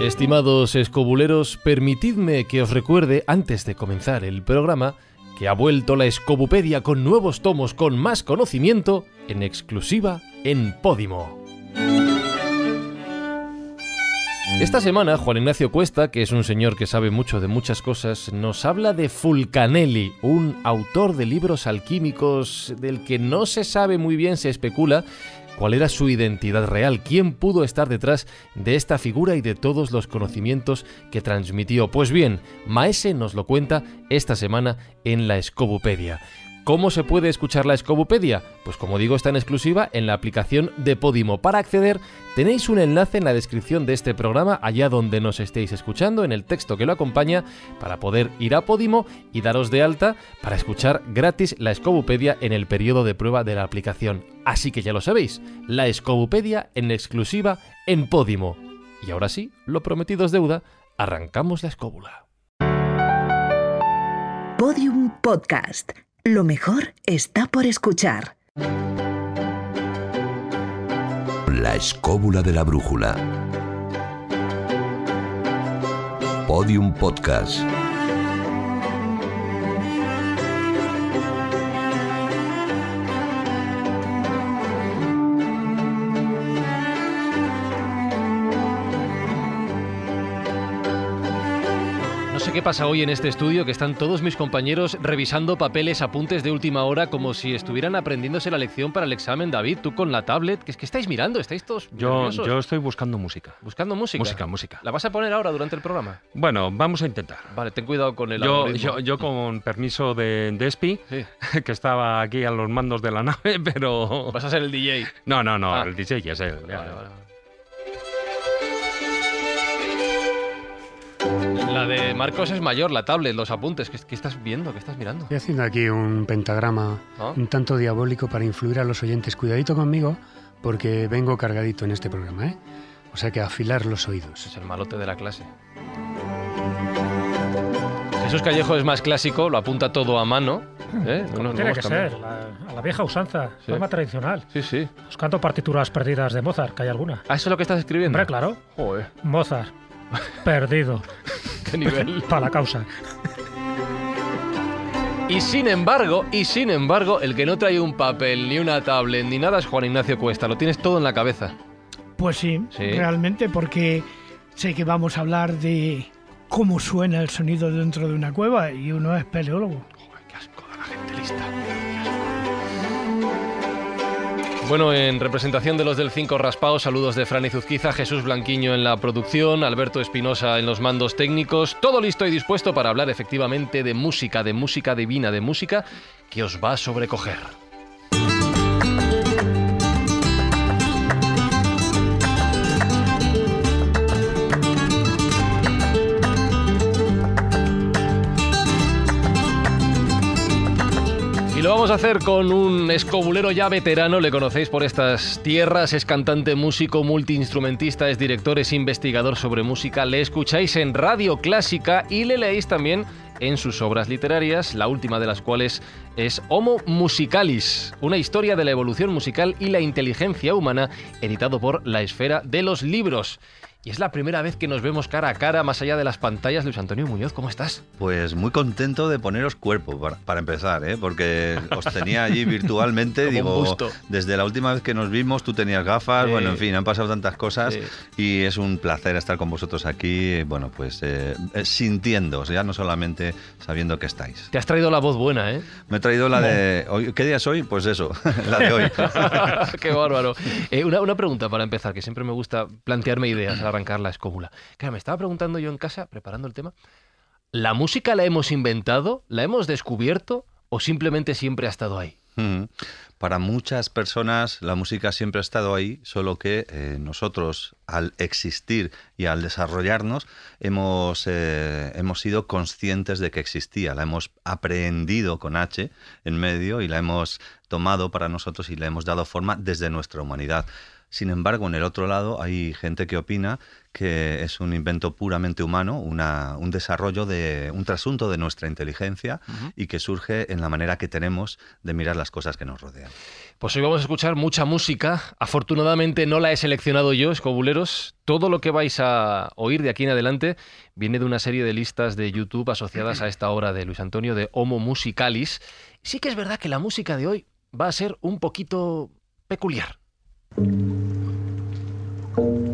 Estimados escobuleros, permitidme que os recuerde antes de comenzar el programa que ha vuelto la Escobupedia con nuevos tomos con más conocimiento en exclusiva en Podimo. Esta semana Juan Ignacio Cuesta, que es un señor que sabe mucho de muchas cosas, nos habla de Fulcanelli, un autor de libros alquímicos del que no se sabe muy bien, se especula cuál era su identidad real, quién pudo estar detrás de esta figura y de todos los conocimientos que transmitió. Pues bien, Maese nos lo cuenta esta semana en la Escobupedia. ¿Cómo se puede escuchar la Escobupedia? Pues como digo, está en exclusiva en la aplicación de Podimo. Para acceder, tenéis un enlace en la descripción de este programa, allá donde nos estéis escuchando, en el texto que lo acompaña, para poder ir a Podimo y daros de alta para escuchar gratis la Escobupedia en el periodo de prueba de la aplicación. Así que ya lo sabéis, la Escobupedia en exclusiva en Podimo. Y ahora sí, lo prometido es deuda, arrancamos la escobula. Podium Podcast lo mejor está por escuchar. La escóbula de la brújula. Podium Podcast. qué pasa hoy en este estudio, que están todos mis compañeros revisando papeles, apuntes de última hora, como si estuvieran aprendiéndose la lección para el examen. David, tú con la tablet, ¿Qué es que estáis mirando, estáis todos. Yo, yo estoy buscando música. ¿Buscando música? Música, música. ¿La vas a poner ahora durante el programa? Bueno, vamos a intentar. Vale, ten cuidado con el. Yo, yo, con permiso de, Despi que estaba aquí a los mandos de la nave, pero. ¿Vas a ser el DJ? No, no, no, ah. el DJ ya es él. Vale, vale, vale. La de Marcos es mayor, la tablet, los apuntes. ¿Qué, estás viendo? ¿Qué estás mirando? Estoy haciendo aquí un pentagrama ¿Ah? un tanto diabólico para influir a los oyentes. Cuidadito conmigo, porque vengo cargadito en este programa, ¿eh? O sea que afilar los oídos. Es el malote de la clase. Jesús Callejo es más clásico, lo apunta todo a mano. ¿eh? tiene que ser, la, a la vieja usanza, forma tradicional. Sí, sí. Os canto partituras perdidas de Mozart, que hay alguna. Ah, eso es lo que estás escribiendo. Hombre, claro. Joder. Mozart, Perdido. ¿Qué nivel? Para la causa. Y sin embargo, y sin embargo, el que no trae un papel, ni una tablet, ni nada es Juan Ignacio Cuesta. Lo tienes todo en la cabeza. Pues sí, realmente, porque sé que vamos a hablar de cómo suena el sonido dentro de una cueva y uno es peleólogo qué asco de la gente lista. Bueno, en representación de los del Cinco Raspao, saludos de Fran Zuzquiza, Jesús Blanquiño en la producción, Alberto Espinosa en los mandos técnicos, todo listo y dispuesto para hablar efectivamente de música, de música divina, de música que os va a sobrecoger. vamos a hacer con un escobulero ya veterano, le conocéis por estas tierras, es cantante, músico, multiinstrumentista, es director, es investigador sobre música, le escucháis en Radio Clásica y le leéis también en sus obras literarias, la última de las cuales es Homo Musicalis, una historia de la evolución musical y la inteligencia humana, editado por La Esfera de los Libros. Y es la primera vez que nos vemos cara a cara, más allá de las pantallas. Luis Antonio Muñoz, ¿cómo estás? Pues muy contento de poneros cuerpo, para, empezar, ¿eh? porque os tenía allí virtualmente. digo, un desde la última vez que nos vimos, tú tenías gafas, bueno, en fin, han pasado tantas cosas y es un placer estar con vosotros aquí, bueno, pues eh, eh o ya no solamente sabiendo que estáis. Te has traído la voz buena, ¿eh? Me he traído la de. ¿Qué día es hoy? Pues eso, la de hoy. Qué bárbaro. Eh, una, una pregunta para empezar, que siempre me gusta plantearme ideas arrancar la escómula. me estaba preguntando yo en casa, preparando el tema, ¿la música la hemos inventado? ¿La hemos descubierto? ¿O simplemente siempre ha estado ahí? Para muchas personas la música siempre ha estado ahí, solo que eh, nosotros al existir y al desarrollarnos hemos, eh, hemos sido conscientes de que existía, la hemos aprendido con H en medio y la hemos tomado para nosotros y la hemos dado forma desde nuestra humanidad. Sin embargo, en el otro lado hay gente que opina que es un invento puramente humano, un desarrollo de un trasunto de nuestra inteligencia y que surge en la manera que tenemos de mirar las cosas que nos rodean. Pues hoy vamos a escuchar mucha música. Afortunadamente no la he seleccionado yo, escobuleros. Todo lo que vais a oír de aquí en adelante viene de una serie de listas de YouTube asociadas a esta obra de Luis Antonio de Homo Musicalis. Sí que es verdad que la música de hoy va a ser un poquito peculiar. Thank you.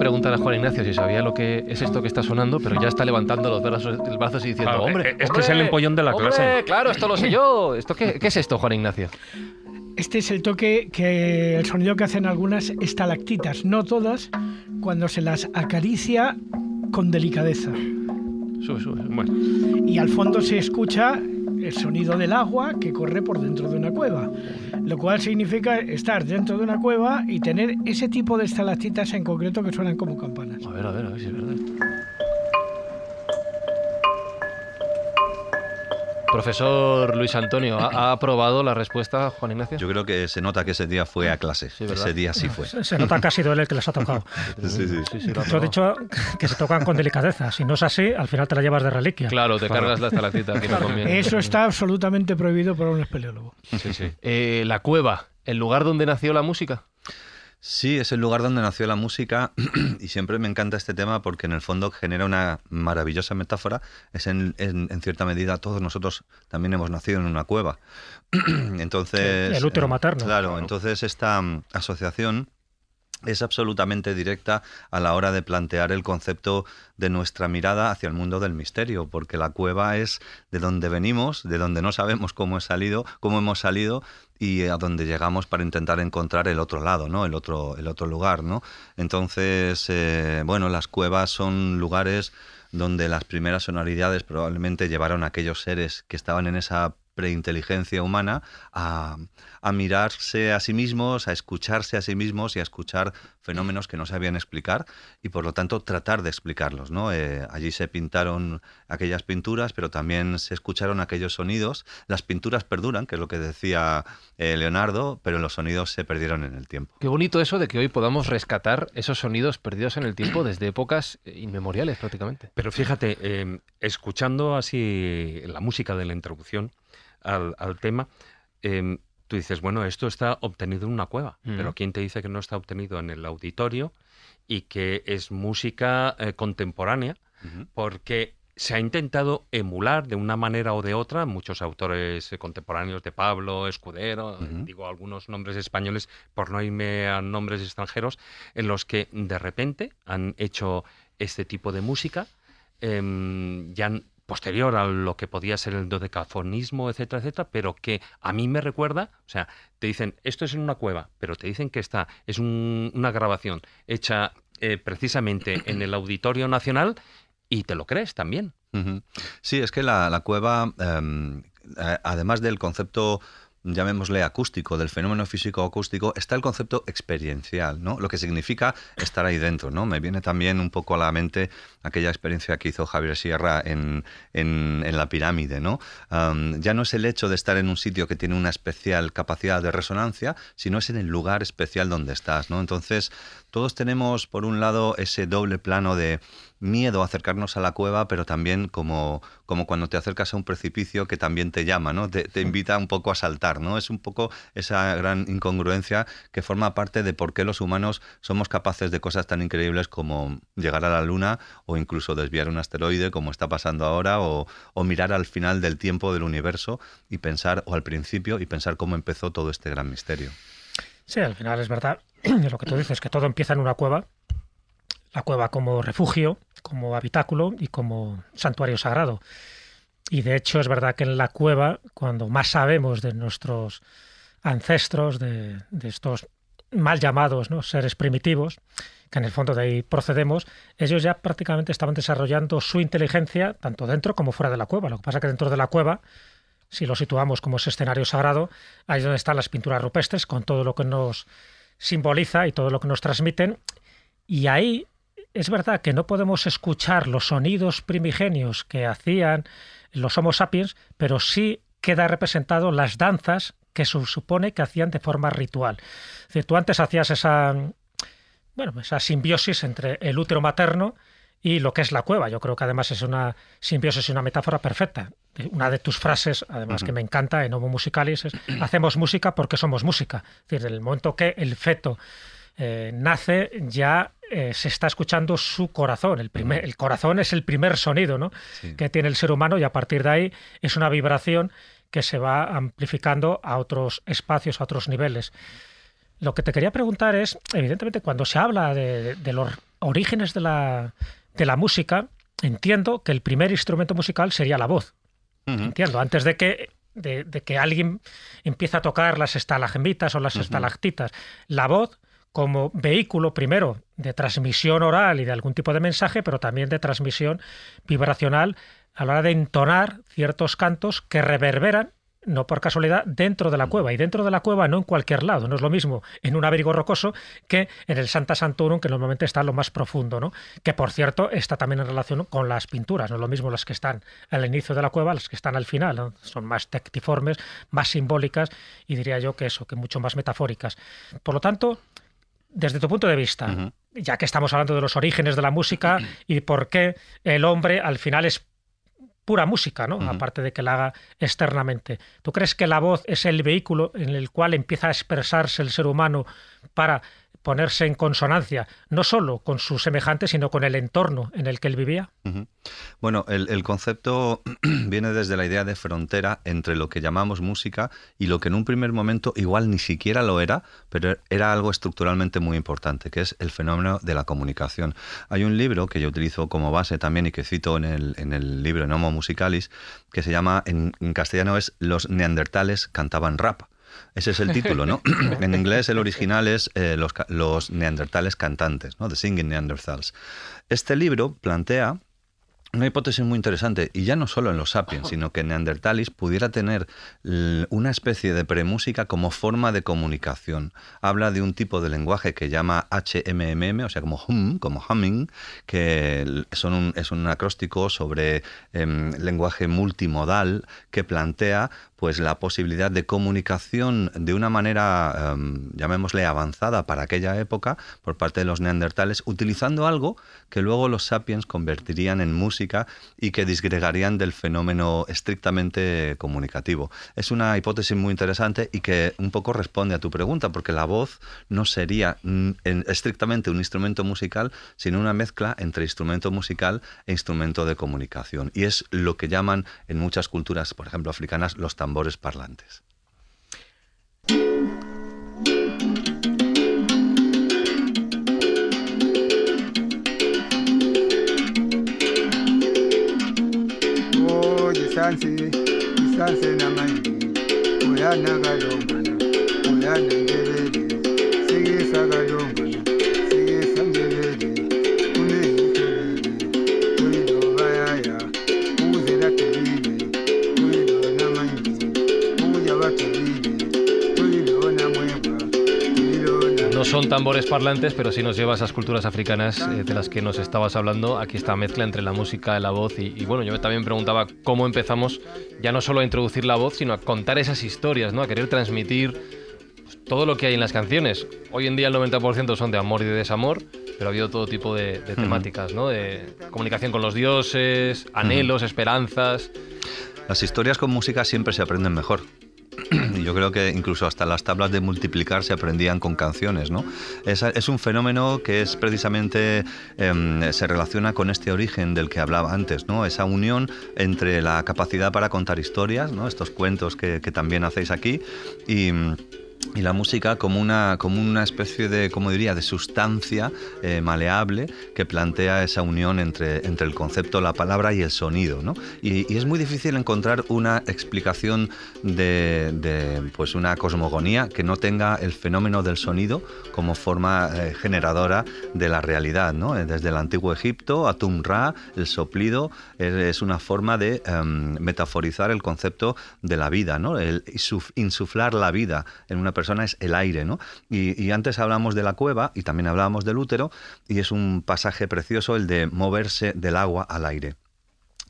preguntar a Juan Ignacio si sabía lo que es esto que está sonando, pero ya está levantando los brazos, y diciendo, ah, hombre, este es el empollón de la clase. Claro, esto lo sé yo. ¿Esto qué, es esto, Juan Ignacio? Este es el toque que el sonido que hacen algunas estalactitas, no todas, cuando se las acaricia con delicadeza. Sube, sube. Y al fondo se escucha el sonido del agua que corre por dentro de una cueva, lo cual significa estar dentro de una cueva y tener ese tipo de estalactitas en concreto que suenan como campanas. A ver, a ver, a ver si es verdad. Profesor Luis Antonio, ¿ha, aprobado la respuesta Juan Ignacio? Yo creo que se nota que ese día fue a clase. ese día sí fue. Se, nota que ha él el que les ha tocado. sí, sí. sí, Yo he dicho que se tocan con delicadeza. Si no es así, al final te la llevas de reliquia. Claro, te cargas la no Claro. Eso está absolutamente prohibido por un espeleólogo. Sí, sí. Eh, la cueva, el lugar donde nació la música. Sí, es el lugar donde nació la música y siempre me encanta este tema porque en el fondo genera una maravillosa metáfora. Es en, cierta medida todos nosotros también hemos nacido en una cueva. entonces, el útero eh, materno. claro, entonces esta mm, asociación es absolutamente directa a la hora de plantear el concepto de nuestra mirada hacia el mundo del misterio, porque la cueva es de donde venimos, de donde no sabemos cómo he salido, cómo hemos salido y a donde llegamos para intentar encontrar el otro lado, ¿no? El otro, el otro lugar, ¿no? Entonces, eh, bueno, las cuevas son lugares donde las primeras sonoridades probablemente llevaron a aquellos seres que estaban en esa preinteligencia humana a, a mirarse a sí mismos, a escucharse a sí mismos y a escuchar fenómenos que no sabían explicar y por lo tanto tratar de explicarlos. ¿no? Eh, allí se pintaron aquellas pinturas, pero también se escucharon aquellos sonidos. Las pinturas perduran, que es lo que decía eh, Leonardo, pero los sonidos se perdieron en el tiempo. Qué bonito eso de que hoy podamos rescatar esos sonidos perdidos en el tiempo desde épocas inmemoriales prácticamente. Pero fíjate, em, escuchando así la música de la introducción al, tema, em, tú dices, bueno, esto está obtenido en una cueva, mm. pero ¿quién te dice que no está obtenido en el auditorio y que es música eh, contemporánea? Porque se ha intentado emular de una manera o de otra muchos autores eh, contemporáneos de Pablo, Escudero, eh, digo algunos nombres españoles por no irme a nombres extranjeros, en los que de repente han hecho este tipo de música. Em, ya ya posterior a lo que podía ser el dodecafonismo, etcétera, etcétera, pero que a mí me recuerda, o sea, te dicen, esto es en una cueva, pero te dicen que está, es una grabación hecha eh, precisamente en el Auditorio Nacional y te lo crees también. Sí, es que la, cueva, em, además del concepto llamémosle acústico, del fenómeno físico acústico, está el concepto experiencial, ¿no? Lo que significa estar ahí dentro, ¿no? Me viene también un poco a la mente aquella experiencia que hizo Javier Sierra en, la pirámide, ¿no? ya no es el hecho de estar en un sitio que tiene una especial capacidad de resonancia, sino es en el lugar especial donde estás, ¿no? Entonces, todos tenemos, por un lado, ese doble plano de miedo a acercarnos a la cueva, pero también como, como cuando te acercas a un precipicio que también te llama, ¿no? Te, invita un poco a saltar, ¿no? Es un poco esa gran incongruencia que forma parte de por qué los humanos somos capaces de cosas tan increíbles como llegar a la luna o incluso desviar un asteroide como está pasando ahora o, o mirar al final del tiempo del universo y pensar, o al principio, y pensar cómo empezó todo este gran misterio. Sí, al final es verdad, lo que tú dices, que todo empieza en una cueva, la cueva como refugio, como habitáculo y como santuario sagrado. Y de hecho es verdad que en la cueva, cuando más sabemos de nuestros ancestros, de, estos mal llamados seres primitivos, que en el fondo de ahí procedemos, ellos ya prácticamente estaban desarrollando su inteligencia tanto dentro como fuera de la cueva. Lo que pasa es que dentro de la cueva, si lo situamos como ese escenario sagrado, ahí es donde están las pinturas rupestres, con todo lo que nos simboliza y todo lo que nos transmiten. Y ahí es verdad que no podemos escuchar los sonidos primigenios que hacían los Homo sapiens, pero sí queda representado las danzas que se supone que hacían de forma ritual. tú antes hacías esa, bueno, esa simbiosis entre el útero materno y lo que es la cueva. Yo creo que además es una simbiosis y una metáfora perfecta. Una de tus frases, además que me encanta en Homo Musicalis, es hacemos música porque somos música. Es decir, en el momento que el feto eh, nace ya eh, se está escuchando su corazón. El, primer, el corazón es el primer sonido ¿no? que tiene el ser humano y a partir de ahí es una vibración que se va amplificando a otros espacios, a otros niveles. Lo que te quería preguntar es, evidentemente, cuando se habla de, los orígenes de la, música, entiendo que el primer instrumento musical sería la voz. Entiendo, antes de que de, que alguien empiece a tocar las estalagmitas o las estalactitas. La voz como vehículo primero de transmisión oral y de algún tipo de mensaje, pero también de transmisión vibracional a la hora de entonar ciertos cantos que reverberan no por casualidad, dentro de la mm. cueva. Y dentro de la cueva, no en cualquier lado. No es lo mismo en un abrigo rocoso que en el Santa Santorum, que normalmente está lo más profundo, ¿no? Que por cierto, está también en relación con las pinturas. No es lo mismo las que están al inicio de la cueva, las que están al final. Son más tectiformes, más simbólicas y diría yo que eso, que mucho más metafóricas. Por lo tanto, desde tu punto de vista, ya que estamos hablando de los orígenes de la música y por qué el hombre al final es pura música, ¿no? Aparte de que la haga externamente. ¿Tú crees que la voz es el vehículo en el cual empieza a expresarse el ser humano para ponerse en consonancia, no solo con su semejante, sino con el entorno en el que él vivía. Bueno, el, concepto viene desde la idea de frontera entre lo que llamamos música y lo que en un primer momento igual ni siquiera lo era, pero era algo estructuralmente muy importante, que es el fenómeno de la comunicación. Hay un libro que yo utilizo como base también y que cito en el, en el libro nomo Homo Musicalis, que se llama, en, en castellano es Los neandertales cantaban rap ese es el título, ¿no? en inglés el original es eh, los, los, neandertales cantantes, ¿no? The Singing Neanderthals. Este libro plantea una hipótesis muy interesante, y ya no solo en los sapiens, sino que Neandertalis pudiera tener una especie de premúsica como forma de comunicación. Habla de un tipo de lenguaje que llama HMMM, o sea, como hum, como humming, que son es un acróstico sobre em, lenguaje multimodal que plantea pues la posibilidad de comunicación de una manera, em, llamémosle avanzada para aquella época, por parte de los neandertales, utilizando algo que luego los sapiens convertirían en música y que disgregarían del fenómeno estrictamente comunicativo. Es una hipótesis muy interesante y que un poco responde a tu pregunta, porque la voz no sería mm, estrictamente un instrumento musical, sino una mezcla entre instrumento musical e instrumento de comunicación. Y es lo que llaman en muchas culturas, por ejemplo africanas, los tambores parlantes. isansi isansenamanje uyana kalongana uyana ngebele sikisa kalongana no son tambores parlantes, pero sí nos lleva a esas culturas africanas eh, de las que nos estabas hablando. Aquí está mezcla entre la música, la voz y, bueno, yo también preguntaba cómo empezamos ya no solo a introducir la voz, sino a contar esas historias, ¿no? A querer transmitir pues, todo lo que hay en las canciones. Hoy en día el 90% son de amor y de desamor, pero ha habido todo tipo de, de temáticas, ¿no? De comunicación con los dioses, anhelos, esperanzas. Las historias con música siempre se aprenden mejor. Yo creo que incluso hasta las tablas de multiplicar se aprendían con canciones, ¿no? Es, un fenómeno que es precisamente, em, se relaciona con este origen del que hablaba antes, ¿no? Esa unión entre la capacidad para contar historias, ¿no? Estos cuentos que, que también hacéis aquí y y la música como una, como una especie de, como diría, de sustancia eh, maleable que plantea esa unión entre, entre el concepto, la palabra y el sonido. Y, es muy difícil encontrar una explicación de, pues una cosmogonía que no tenga el fenómeno del sonido como forma eh, generadora de la realidad. Eh, desde el antiguo Egipto Atum Ra, el soplido es, una forma de em, metaforizar el concepto de la vida, el insuflar la vida en una persona es el aire, ¿no? Y, antes hablamos de la cueva y también hablábamos del útero y es un pasaje precioso el de moverse del agua al aire.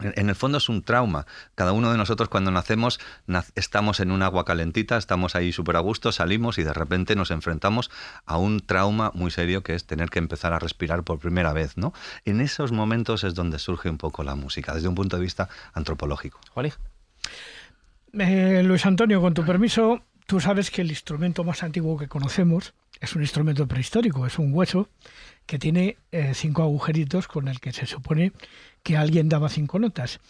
En el fondo es un trauma. Cada uno de nosotros cuando nacemos estamos en un agua calentita, estamos ahí súper a gusto, salimos y de repente nos enfrentamos a un trauma muy serio que es tener que empezar a respirar por primera vez. ¿no? En esos momentos es donde surge un poco la música, desde un punto de vista antropológico. Eh, Luis Antonio, con tu permiso, Tú sabes que el instrumento más antiguo que conocemos es un instrumento prehistórico, es un hueso que tiene eh, cinco agujeritos con el que se supone que alguien daba cinco notas,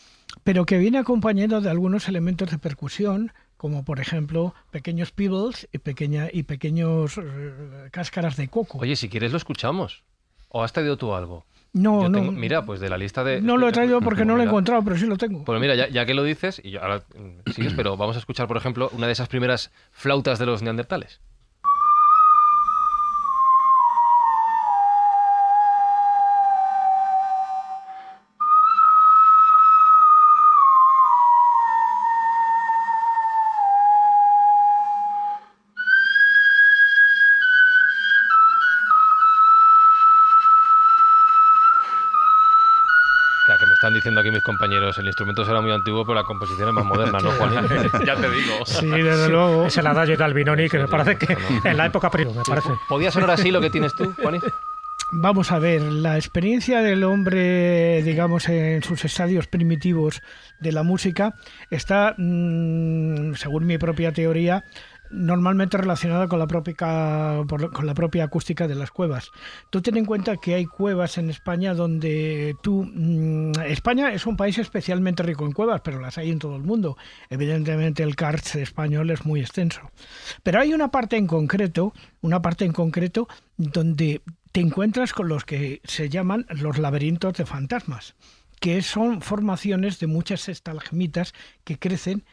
pero que viene acompañado de algunos elementos de percusión, como por ejemplo pequeños pebbles y, pequeña, y pequeños eh, cáscaras de coco. Oye, si quieres lo escuchamos. ¿O has traído tú algo? No, mira, pues de la lista de. No lo he traído porque no lo he encontrado, pero sí lo tengo. Pues mira, ya, ya que lo dices, y ahora mm, sigues, pero vamos a escuchar, por ejemplo, una de esas primeras flautas de los neandertales. diciendo aquí mis compañeros, el instrumento será muy antiguo, pero la composición es más moderna, ¿no, Juan? ya te digo. Sí, desde luego. Es el adagio de Albinoni, que me parece que en la época primero, me parece. ¿Podía sonar así lo que tienes tú, Juan? Vamos a ver, la experiencia del hombre, digamos, en sus estadios primitivos de la música está, mm, según mi propia teoría, normalmente relacionada con la propia con la propia acústica de las cuevas. Tú ten en cuenta que hay cuevas en España donde tú mm, España es un país especialmente rico en cuevas, pero las hay en todo el mundo. Evidentemente el karst español es muy extenso. Pero hay una parte en concreto, una parte en concreto donde te encuentras con los que se llaman los laberintos de fantasmas, que son formaciones de muchas estalagmitas que crecen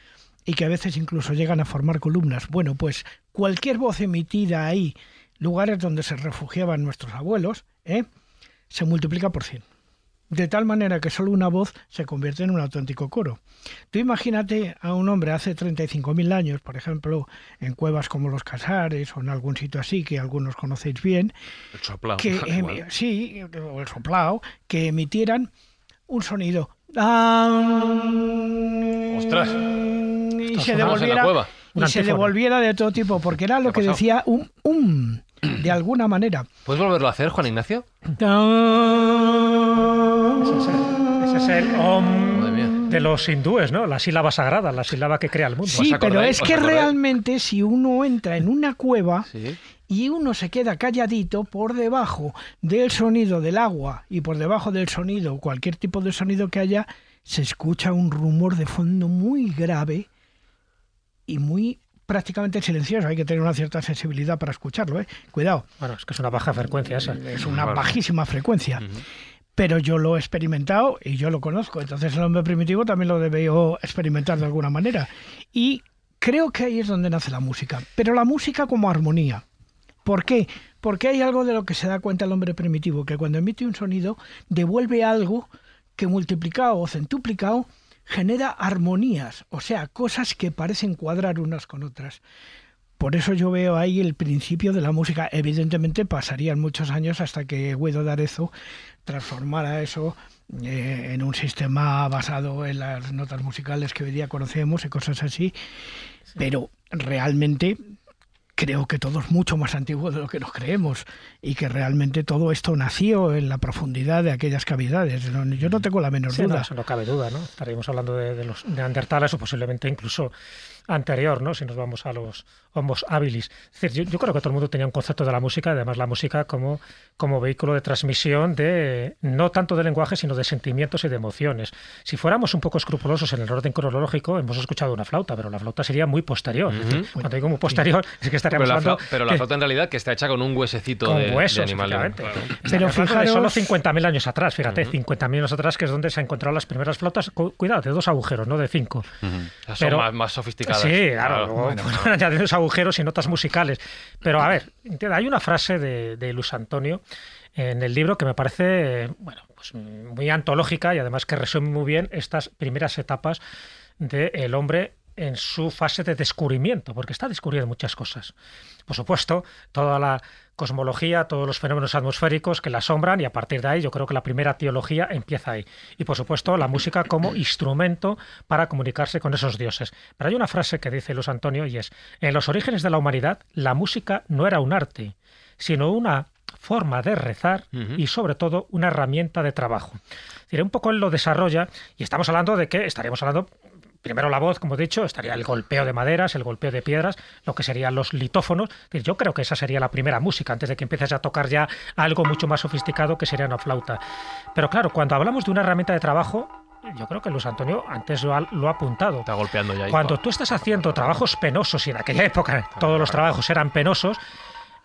y que a veces incluso llegan a formar columnas. Bueno, pues cualquier voz emitida ahí, lugares donde se refugiaban nuestros abuelos, ¿eh? se multiplica por 100. De tal manera que solo una voz se convierte en un auténtico coro. Tú imagínate a un hombre hace 35.000 años, por ejemplo, en cuevas como los Casares o en algún sitio así que algunos conocéis bien. El sí, o el soplao, que emitieran un sonido Ostras. Y se devolviera, cueva. y se devolviera de todo tipo, porque era lo que decía un, UM, de alguna manera. ¿Puedes volverlo a hacer, Juan Ignacio? Ese es el, om de los hindúes, ¿no? La sílaba sagrada, la sílaba que crea el mundo. Sí, pero es que realmente si uno entra en una cueva, y uno se queda calladito por debajo del sonido del agua y por debajo del sonido, cualquier tipo de sonido que haya, se escucha un rumor de fondo muy grave y muy prácticamente silencioso. Hay que tener una cierta sensibilidad para escucharlo. ¿eh? Cuidado. Bueno, es que es una baja frecuencia esa. Es una bajísima frecuencia. Pero yo lo he experimentado y yo lo conozco. Entonces el hombre primitivo también lo debió experimentar de alguna manera. Y creo que ahí es donde nace la música. Pero la música como armonía. ¿Por qué? Porque hay algo de lo que se da cuenta el hombre primitivo, que cuando emite un sonido devuelve algo que multiplicado o centuplicado genera armonías, o sea, cosas que parecen cuadrar unas con otras. Por eso yo veo ahí el principio de la música. Evidentemente pasarían muchos años hasta que Guido D'Arezzo transformara eso eh, en un sistema basado en las notas musicales que hoy día conocemos y cosas así. Pero realmente creo que todo es mucho más antiguo de lo que nos creemos y que realmente todo esto nació en la profundidad de aquellas cavidades. Yo no mm. tengo la menor duda. No, cabe duda, ¿no? Estaríamos hablando de, de los neandertales o posiblemente incluso anterior, ¿no? Si nos vamos a los homos habilis. Es decir, yo, creo que todo el mundo tenía un concepto de la música, además la música como, como vehículo de transmisión de no tanto de lenguaje, sino de sentimientos y de emociones. Si fuéramos un poco escrupulosos en el orden cronológico, hemos escuchado una flauta, pero la flauta sería muy posterior. cuando digo muy posterior, es que estaríamos pero hablando... pero la flauta en realidad que está hecha con un huesecito de, huesos, de animal. Pero fíjate, Solo 50.000 años atrás, fíjate, 50.000 años atrás, que es donde se han encontrado las primeras flautas, cuidado, de dos agujeros, no de cinco. son más sofisticadas Sí, claro, luego bueno, pues, Añadiendo agujeros y notas musicales. Pero a ver, hay una frase de, Luis Antonio en el libro que me parece bueno, pues muy antológica y además que resume muy bien estas primeras etapas del el hombre en su fase de descubrimiento, porque está descubriendo muchas cosas. Por supuesto, toda la cosmología, todos los fenómenos atmosféricos que la asombran y a partir de ahí yo creo que la primera teología empieza ahí. Y por supuesto la música como instrumento para comunicarse con esos dioses. Pero hay una frase que dice Luis Antonio y es, en los orígenes de la humanidad la música no era un arte, sino una forma de rezar y sobre todo una herramienta de trabajo. un poco él lo desarrolla y estamos hablando de que estaríamos hablando primero la voz, como he dicho, estaría el golpeo de maderas, el golpeo de piedras, lo que serían los litófonos. Yo creo que esa sería la primera música, antes de que empieces a tocar ya algo mucho más sofisticado que sería una flauta. Pero claro, cuando hablamos de una herramienta de trabajo, yo creo que Luis Antonio antes lo ha, apuntado. Está golpeando ya. Cuando tú estás haciendo trabajos penosos, y en aquella época todos los trabajos eran penosos,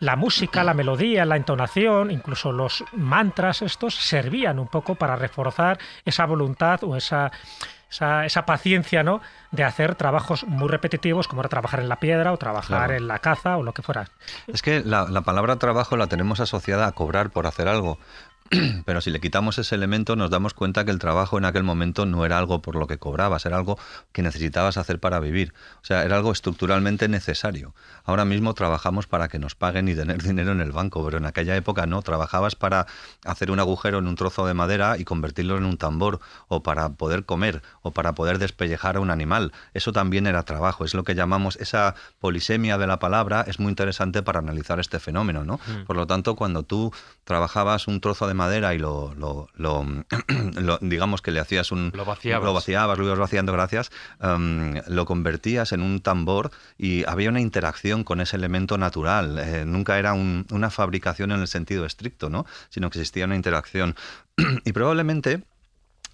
la música, la melodía, la entonación, incluso los mantras estos servían un poco para reforzar esa voluntad o esa esa, paciencia ¿no? de hacer trabajos muy repetitivos, como era trabajar en la piedra o trabajar en la caza o lo que fuera. Es que la palabra trabajo la tenemos asociada a cobrar por hacer algo, pero si le quitamos ese elemento nos damos cuenta que el trabajo en aquel momento no era algo por lo que cobrabas, era algo que necesitabas hacer para vivir, o sea, era algo estructuralmente necesario. Ahora mismo trabajamos para que nos paguen y tener dinero en el banco, pero en aquella época no, trabajabas para hacer un agujero en un trozo de madera y convertirlo en un tambor, o para poder comer, o para poder despellejar a un animal. Eso también era trabajo, es lo que llamamos esa polisemia de la palabra, es muy interesante para analizar este fenómeno, ¿no? Mm. Por lo tanto, cuando tú trabajabas un trozo de madera y lo, digamos que le hacías un... Lo vaciabas. Lo ibas vaciando, gracias. Um, lo convertías en un tambor y había una interacción con ese elemento natural. Eh, nunca era una fabricación en el sentido estricto, ¿no? Sino que existía una interacción. y probablemente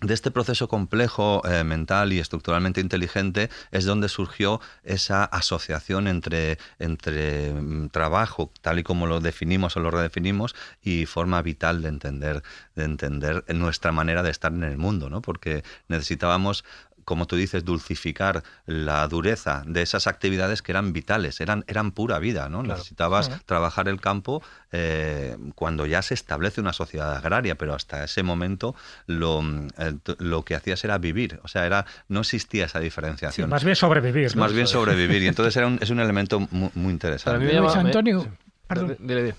de este proceso complejo eh, mental y estructuralmente inteligente es donde surgió esa asociación entre, entre mm, trabajo, tal y como lo definimos o lo redefinimos, y forma vital de entender, de entender nuestra manera de estar en el mundo, ¿no? porque necesitábamos como tú dices, dulcificar la dureza de esas actividades que eran vitales, eran, eran pura vida, ¿no? Necesitabas trabajar el campo eh, cuando ya se establece una sociedad agraria, pero hasta ese momento lo, eh, lo que hacías era vivir, o sea, era, no existía esa diferenciación. más bien sobrevivir. Más bien sobrevivir, y entonces era un, es un elemento muy, interesante. Antonio. Perdón.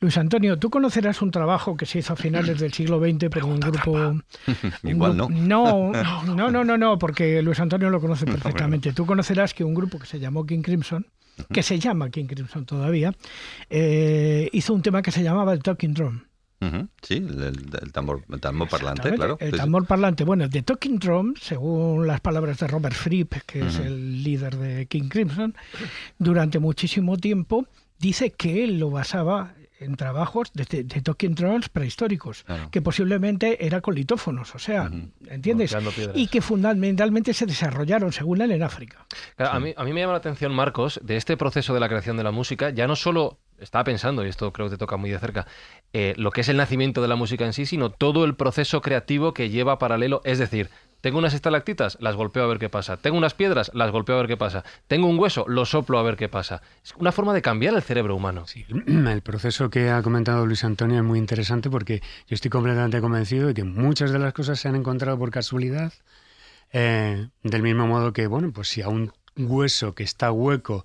Luis Antonio, tú conocerás un trabajo que se hizo a finales del siglo XX por un grupo. Igual no. No, no, no, no, porque Luis Antonio lo conoce perfectamente. tú conocerás que un grupo que se llamó King Crimson, que se llama King Crimson todavía, eh, hizo un tema que se llamaba el Talking Drum. Sí, el, tambor, tambor parlante, claro. El tambor parlante. Bueno, The Talking Drum, según las palabras de Robert Fripp, que es el líder de King Crimson, durante muchísimo tiempo dice que él lo basaba en trabajos de, de Talking prehistóricos, que posiblemente era colitófonos, o sea, ¿entiendes? Y que fundamentalmente se desarrollaron, según él, en África. a, mí, me llama la atención, Marcos, de este proceso de la creación de la música, ya no solo estaba pensando, y esto creo que te toca muy de cerca, eh, lo que es el nacimiento de la música en sí, sino todo el proceso creativo que lleva paralelo, es decir, tengo unas estalactitas, las golpeo a ver qué pasa. Tengo unas piedras, las golpeo a ver qué pasa. Tengo un hueso, lo soplo a ver qué pasa. Es una forma de cambiar el cerebro humano. el proceso que ha comentado Luis Antonio es muy interesante porque yo estoy completamente convencido de que muchas de las cosas se han encontrado por casualidad. Eh, del mismo modo que, bueno, pues si a un hueso que está hueco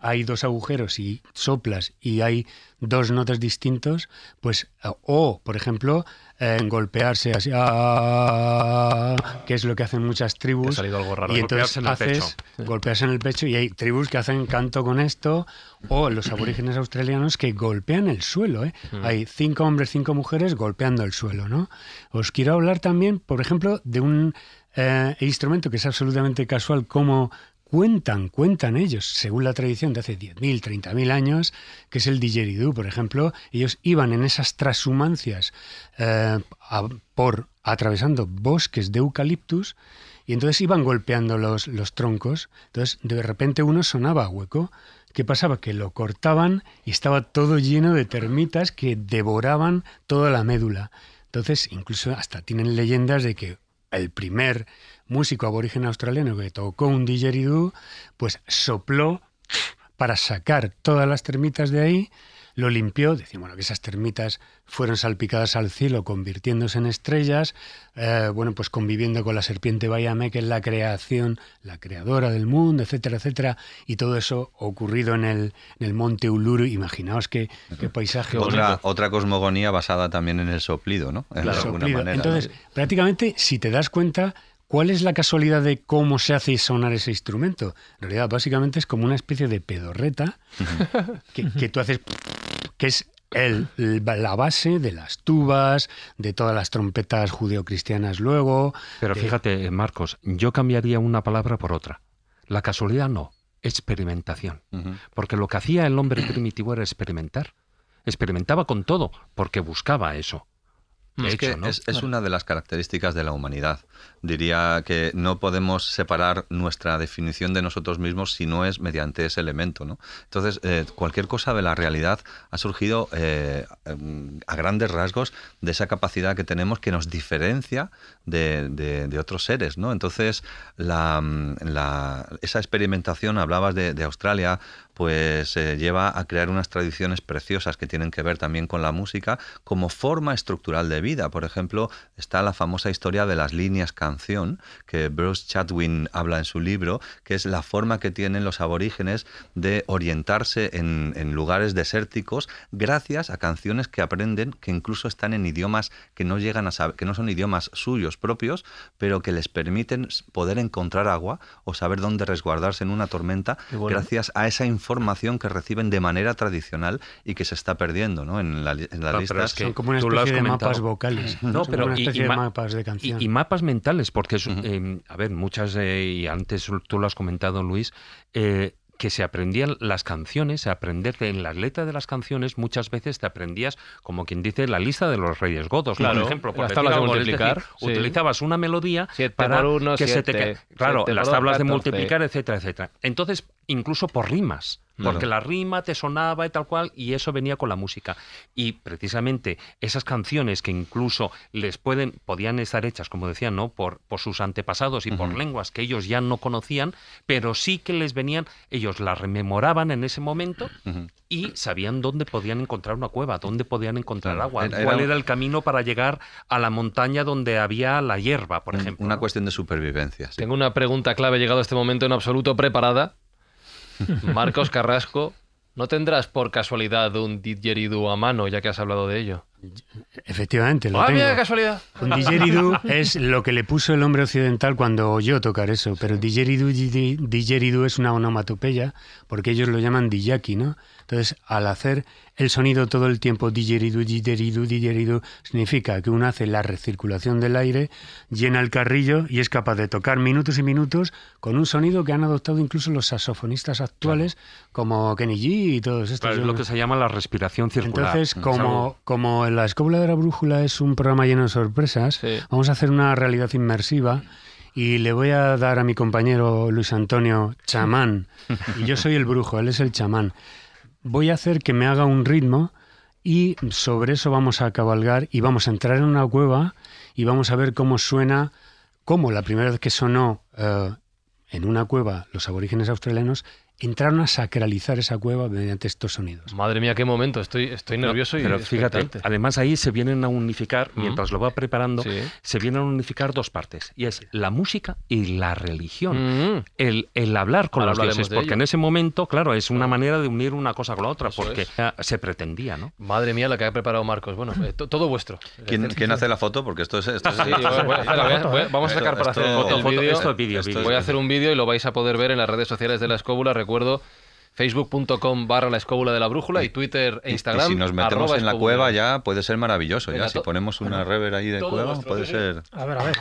hay dos agujeros y soplas y hay dos notas distintos, pues eh, o, por ejemplo, eh, golpearse así, ah, que es lo que hacen muchas tribus. Ha Y entonces golpearse en el pecho y hay tribus que hacen canto con esto o los aborígenes australianos que golpean el suelo. ¿eh? Mm. Hay cinco hombres, cinco mujeres golpeando el suelo, ¿no? Os quiero hablar también, por ejemplo, de un instrumento que es absolutamente casual como cuentan, cuentan ellos, según la tradición de hace 10.000, 30.000 años, que es el Digeridú, por ejemplo, ellos iban en esas trashumancias eh, por atravesando bosques de eucaliptus y entonces iban golpeando los, los troncos. Entonces, de repente uno sonaba hueco. ¿Qué pasaba? Que lo cortaban y estaba todo lleno de termitas que devoraban toda la médula. Entonces, incluso hasta tienen leyendas de que el primer músico aborigen australiano que tocó un didgeridoo, pues sopló para sacar todas las termitas de ahí, lo limpió, decimos bueno, que esas termitas fueron salpicadas al cielo, convirtiéndose en estrellas, eh, bueno, pues conviviendo con la serpiente Bayame, que es la creación, la creadora del mundo, etcétera, etcétera, y todo eso ocurrido en el, en el monte Uluru, imaginaos qué, qué paisaje. Otra, cosmogonía basada también en el soplido, ¿no? En alguna Manera, Entonces, prácticamente, si te das cuenta, ¿Cuál es la casualidad de cómo se hace sonar ese instrumento? En realidad, básicamente es como una especie de pedorreta que, tú haces, que es la base de las tubas, de todas las trompetas judeocristianas luego. Pero fíjate, Marcos, yo cambiaría una palabra por otra. La casualidad no, experimentación. Porque lo que hacía el hombre primitivo era experimentar. Experimentaba con todo, porque buscaba eso. Es que es, una de las características de la humanidad. Diría que no podemos separar nuestra definición de nosotros mismos si no es mediante ese elemento. ¿no? Entonces, eh, cualquier cosa de la realidad ha surgido eh, em, a grandes rasgos de esa capacidad que tenemos que nos diferencia de, otros seres. ¿no? Entonces, em, la, esa experimentación, hablabas de, de Australia, pues eh, lleva a crear unas tradiciones preciosas que tienen que ver también con la música como forma estructural de vida. Por ejemplo, está la famosa historia de las líneas canción, que Bruce Chadwin habla en su libro, que es la forma que tienen los aborígenes de orientarse en, lugares desérticos gracias a canciones que aprenden que incluso están en idiomas que no llegan a saber, que no son idiomas suyos propios, pero que les permiten poder encontrar agua o saber dónde resguardarse en una tormenta gracias a esa influencia formación que reciben de manera tradicional y que se está perdiendo ¿no? en la, en que son como una especie mapas vocales. No, pero y, mapas mentales, porque, es, eh, a ver, muchas, eh, y antes tú lo has comentado, Luis, eh, que se aprendían las canciones, aprenderte en la letra de las canciones, muchas veces te aprendías, como quien dice, la lista de los reyes godos. por ejemplo, por las de multiplicar. Utilizabas una melodía para que se te... Claro, en las tablas de multiplicar, etcétera, etcétera. Entonces, incluso por rimas porque la rima te sonaba y tal cual, y eso venía con la música. Y precisamente esas canciones que incluso les pueden, podían estar hechas, como decían, ¿no? Por, sus antepasados y por lenguas que ellos ya no conocían, pero sí que les venían, ellos las rememoraban en ese momento y sabían dónde podían encontrar una cueva, dónde podían encontrar agua, cuál era el camino para llegar a la montaña donde había la hierba, por ejemplo. Una cuestión de supervivencia. Tengo una pregunta clave llegado a este momento en absoluto preparada Marcos Carrasco, ¿no tendrás por casualidad un didgeridoo a mano, ya que has hablado de ello? Efectivamente, lo ah, casualidad! es lo que le puso el hombre occidental cuando oyó tocar eso, pero el didgeridoo, es una onomatopeya, porque ellos lo llaman diyaki, ¿no? Entonces, al hacer el sonido todo el tiempo, didgeridoo, didgeridoo, didgeridoo, significa que uno hace la recirculación del aire, llena el carrillo y es capaz de tocar minutos y minutos con un sonido que han adoptado incluso los saxofonistas actuales, como Kenny G y todos estos. lo que se llama la respiración circular. Entonces, como, como la Escóbula de la Brújula es un programa lleno de sorpresas, vamos a hacer una realidad inmersiva y le voy a dar a mi compañero Luis Antonio chamán. yo soy el brujo, él es el chamán. Voy a hacer que me haga un ritmo y sobre eso vamos a cabalgar y vamos a entrar en una cueva y vamos a ver cómo suena, cómo la primera vez que sonó eh, en una cueva los aborígenes australianos entraron a sacralizar esa cueva mediante estos sonidos. Madre mía, qué momento, estoy, estoy nervioso y fíjate, además ahí se vienen a unificar, mientras lo va preparando, se vienen a unificar dos partes, y es la música y la religión, el, hablar con los dioses, porque en ese momento, claro, es una manera de unir una cosa con la otra, porque se pretendía, ¿no? Madre mía, la que ha preparado Marcos, bueno, eh, todo vuestro. ¿Quién, eh, hace la foto? Porque esto es... vamos a sacar para hacer el, foto, esto, Voy a hacer un vídeo y lo vais a poder ver en las redes sociales de La Escóbula, facebook.com barra la escóbula de la brújula y Twitter e Instagram. si nos metemos en la cueva ya puede ser maravilloso. ya, si ponemos una rever ahí de cueva puede ser... A ver, a ver.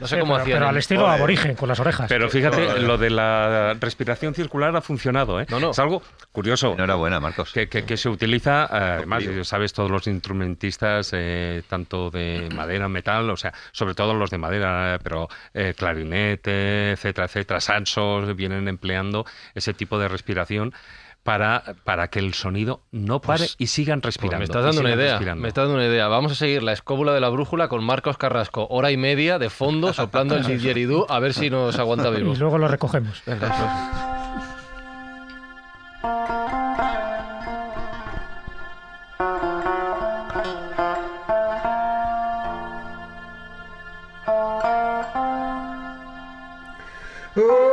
No sé cómo pero, Pero al estilo aborigen, con las orejas. Pero fíjate, lo de la respiración circular ha funcionado. ¿eh? Es algo curioso. Enhorabuena, Marcos. Que, se utiliza, eh, además, sabes, todos los instrumentistas, eh, tanto de madera, metal, o sea, sobre todo los de madera, pero eh, clarinete, etcétera, etcétera, sansos, vienen empleando ese tipo de respiración para, para que el sonido no pues, pare y sigan pues respirando. me estás dando una idea. Me estás dando una idea. Vamos a seguir la escóbula de la brújula con Marcos Carrasco, hora y media de fondo soplando el didgeridoo a ver si nos aguanta vivo. Y luego lo recogemos. Pues. Oh.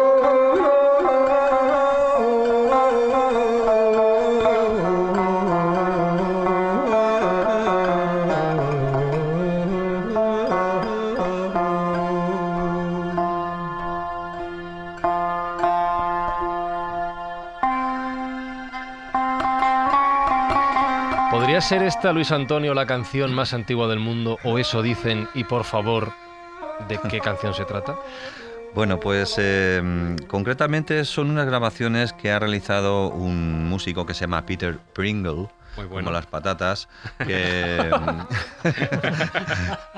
¿Podría ser esta, Luis Antonio, la canción más antigua del mundo? ¿O eso dicen? Y por favor, ¿de qué canción se trata? Bueno, pues em, concretamente son unas grabaciones que ha realizado un músico que se llama Peter Pringle, bueno. como las patatas, que,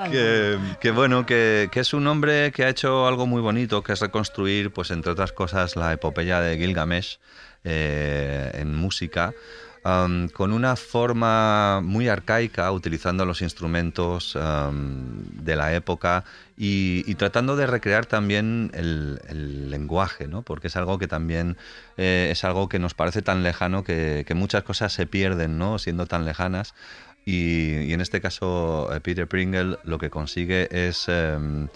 em, bueno, que, es un hombre que ha hecho algo muy bonito, que es reconstruir, pues entre otras cosas, la epopeya de Gilgamesh eh, en música con una forma muy arcaica, utilizando los instrumentos de la época y, tratando de recrear también el, lenguaje, ¿no? porque es algo que también eh, es algo que nos parece tan lejano que, muchas cosas se pierden ¿no? siendo tan lejanas. Y, en este caso, eh, Peter Pringle lo que consigue es... Em,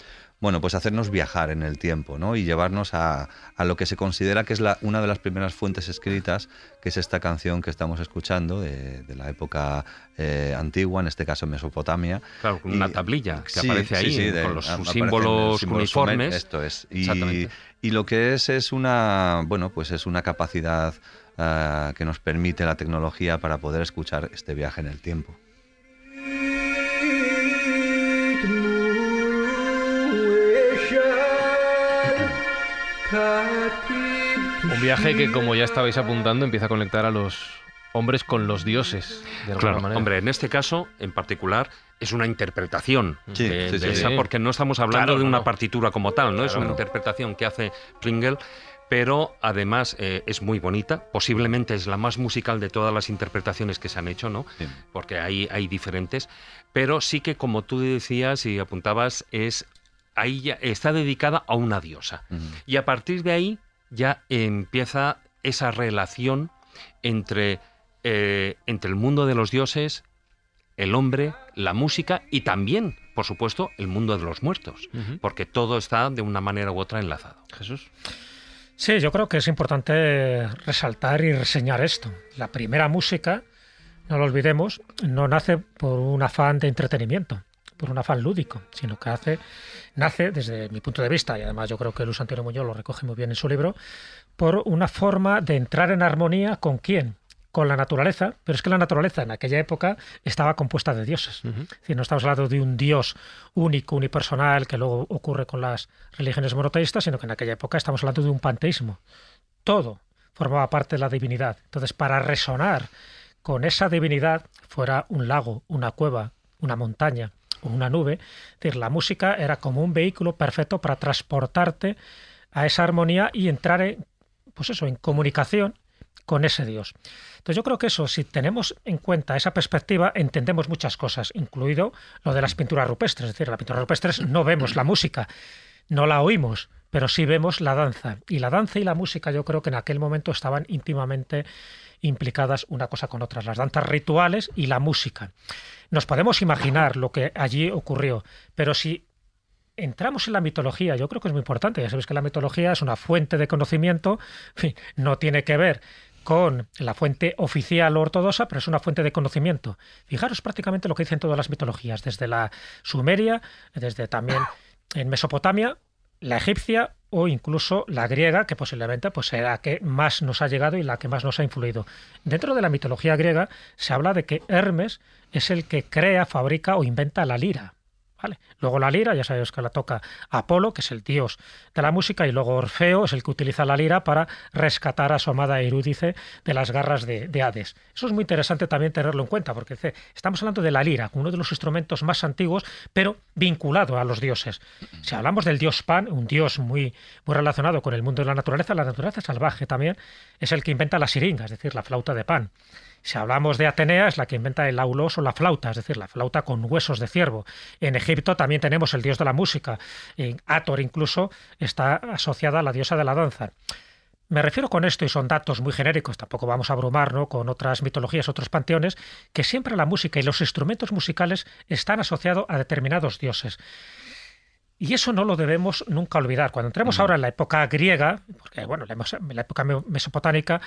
bueno, pues hacernos viajar en el tiempo ¿no? y llevarnos a, a lo que se considera que es la, una de las primeras fuentes escritas, que es esta canción que estamos escuchando de, la época eh, antigua, en este caso Mesopotamia. Claro, con una tablilla que aparece ahí con los símbolos, uniformes. esto es. Y, y lo que es es una, bueno, pues es una capacidad ah, que nos permite la tecnología para poder escuchar este viaje en el tiempo. Un viaje que, como ya estabais apuntando, empieza a conectar a los hombres con los dioses. De claro, hombre, en este caso en particular es una interpretación sí, porque no estamos hablando de una partitura como tal, ¿no? es una interpretación que hace Pringle pero además eh, es muy bonita, posiblemente es la más musical de todas las interpretaciones que se han hecho, ¿no? Porque hay, hay diferentes, pero sí que como tú decías y apuntabas, es ahí ya está dedicada a una diosa. Y a partir de ahí ya empieza esa relación entre, eh, entre el mundo de los dioses, el hombre, la música y también, por supuesto, el mundo de los muertos, porque todo está de una manera u otra enlazado. Jesús. Sí, yo creo que es importante resaltar y reseñar esto. La primera música, no lo olvidemos, no nace por un afán de entretenimiento por un afán lúdico, sino que hace, nace desde mi punto de vista, y además yo creo que Luis Antonio Muñoz lo recoge muy bien en su libro, por una forma de entrar en armonía con quién, con la naturaleza, pero es que la naturaleza en aquella época estaba compuesta de dioses. no estamos hablando de un dios único, unipersonal, que luego ocurre con las religiones monoteístas, sino que en aquella época estamos hablando de un panteísmo. Todo formaba parte de la divinidad. Entonces, para resonar con esa divinidad, fuera un lago, una cueva, una montaña, una nube. Es decir, la música era como un vehículo perfecto para transportarte a esa armonía y entrar en, pues eso, en comunicación con ese Dios. Entonces yo creo que eso, si tenemos en cuenta esa perspectiva, entendemos muchas cosas, incluido lo de las pinturas rupestres. Es decir, las pinturas rupestres no vemos la música, no la oímos, pero sí vemos la danza. Y la danza y la música yo creo que en aquel momento estaban íntimamente implicadas una cosa con otra, las danzas rituales y la música. Nos podemos imaginar lo que allí ocurrió, pero si entramos en la mitología, yo creo que es muy importante, ya sabéis que la mitología es una fuente de conocimiento, no tiene que ver con la fuente oficial ortodoxa, pero es una fuente de conocimiento. Fijaros prácticamente lo que dicen todas las mitologías, desde la sumeria, desde también en Mesopotamia, la egipcia o incluso la griega, que posiblemente pues, sea la que más nos ha llegado y la que más nos ha influido. Dentro de la mitología griega se habla de que Hermes es el que crea, fabrica o inventa la lira. Luego la lira, ya sabéis que la toca Apolo, que es el dios de la música, y luego Orfeo es el que utiliza la lira para rescatar a su amada Erúdice de las garras de, Hades. Eso es muy interesante también tenerlo en cuenta, porque estamos hablando de la lira, uno de los instrumentos más antiguos, pero vinculado a los dioses. Si hablamos del dios Pan, un dios muy, muy relacionado con el mundo de la naturaleza, la naturaleza salvaje también, es el que inventa la siringa, es decir, la flauta de Pan. Si hablamos de Atenea, es la que inventa el aulos o la flauta, es decir, la flauta con huesos de ciervo. En Egipto también tenemos el dios de la música. En Ator incluso está asociada a la diosa de la danza. Me refiero con esto, y son datos muy genéricos, tampoco vamos a abrumar con otras mitologías, otros panteones, que siempre la música y los instrumentos musicales están asociados a determinados dioses. Y eso no lo debemos nunca olvidar. Cuando entremos ahora en la época griega, porque bueno, la, la época mesopotámica,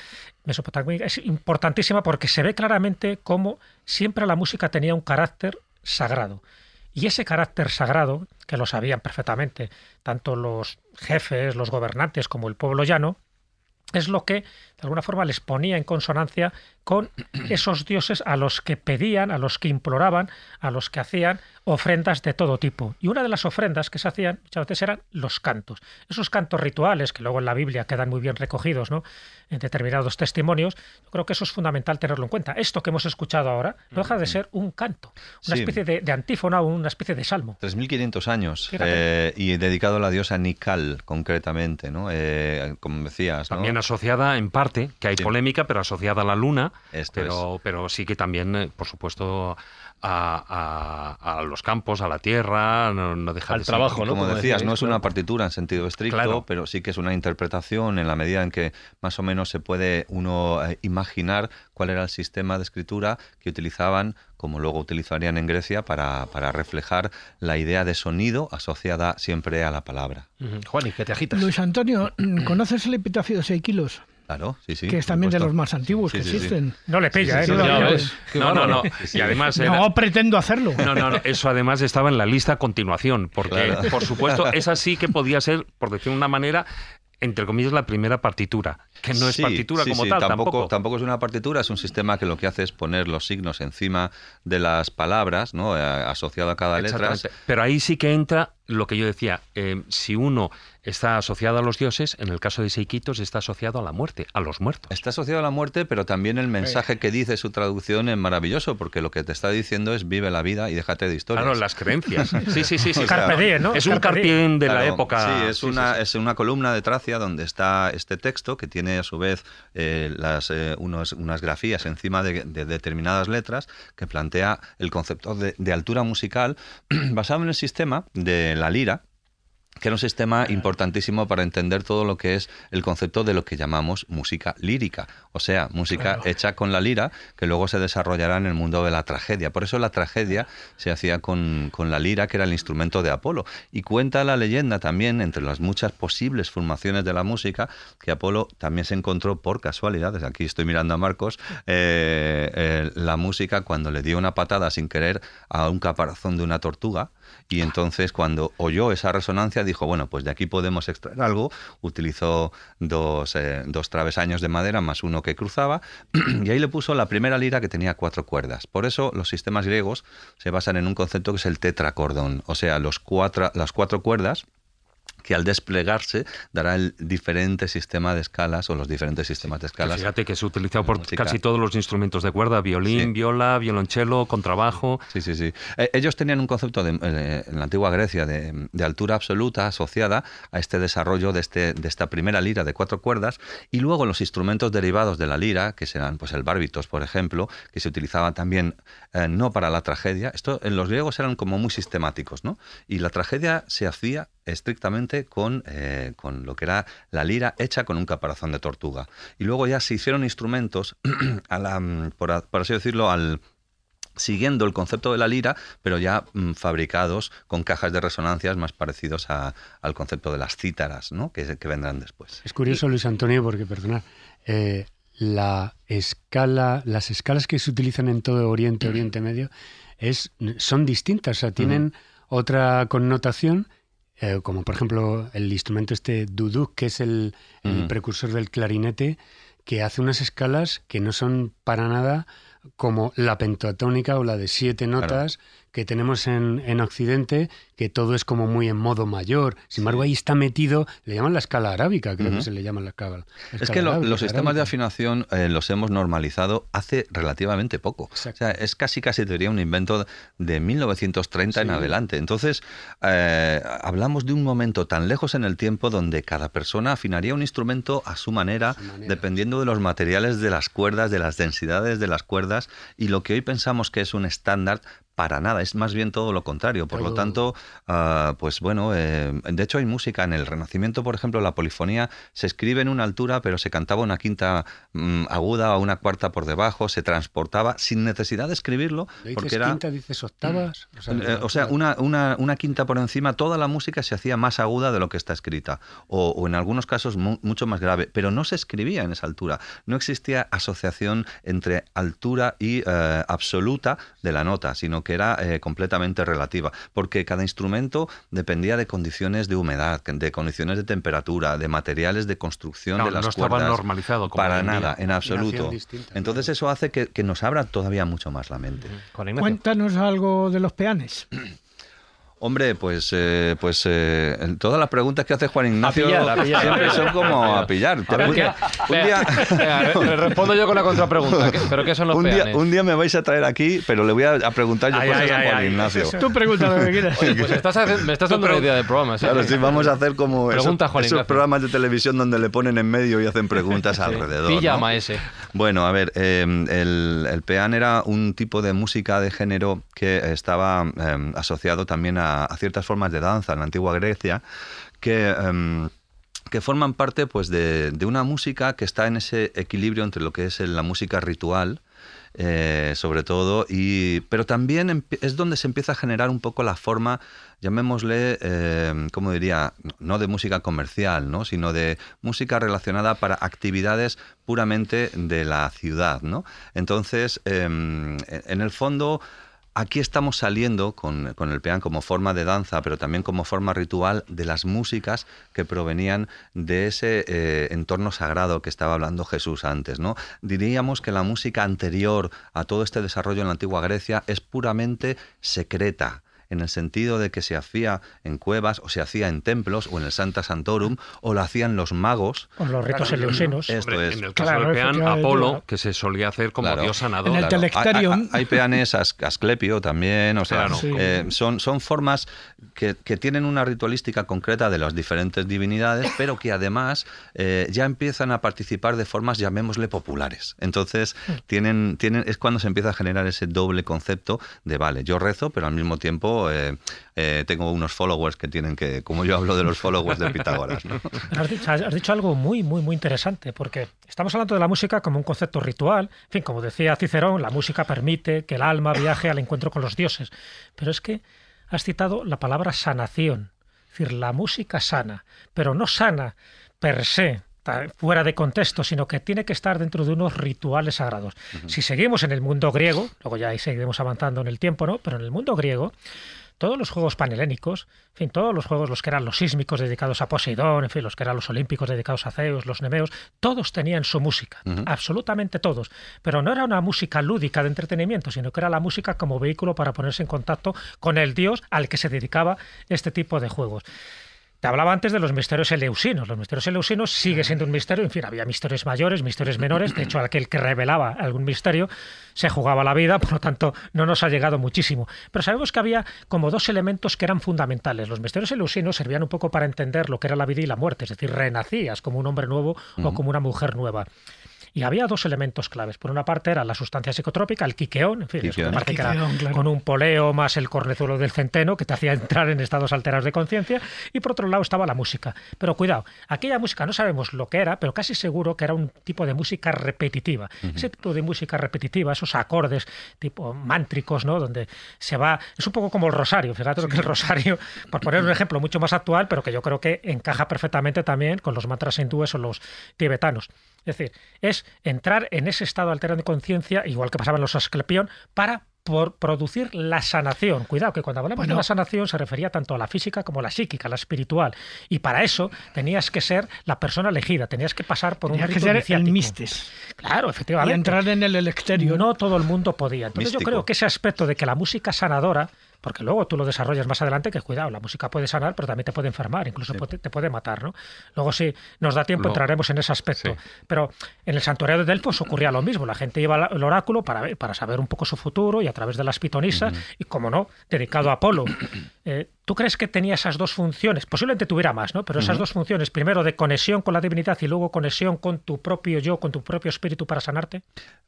mesopotámica es importantísima porque se ve claramente cómo siempre la música tenía un carácter sagrado. Y ese carácter sagrado, que lo sabían perfectamente tanto los jefes, los gobernantes como el pueblo llano, es lo que de alguna forma les ponía en consonancia con esos dioses a los que pedían, a los que imploraban, a los que hacían ofrendas de todo tipo. Y una de las ofrendas que se hacían muchas veces eran los cantos. Esos cantos rituales que luego en la Biblia quedan muy bien recogidos ¿no? en determinados testimonios, yo creo que eso es fundamental tenerlo en cuenta. Esto que hemos escuchado ahora no deja de ser un canto, una especie de, antífono antífona una especie de salmo. 3.500 años eh, y dedicado a la diosa Nikal concretamente, ¿no? Eh, como decías. También asociada en parte que hay polémica, pero asociada a la Luna, pero, pero sí que también, eh, por supuesto, a, los campos, a la tierra, no, dejar deja trabajo, ¿no? Como, decías, no es una partitura en sentido estricto, pero sí que es una interpretación en la medida en que más o menos se puede uno eh, imaginar cuál era el sistema de escritura que utilizaban como luego utilizarían en Grecia para, reflejar la idea de sonido asociada siempre a la palabra. Juan, ¿y qué te agitas? Luis Antonio, ¿conoces el epitafio de 6 kilos? Claro, sí, sí. Que es también de los más antiguos que existen. no le pega ¿eh? No, no, no, Y además. No pretendo hacerlo. No, no, no. Eso además estaba en la lista a continuación, porque, por supuesto, esa sí que podía ser, por decir una manera, entre comillas, la primera partitura, que no es partitura como tal. Tampoco, tampoco, es una partitura, es un sistema que lo que hace es poner los signos encima de las palabras, ¿no? Eh, asociado a cada letra. Pero ahí sí que entra lo que yo decía, eh, si uno está asociado a los dioses, en el caso de Seiquitos está asociado a la muerte, a los muertos. Está asociado a la muerte, pero también el mensaje que dice su traducción es maravilloso, porque lo que te está diciendo es vive la vida y déjate de historias. Claro, las creencias. Sí, sí, sí. sí. ¿no? Es un carpe de la época. Sí, es, una, es una columna de Tracia donde está este texto que tiene a su vez eh, las, eh, unas grafías encima de, determinadas letras que plantea el concepto de altura musical basado en el sistema de la lira, que era un sistema importantísimo para entender todo lo que es el concepto de lo que llamamos música lírica, o sea, música hecha con la lira que luego se desarrollará en el mundo de la tragedia. Por eso la tragedia se hacía con, la lira, que era el instrumento de Apolo. Y cuenta la leyenda también, entre las muchas posibles formaciones de la música, que Apolo también se encontró por casualidades, aquí estoy mirando a Marcos, eh, eh, la música cuando le dio una patada sin querer a un caparazón de una tortuga, y entonces cuando oyó esa resonancia dijo, bueno, pues de aquí podemos extraer algo. Utilizó dos, eh, dos travesaños de madera más uno que cruzaba y ahí le puso la primera lira que tenía cuatro cuerdas. Por eso los sistemas griegos se basan en un concepto que es el tetracordón, o sea, los cuatro, las cuatro cuerdas que al desplegarse dará el diferente sistema de escalas o los diferentes sistemas de escalas. Fíjate que se utilizaba por casi todos los instrumentos de cuerda, violín, viola, violonchelo, contrabajo. Sí, sí, sí. Eh, ellos tenían un concepto de, eh, en la antigua Grecia de, altura absoluta asociada a este desarrollo de, este, de esta primera lira de cuatro cuerdas y luego los instrumentos derivados de la lira, que serán pues, el bárbitos, por ejemplo, que se utilizaba también eh, no para la tragedia. Esto en los griegos eran como muy sistemáticos, ¿no? Y la tragedia se hacía estrictamente eh, con, lo que era la lira hecha con un caparazón de tortuga. Y luego ya se hicieron instrumentos, mm, a por, así decirlo, al, siguiendo el concepto de la lira, pero ya mm, fabricados con cajas de resonancias más parecidos a, al concepto de las cítaras, ¿no? que, vendrán después. Es curioso, Luis Antonio, porque, perdona eh, la escala, las escalas que se utilizan en todo Oriente, Oriente Medio, es, son distintas, o sea, tienen otra connotación eh, como por ejemplo el instrumento este duduk, que es el, mm. precursor del clarinete, que hace unas escalas que no son para nada como la pentatónica o la de siete notas, que tenemos en, en, Occidente, que todo es como muy en modo mayor. Sin embargo, ahí está metido, le llaman la escala arábica, creo que se le llama la escala. es que los sistemas de afinación eh, los hemos normalizado hace relativamente poco. O sea, es casi casi teoría un invento de 1930 en adelante. Entonces, eh, hablamos de un momento tan lejos en el tiempo donde cada persona afinaría un instrumento a su manera. dependiendo de los materiales de las cuerdas, de las densidades de las cuerdas, y lo que hoy pensamos que es un estándar para nada, es más bien todo lo contrario. Por lo tanto, ah, pues bueno, eh, de hecho hay música en el Renacimiento, por ejemplo, la polifonía se escribe en una altura, pero se cantaba una quinta mm, aguda o una cuarta por debajo, se transportaba sin necesidad de escribirlo. dices porque era, quinta, dices octavas? O sea, mm, eh, una, quinta por encima, toda la música se hacía más aguda de lo que está escrita, o, en algunos casos mucho más grave, pero no se escribía en esa altura, no existía asociación entre altura y eh, absoluta de la nota, sino que era eh, completamente relativa, porque cada instrumento dependía de condiciones de humedad, de condiciones de temperatura, de materiales de construcción de las no estaba normalizado. para nada, en absoluto. Entonces eso hace que, nos abra todavía mucho más la mente. Cuéntanos algo de los peanes. Hombre, pues, eh, pues eh, todas las preguntas que hace Juan Ignacio siempre son como a pillar. un, le respondo yo con la contrapregunta. ¿Pero qué son los un Día, un día me vais a traer aquí, pero le voy a, preguntar yo cosas a Juan Ignacio. Tú pregunta lo que quieras. pues estás me estás dando una idea de programa. Claro, sí, vamos a hacer como esos, programas de televisión donde le ponen en medio y hacen preguntas alrededor. ese. Bueno, a ver, em, el, el peán era un tipo de música de género que estaba em, asociado también a a, ciertas formas de danza en la antigua Grecia que... Em, que forman parte pues, de, una música que está en ese equilibrio entre lo que es la música ritual, eh, sobre todo, y, pero también es donde se empieza a generar un poco la forma, llamémosle, em, como diría, no de música comercial, ¿no? sino de música relacionada para actividades puramente de la ciudad. ¿no? Entonces, em, en el fondo, aquí estamos saliendo con, el peán como forma de danza, pero también como forma ritual de las músicas que provenían de ese eh, entorno sagrado que estaba hablando Jesús antes. ¿no? Diríamos que la música anterior a todo este desarrollo en la antigua Grecia es puramente secreta en el sentido de que se hacía en cuevas o se hacía en templos o en el Santa Santorum o lo hacían los magos. Con los retos el Peán, Apolo, que se solía hacer como dios sanador. Hay, peanes Asclepio también, o sea, eh, son, son formas que, tienen una ritualística concreta de las diferentes divinidades, pero que además eh, ya empiezan a participar de formas, llamémosle, populares. Entonces, mm. tienen, tienen, es cuando se empieza a generar ese doble concepto de, vale, yo rezo, pero al mismo tiempo eh, eh, tengo unos followers que tienen que, como yo hablo de los followers de Pitágoras. Has, dicho, has, dicho, algo muy, muy, muy interesante, porque estamos hablando de la música como un concepto ritual. En fin, como decía Cicerón, la música permite que el alma viaje al encuentro con los dioses. Pero es que has citado la palabra sanación, es decir, la música sana, pero no sana per se, fuera de contexto, sino que tiene que estar dentro de unos rituales sagrados. Si seguimos en el mundo griego, luego ya ahí seguiremos avanzando en el tiempo, ¿no? Pero en el mundo griego, todos los juegos panhelénicos, en fin, todos los juegos, los que eran los sísmicos dedicados a Poseidón, en fin, los que eran los olímpicos dedicados a Zeus, los nemeos, todos tenían su música, absolutamente todos. Pero no era una música lúdica de entretenimiento, sino que era la música como vehículo para ponerse en contacto con el dios al que se dedicaba este tipo de juegos. Te hablaba antes de los misterios eleusinos. Los misterios eleusinos sigue siendo un misterio. En fin, había misterios mayores, misterios menores. De hecho, aquel que revelaba algún misterio se jugaba la vida, por lo tanto, no nos ha llegado muchísimo. Pero sabemos que había como dos elementos que eran fundamentales. Los misterios eleusinos servían un poco para entender lo que era la vida y la muerte, es decir, renacías como un hombre nuevo o como una mujer nueva. Y había dos elementos claves. Por una parte era la sustancia psicotrópica, el quiqueón, en fin, con un poleo más el cornezuelo del centeno que te hacía entrar en estados alterados de conciencia. Y por otro lado estaba la música. Pero cuidado, aquella música no sabemos lo que era, pero casi seguro que era un tipo de música repetitiva. Ese tipo de música repetitiva, esos acordes tipo mántricos, ¿no? Donde se va. Es un poco como el rosario, fíjate que el rosario, por poner un ejemplo mucho más actual, pero que yo creo que encaja perfectamente también con los mantras hindúes o los tibetanos. Es decir, es entrar en ese estado alterado de conciencia, igual que pasaba en los Asclepión, para por producir la sanación. Cuidado, que cuando hablamos de la sanación se refería tanto a la física como a la psíquica, a la espiritual. Y para eso tenías que ser la persona elegida, tenías que pasar por un rito que Claro, efectivamente. entrar en el exterior. No todo el mundo podía. Entonces yo creo que ese aspecto de que la música sanadora porque luego tú lo desarrollas más adelante, que cuidado, la música puede sanar, pero también te puede enfermar, incluso te puede matar, ¿no? Luego si nos da tiempo entraremos en ese aspecto. Pero en el santuario de Delfos ocurría lo mismo, la gente iba al oráculo para, para saber un poco su futuro y a través de las pitonisas, y como no, dedicado a Apolo. Eh, ¿Tú crees que tenía esas dos funciones? Posiblemente tuviera más, ¿no? Pero esas dos funciones, primero de conexión con la divinidad y luego conexión con tu propio yo, con tu propio espíritu para sanarte.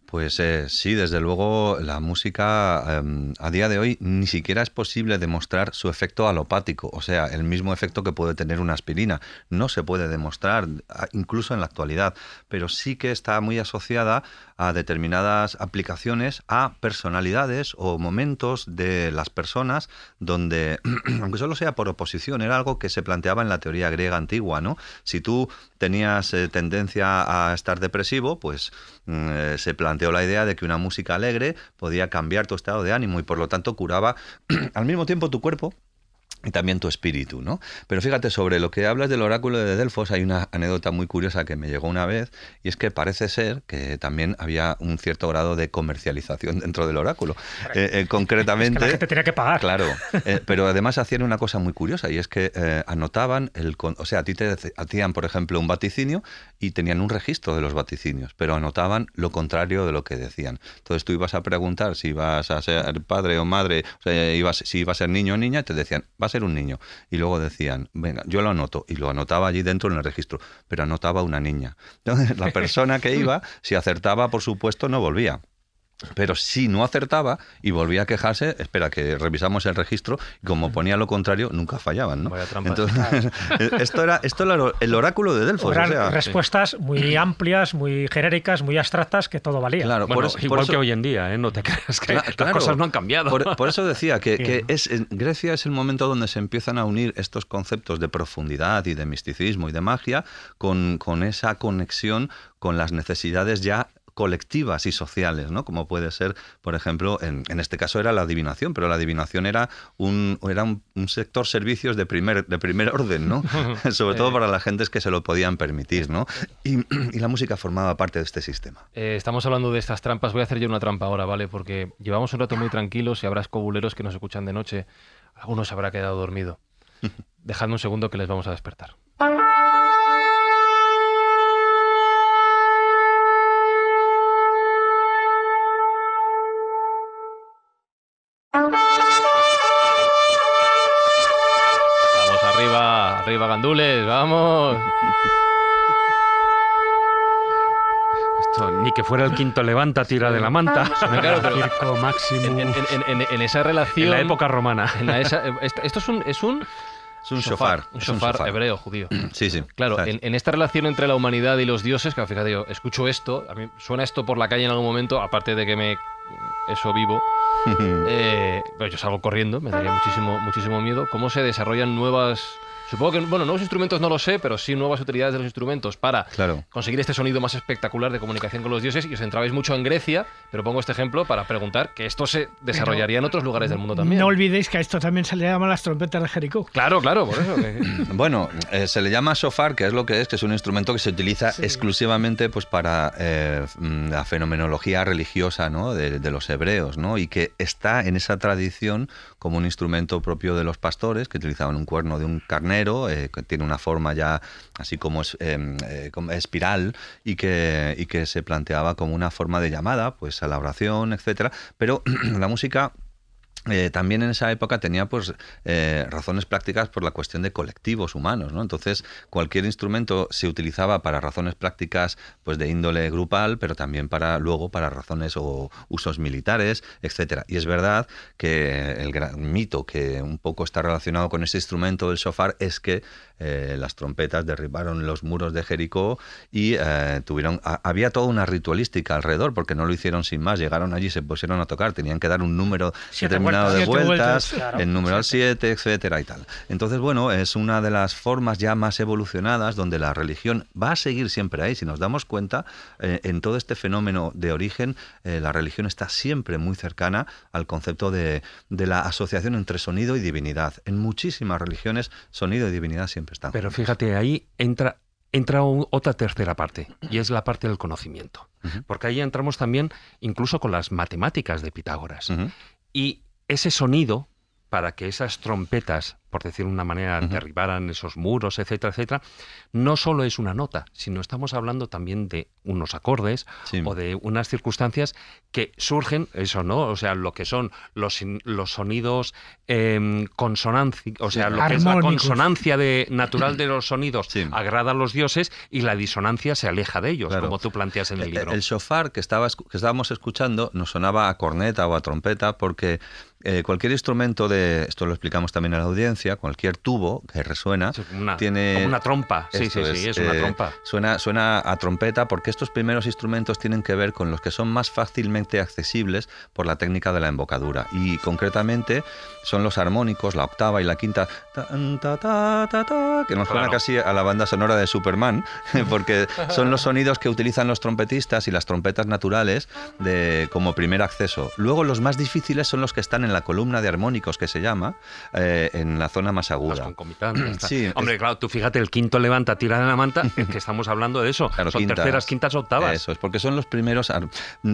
Pues eh, sí, desde luego la música em, a día de hoy ni siquiera es posible demostrar su efecto alopático, o sea, el mismo efecto que puede tener una aspirina. No se puede demostrar, incluso en la actualidad, pero sí que está muy asociada a determinadas aplicaciones, a personalidades o momentos de las personas donde, aunque solo sea por oposición, era algo que se planteaba en la teoría griega antigua, ¿no? Si tú tenías eh, tendencia a estar depresivo, pues Mm, eh, se planteó la idea de que una música alegre podía cambiar tu estado de ánimo y por lo tanto curaba al mismo tiempo tu cuerpo y también tu espíritu, ¿no? Pero fíjate, sobre lo que hablas del oráculo de Delfos, hay una anécdota muy curiosa que me llegó una vez, y es que parece ser que también había un cierto grado de comercialización dentro del oráculo. concretamente... Eh, eh, es que la tenía que pagar. Claro, eh, pero además hacían una cosa muy curiosa, y es que anotaban, el, o sea, a ti te hacían, por ejemplo, un vaticinio y tenían un registro de los vaticinios, pero anotaban lo contrario de lo que decían. Entonces tú ibas a preguntar si ibas a ser padre o madre, o si ibas a ser niño o niña, y te decían, vas ser un niño. Y luego decían, venga, yo lo anoto. Y lo anotaba allí dentro en el registro, pero anotaba una niña. Entonces, la persona que iba, si acertaba, por supuesto, no volvía. Pero si no acertaba y volvía a quejarse, espera que revisamos el registro y como ponía lo contrario, nunca fallaban, ¿no? Entonces, esto era, esto el oráculo de Delfos. respuestas muy amplias, muy genéricas, muy abstractas, que todo valía. Claro, igual que hoy en día, ¿eh? no te creas que las cosas no han cambiado. Por, eso decía que, Grecia es el momento donde se empiezan a unir estos conceptos de profundidad y de misticismo y de magia con, con esa conexión con las necesidades ya colectivas y sociales, ¿no? Como puede ser, por ejemplo, en, este caso era la adivinación, pero la adivinación era un, era un, sector servicios de primer, de primer orden, ¿no? Sobre todo para las gentes que se lo podían permitir, ¿no? Y, la música formaba parte de este sistema. Eh, estamos hablando de estas trampas, voy a hacer yo una trampa ahora, ¿vale? Porque llevamos un rato muy tranquilos y habrá escobuleros que nos escuchan de noche. Algunos se habrá quedado dormido. Dejadme un segundo que les vamos a despertar. Arriba vamos. Esto, ni que fuera el quinto levanta, tira de la manta. máximo. En, esa relación. En la época romana. Eh, esto es un. Es un es shofar. Un shofar, hebreo, judío. Sí, sí. Claro, en, esta relación entre la humanidad y los dioses, que fíjate, yo escucho esto, a mí suena esto por la calle en algún momento, aparte de que me. Eso vivo. Eh, pero yo salgo corriendo, me daría muchísimo, muchísimo miedo. ¿Cómo se desarrollan nuevas Supongo que, bueno, nuevos instrumentos no lo sé, pero sí nuevas utilidades de los instrumentos para conseguir este sonido más espectacular de comunicación con los dioses. Y os centrabais mucho en Grecia, pero pongo este ejemplo para preguntar que esto se desarrollaría en otros lugares del mundo también. No olvidéis que a esto también se le llama las trompetas de Jericó. Claro, claro, por eso. bueno, eh, se le llama sofar que es lo que es, que es un instrumento que se utiliza exclusivamente pues, para eh, mm, la fenomenología religiosa ¿no? de, de los hebreos, ¿no? y que está en esa tradición como un instrumento propio de los pastores que utilizaban un cuerno de un carnero eh, que tiene una forma ya así como, es, em, eh, espiral y que, y que se planteaba como una forma de llamada pues a la oración, etcétera, pero la música eh, también en esa época tenía pues eh, razones prácticas por la cuestión de colectivos humanos, ¿no? Entonces, cualquier instrumento se utilizaba para razones prácticas pues de índole grupal, pero también para luego para razones o usos militares, etcétera. Y es verdad que el gran mito que un poco está relacionado con ese instrumento del sofá es que eh, las trompetas, derribaron los muros de Jericó y eh, tuvieron. había toda una ritualística alrededor, porque no lo hicieron sin más. Llegaron allí, se pusieron a tocar, tenían que dar un número determinado de vueltas, el número 7, etcétera y tal. Entonces, bueno, es una de las formas ya más evolucionadas donde la religión va a seguir siempre ahí. Si nos damos cuenta, eh, en todo este fenómeno de origen, la religión está siempre muy cercana al concepto de, de la asociación entre sonido y divinidad. En muchísimas religiones, sonido y divinidad siempre pero fíjate, ahí entra, entra otra tercera parte, y es la parte del conocimiento. Porque ahí entramos también incluso con las matemáticas de Pitágoras. Y ese sonido para que esas trompetas, por decirlo de una manera, derribaran esos muros, etcétera, etcétera, no solo es una nota, sino estamos hablando también de unos acordes o de unas circunstancias que surgen, eso no, o sea, lo que son los, los sonidos em, consonancia, o sea, lo que es la consonancia de, natural de los sonidos agrada a los dioses y la disonancia se aleja de ellos, como tú planteas en el eh, libro. El, sofar que, que estábamos escuchando nos sonaba a corneta o a trompeta porque eh, cualquier instrumento de, esto lo explicamos también a la audiencia, cualquier tubo que resuena tiene... una trompa, sí, sí, sí, es una eh, trompa. Suena, suena a trompeta porque estos primeros instrumentos tienen que ver con los que son más fácilmente accesibles por la técnica de la embocadura y concretamente son los armónicos, la octava y la quinta, que nos suena casi a la banda sonora de Superman, porque son los sonidos que utilizan los trompetistas y las trompetas naturales de, como primer acceso. Luego los más difíciles son los que están en en la columna de armónicos que se llama, eh, en la zona más aguda. Hombre, claro, tú fíjate, el quinto levanta, tira de la manta, que estamos hablando de eso. son terceras, quintas, octavas. Eso es, porque son los primeros.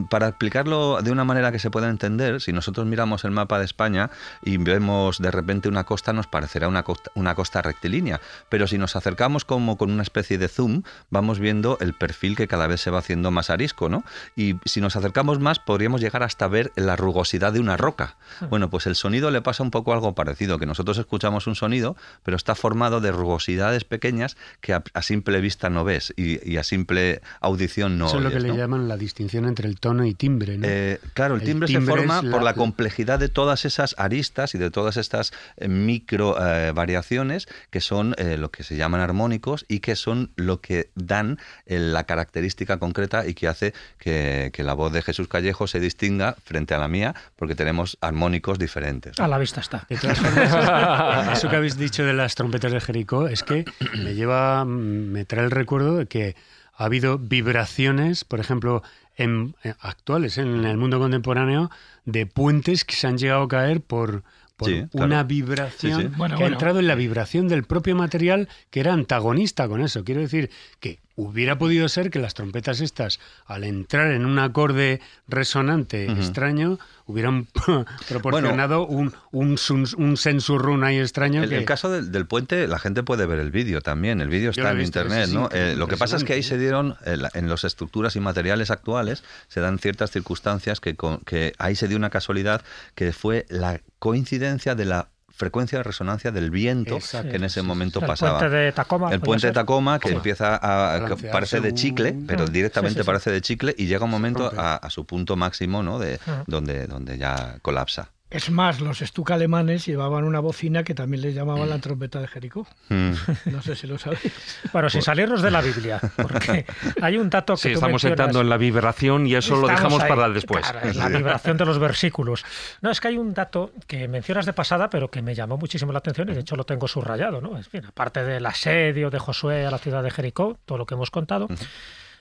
Para explicarlo de una manera que se pueda entender, si nosotros miramos el mapa de España y vemos de repente una costa, nos parecerá una costa, una costa rectilínea. Pero si nos acercamos como con una especie de zoom, vamos viendo el perfil que cada vez se va haciendo más arisco, ¿no? Y si nos acercamos más, podríamos llegar hasta ver la rugosidad de una roca. Bueno, pues el sonido le pasa un poco algo parecido, que nosotros escuchamos un sonido, pero está formado de rugosidades pequeñas que a, simple vista no ves y, a simple audición no Eso lo que le llaman la distinción entre el tono y timbre, ¿no? Eh, claro, el, timbre, se forma por la complejidad de todas esas aristas y de todas estas eh, micro eh, variaciones que son lo que se llaman armónicos y que son lo que dan la característica concreta y que hace que, que la voz de Jesús Callejo se distinga frente a la mía, porque tenemos armónicos diferentes. A la vista está. eso que habéis dicho de las trompetas de Jericó es que me lleva, me trae el recuerdo de que ha habido vibraciones, por ejemplo, en, eh, actuales en el mundo contemporáneo, de puentes que se han llegado a caer por por una vibración que ha entrado en la vibración del propio material que era antagonista con eso. Quiero decir que hubiera podido ser que las trompetas estas, al entrar en un acorde resonante extraño, hubieran proporcionado un, un, un ahí extraño. En el, caso del, puente, la gente puede ver el vídeo también. El vídeo está en internet, eh, lo que pasa es que ahí se dieron, eh, en las estructuras y materiales actuales, se dan ciertas circunstancias que, que ahí se dio una casualidad que fue la coincidencia de la frecuencia de resonancia del viento que en ese momento el pasaba. Puente de Tacoma, el puente de Tacoma, que empieza a. Que parece de chicle, pero directamente parece de chicle y llega un momento a, a, su punto máximo, ¿no? De, donde, donde ya colapsa. Es más, los estuca alemanes llevaban una bocina que también les llamaban la trompeta de Jericó. Mm. No sé si lo sabéis. Bueno, sin pues- salirnos de la Biblia, porque hay un dato que. Sí, estamos entrando en la vibración y eso lo dejamos para después. la vibración de los versículos. No, es que hay un dato que mencionas de pasada, pero que me llamó muchísimo la atención y de hecho lo tengo subrayado, ¿no? Es bien, aparte del asedio de Josué a la ciudad de Jericó, todo lo que hemos contado,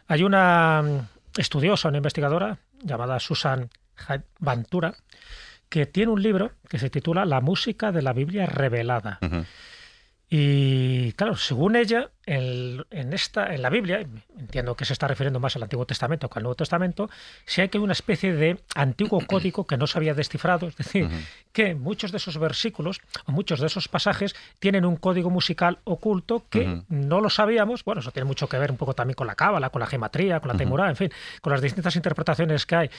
hay una mm, estudiosa, una investigadora llamada Susan Ventura que tiene un libro que se titula La música de la Biblia revelada. Y claro, según ella, en, esta, en la Biblia, entiendo que se está refiriendo más al Antiguo Testamento que al Nuevo Testamento, si hay que una especie de antiguo código que no se había descifrado, es decir, que muchos de esos versículos o muchos de esos pasajes tienen un código musical oculto que no lo sabíamos, bueno, eso tiene mucho que ver un poco también con la cábala, con la gematría, con la temorá, en fin, con las distintas interpretaciones que hay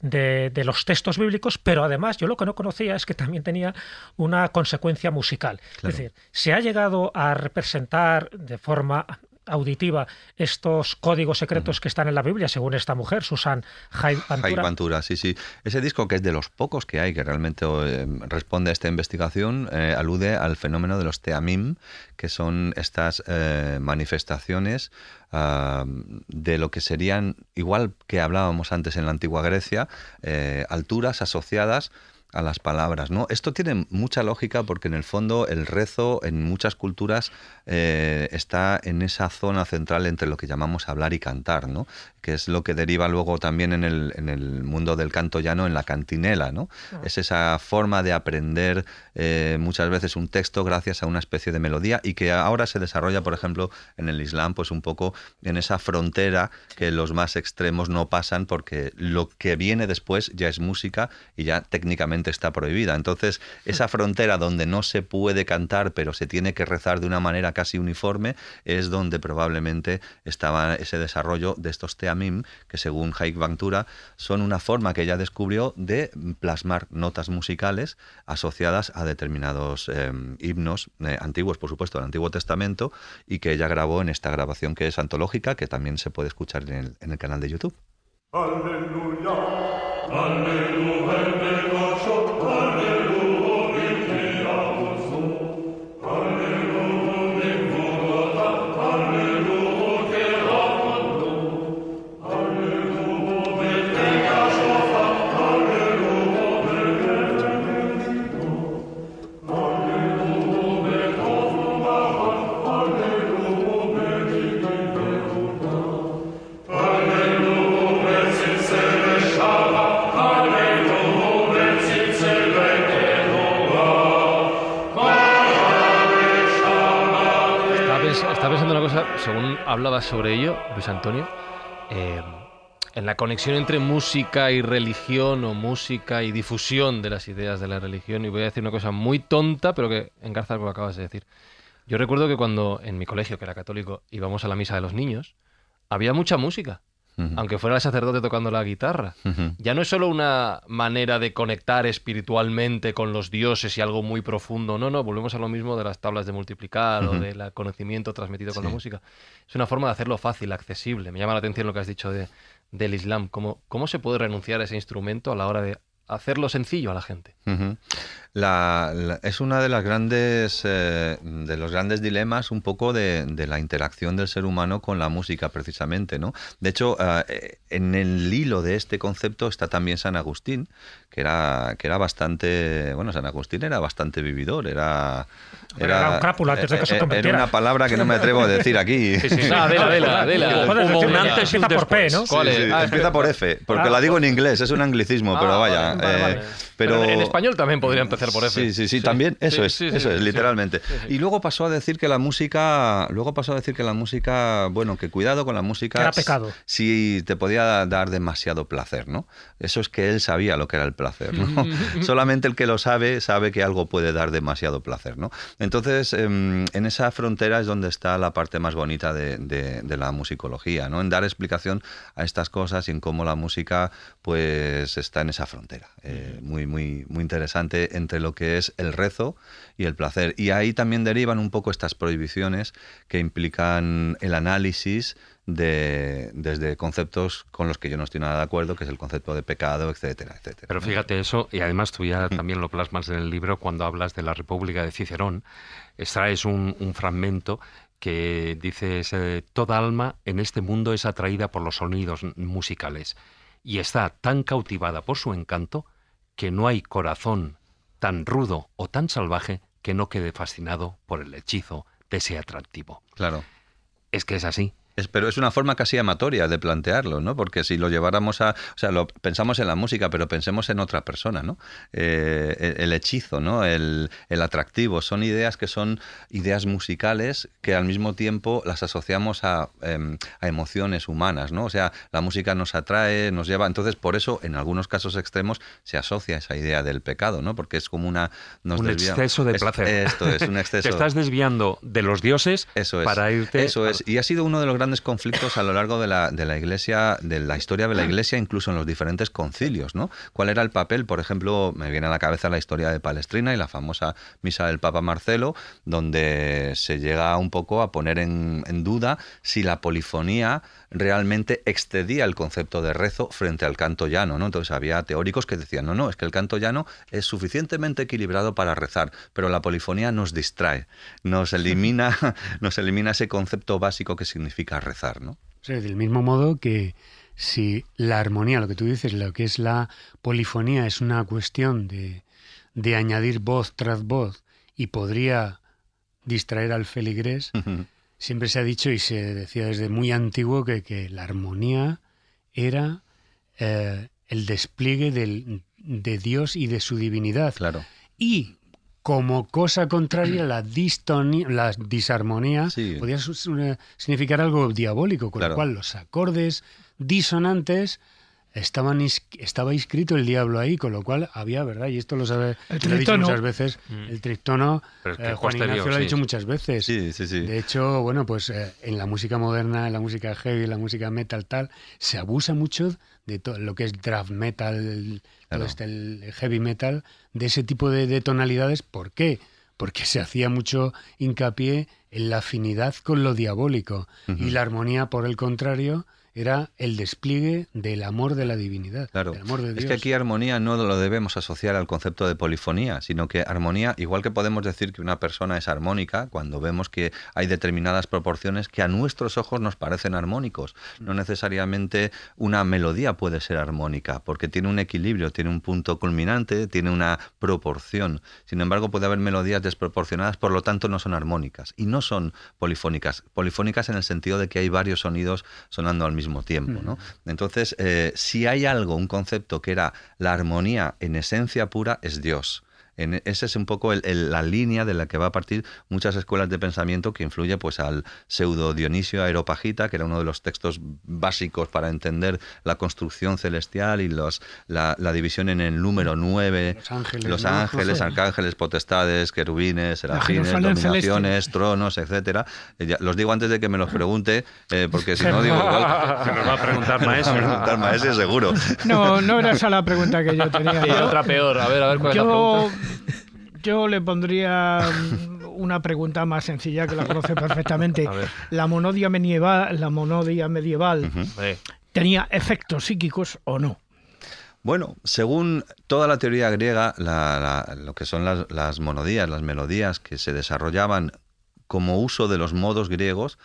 de, los textos bíblicos, pero además yo lo que no conocía es que también tenía una consecuencia musical. Es decir, se ha llegado a representar de forma auditiva estos códigos secretos que están en la Biblia, según esta mujer, Susan haidt Ventura. sí, sí. Ese disco, que es de los pocos que hay que realmente eh, responde a esta investigación, eh, alude al fenómeno de los teamim, que son estas eh, manifestaciones ah, de lo que serían, igual que hablábamos antes en la antigua Grecia, alturas asociadas a las palabras, ¿no? Esto tiene mucha lógica porque en el fondo el rezo en muchas culturas eh, está en esa zona central entre lo que llamamos hablar y cantar, ¿no? Que es lo que deriva luego también en el, en el mundo del canto llano en la cantinela, ¿no? Es esa forma de aprender eh, muchas veces un texto gracias a una especie de melodía y que ahora se desarrolla, por ejemplo, en el Islam, pues un poco en esa frontera que los más extremos no pasan porque lo que viene después ya es música y ya técnicamente está prohibida. Entonces, esa frontera donde no se puede cantar, pero se tiene que rezar de una manera casi uniforme, es donde probablemente estaba ese desarrollo de estos teamim, que según Haik Bantura son una forma que ella descubrió de plasmar notas musicales asociadas a determinados eh, himnos eh, antiguos, por supuesto, del Antiguo Testamento, y que ella grabó en esta grabación que es antológica, que también se puede escuchar en el, canal de YouTube. aleluya, aleluya. Lord. según hablabas sobre ello, Luis Antonio, eh, en la conexión entre música y religión o música y difusión de las ideas de la religión, y voy a decir una cosa muy tonta, pero que engarza lo que acabas de decir. Yo recuerdo que cuando en mi colegio, que era católico, íbamos a la misa de los niños, había mucha música aunque fuera el sacerdote tocando la guitarra. Ya no es solo una manera de conectar espiritualmente con los dioses y algo muy profundo, no, no, volvemos a lo mismo de las tablas de multiplicar o del conocimiento transmitido con la música. Es una forma de hacerlo fácil, accesible. Me llama la atención lo que has dicho de, del Islam, ¿Cómo, cómo se puede renunciar a ese instrumento a la hora de hacerlo sencillo a la gente la, es una de las grandes eh, de los grandes dilemas un poco de, la interacción del ser humano con la música precisamente no de hecho ah, eh, en el hilo de este concepto está también San Agustín que era bastante bueno San Agustín era bastante vividor era era, un antes de que se una palabra que no me atrevo a decir aquí sí, sí. empieza por P ¿no? empieza por F porque la digo en inglés es un anglicismo pero ah, vaya eh, en, español también podría empezar por eso. Sí, sí, sí, también, eso es, eso es, literalmente. Y luego pasó a decir que la música, luego pasó a decir que la música, bueno, que cuidado con la música. era pecado. Si te podía dar demasiado placer, ¿no? Eso es que él sabía lo que era el placer, ¿no? Solamente el que lo sabe sabe que algo puede dar demasiado placer, ¿no? Entonces, em, en esa frontera es donde está la parte más bonita de, la musicología, ¿no? En dar explicación a estas cosas y en cómo la música, pues, está en esa frontera, eh, muy muy, interesante entre lo que es el rezo y el placer. Y ahí también derivan un poco estas prohibiciones que implican el análisis de, desde conceptos con los que yo no estoy nada de acuerdo, que es el concepto de pecado, etcétera, etcétera. Pero fíjate eso, y además tú ya también lo plasmas en el libro cuando hablas de la República de Cicerón, extraes un, un fragmento que dices, toda alma en este mundo es atraída por los sonidos musicales y está tan cautivada por su encanto que no hay corazón tan rudo o tan salvaje que no quede fascinado por el hechizo de ese atractivo. Claro. Es que es así pero es una forma casi amatoria de plantearlo, ¿no? Porque si lo lleváramos a. O sea, lo, pensamos en la música, pero pensemos en otra persona, ¿no? Eh, e, el, hechizo, ¿no? El, atractivo. Son ideas que son ideas musicales que al mismo tiempo las asociamos em, a, emociones humanas, ¿no? O sea, la música nos atrae, nos lleva. Entonces, por eso, en algunos casos extremos, se asocia esa idea del pecado, ¿no? Porque es como una. un exceso de placer. Esto es, un exceso. Te estás desviando de los dioses eso es, para irte. Eso es. Y ha sido uno de los grandes conflictos a lo largo de la, Iglesia, de la historia de la Iglesia, incluso en los diferentes concilios, ¿no? ¿Cuál era el papel? Por ejemplo, me viene a la cabeza la historia de Palestrina y la famosa misa del Papa Marcelo, donde se llega un poco a poner en, duda si la polifonía realmente excedía el concepto de rezo frente al canto llano, Entonces había teóricos que decían, no, no, es que el canto llano es suficientemente equilibrado para rezar, pero la polifonía nos distrae, nos elimina, nos elimina ese concepto básico que significa rezar, ¿no? del mismo modo que si la armonía, lo que tú dices, lo que es la polifonía, es una cuestión de, de añadir voz tras voz y podría distraer al feligrés, siempre se ha dicho y se decía desde muy antiguo que, la armonía era eh, el despliegue de Dios y de su divinidad. Claro. Y como cosa contraria, la, distonía, la disarmonía podía eh, significar algo diabólico, con lo cual los acordes disonantes estaban estaba inscrito el diablo ahí, con lo cual había, ¿verdad? Y esto lo sabe lo muchas veces, mm. el triptono, eh, Juan Ignacio lo ha dicho muchas veces. Sí, sí, sí. de hecho, bueno, pues eh, en la música moderna, en la música heavy, en la música metal, tal, se abusa mucho de todo lo que es draft metal, este, heavy metal, de ese tipo de, tonalidades. ¿Por qué? Porque se hacía mucho hincapié en la afinidad con lo diabólico y la armonía, por el contrario, era el despliegue del amor de la divinidad, claro. Es que aquí armonía no lo debemos asociar al concepto de polifonía, sino que armonía, igual que podemos decir que una persona es armónica cuando vemos que hay determinadas proporciones que a nuestros ojos nos parecen armónicos, mm. no necesariamente una melodía puede ser armónica, porque tiene un equilibrio, tiene un punto culminante, tiene una proporción. Sin embargo, puede haber melodías desproporcionadas, por lo tanto no son armónicas y no son polifónicas. Polifónicas en el sentido de que hay varios sonidos sonando al mismo mismo tiempo. Mm. ¿no? Entonces, eh, si hay algo, un concepto que era la armonía en esencia pura, es Dios. E, esa es un poco la línea de la que va a partir muchas escuelas de pensamiento que influye pues al pseudo Dionisio Aeropagita, que era uno de los textos básicos para entender la construcción celestial y los, la, división en el número 9, los ángeles, arcángeles, potestades, querubines, serafines, dominaciones, tronos, etcétera. Eh, los digo antes de que me los pregunte, eh, porque si no digo igual... nos va a preguntar maestro. seguro. No, no era esa la pregunta que yo tenía. otra peor, a ver, a ver cuál es la pregunta. Yo le pondría mm, una pregunta más sencilla que la conoce perfectamente. La monodia medieval, la monodia medieval ¿tenía efectos psíquicos o no? Bueno, según toda la teoría griega, lo que son las monodías, las melodías que se desarrollaban como uso de los modos griegos,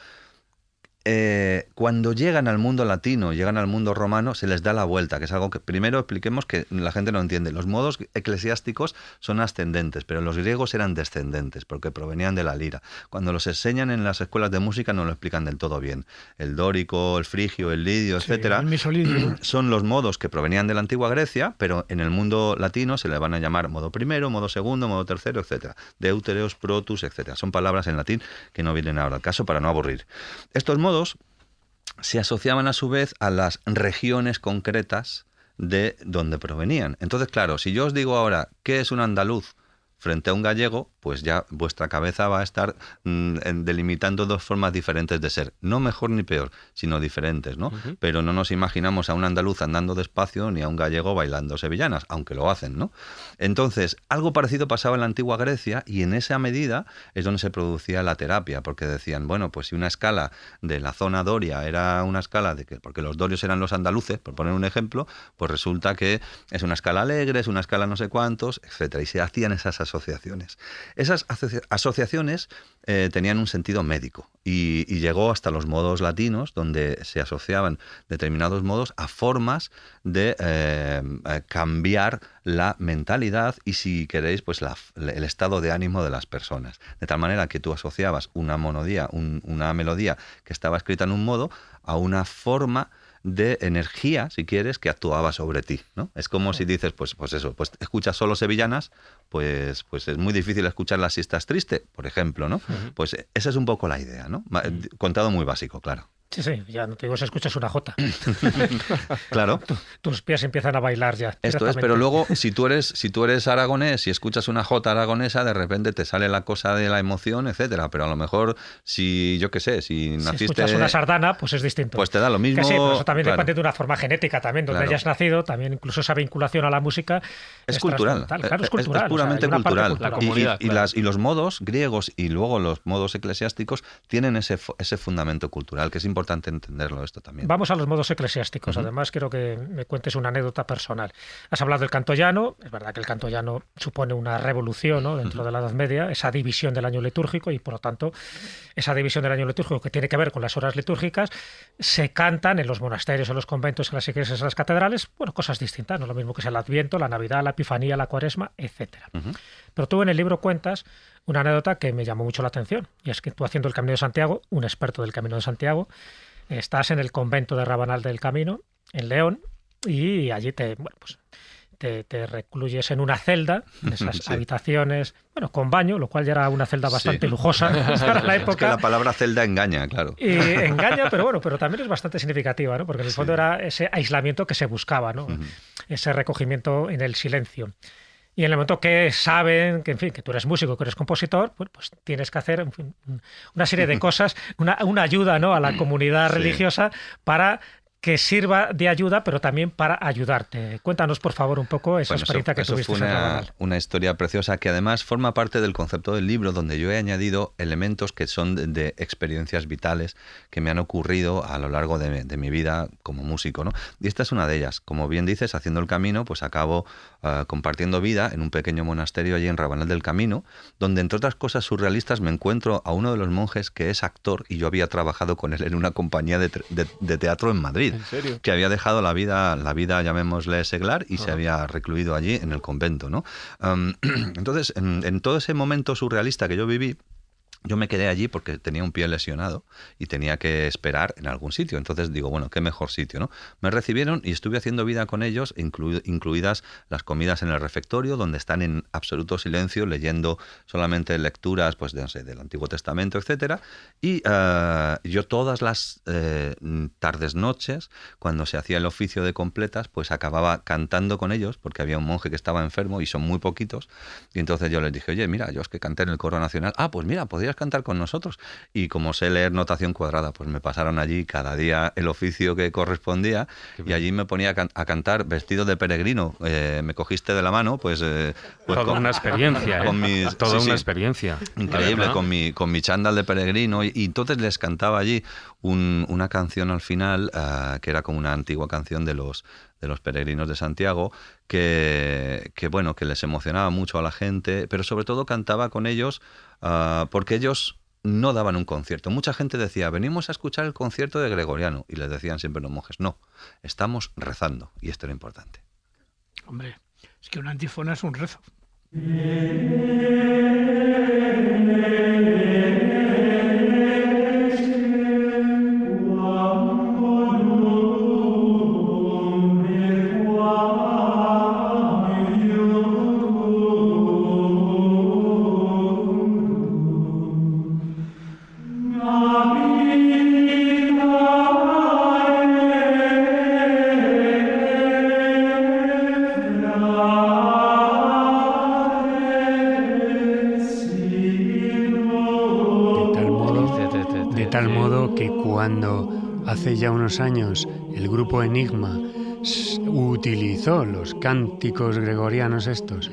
eh, cuando llegan al mundo latino, llegan al mundo romano, se les da la vuelta, que es algo que primero expliquemos que la gente no entiende. Los modos eclesiásticos son ascendentes, pero los griegos eran descendentes, porque provenían de la lira. Cuando los enseñan en las escuelas de música no lo explican del todo bien. El dórico, el frigio, el lidio, etcétera, son los modos que provenían de la antigua Grecia, pero en el mundo latino se le van a llamar modo primero, modo segundo, modo tercero, etcétera. Deutereos, protus, etcétera. Son palabras en latín que no vienen ahora al caso para no aburrir. Estos modos se asociaban a su vez a las regiones concretas de donde provenían. Entonces, claro, si yo os digo ahora qué es un andaluz, frente a un gallego, pues ya vuestra cabeza va a estar mm, delimitando dos formas diferentes de ser. No mejor ni peor, sino diferentes, ¿no? Pero no nos imaginamos a un andaluz andando despacio ni a un gallego bailando sevillanas, aunque lo hacen, ¿no? Entonces, algo parecido pasaba en la antigua Grecia y en esa medida es donde se producía la terapia, porque decían, bueno, pues si una escala de la zona doria era una escala de que, porque los dorios eran los andaluces, por poner un ejemplo, pues resulta que es una escala alegre, es una escala no sé cuántos, etcétera. Y se hacían esas asociaciones. Esas asociaciones eh, tenían un sentido médico y, llegó hasta los modos latinos, donde se asociaban determinados modos a formas de eh, eh, cambiar la mentalidad y, si queréis, pues el estado de ánimo de las personas. De tal manera que tú asociabas una monodía, una melodía que estaba escrita en un modo, a una forma de energía, si quieres, que actuaba sobre ti. ¿no? Es como si dices, pues, pues eso, pues escuchas solo sevillanas, pues, pues es muy difícil escucharlas si estás triste, por ejemplo, ¿no? Pues eh, esa es un poco la idea, ¿no? Mm. Contado muy básico, claro. Sí, sí, ya no te digo si escuchas una jota. claro. tus pies empiezan a bailar ya. Esto es, pero luego si tú eres si tú eres aragonés y escuchas una jota aragonesa, de repente te sale la cosa de la emoción, etcétera, pero a lo mejor si yo qué sé, si naciste si escuchas una sardana, pues es distinto. Pues te da lo mismo. sí, pero eso también depende de una forma genética también, donde hayas nacido, también incluso esa vinculación a la música es, cultural. Claro, es cultural, es, puramente cultural. y, los modos griegos y luego los modos eclesiásticos tienen ese ese fundamento cultural que es importante importante entenderlo esto también. Vamos a los modos eclesiásticos. Además, quiero que me cuentes una anécdota personal. Has hablado del cantollano. Es verdad que el cantollano supone una revolución dentro de la Edad Media, esa división del año litúrgico y, por lo tanto, esa división del año litúrgico que tiene que ver con las horas litúrgicas, se cantan en los monasterios, en los conventos, en las iglesias, en las catedrales, bueno, cosas distintas. No es lo mismo que sea el Adviento, la Navidad, la Epifanía, la Cuaresma, etc. Pero tú en el libro cuentas una anécdota que me llamó mucho la atención. Y es que tú haciendo el Camino de Santiago, un experto del Camino de Santiago, estás en el convento de Rabanal del Camino, en León, y allí te, bueno, pues, te, te, recluyes en una celda, en esas habitaciones, bueno, con baño, lo cual ya era una celda bastante lujosa para la época. que la palabra celda engaña, claro. Y engaña, pero bueno, pero también es bastante significativa, Porque en el fondo era ese aislamiento que se buscaba, ¿no? Ese recogimiento en el silencio. Y en el momento que saben que, en fin, que tú eres músico, que eres compositor, pues, pues tienes que hacer una serie de cosas, una, ayuda ¿no? a la comunidad religiosa para que sirva de ayuda, pero también para ayudarte. Cuéntanos, por favor, un poco esa experiencia que tuviste. Fue una, una historia preciosa que además forma parte del concepto del libro, donde yo he añadido elementos que son de, experiencias vitales que me han ocurrido a lo largo de, mi vida como músico. ¿no? Y esta es una de ellas. Como bien dices, haciendo el camino, pues acabo ah, compartiendo vida en un pequeño monasterio allí en rabanel del Camino, donde entre otras cosas surrealistas me encuentro a uno de los monjes que es actor y yo había trabajado con él en una compañía de teatro en Madrid que había dejado la vida, la vida llamémosle seglar, y se había recluido allí en el convento. ¿no? entonces, en todo ese momento surrealista que yo viví, yo me quedé allí porque tenía un pie lesionado y tenía que esperar en algún sitio. Entonces digo, bueno, qué mejor sitio, ¿no? Me recibieron y estuve haciendo vida con ellos, incluidas las comidas en el refectorio, donde están en absoluto silencio, leyendo solamente lecturas, pues, de, del Antiguo Testamento, etc. Y eh, yo todas las eh, tardes, noches, cuando se hacía el oficio de completas, pues acababa cantando con ellos, porque había un monje que estaba enfermo y son muy poquitos. Y entonces yo les dije, oye, mira, yo es que canté en el coro nacional. Ah, pues mira, podrías cantar con nosotros. Y como sé leer notación cuadrada, pues me pasaron allí cada día el oficio que correspondía y allí me ponía a, cantar vestido de peregrino. Eh, me cogiste de la mano, pues... Eh, pues Toda una experiencia, con ¿eh? Toda una experiencia. Increíble, con, mi, con mi chándal de peregrino. Y, entonces les cantaba allí una canción al final ah, que era como una antigua canción de los de los peregrinos de Santiago, que, bueno, que les emocionaba mucho a la gente, pero sobre todo cantaba con ellos ah, porque ellos no daban un concierto. Mucha gente decía, venimos a escuchar el concierto de Gregoriano. Y les decían siempre los monjes, no, estamos rezando. Y esto era importante. Hombre, es que un antifona es un rezo. ya unos años el grupo Enigma utilizó los cánticos gregorianos estos,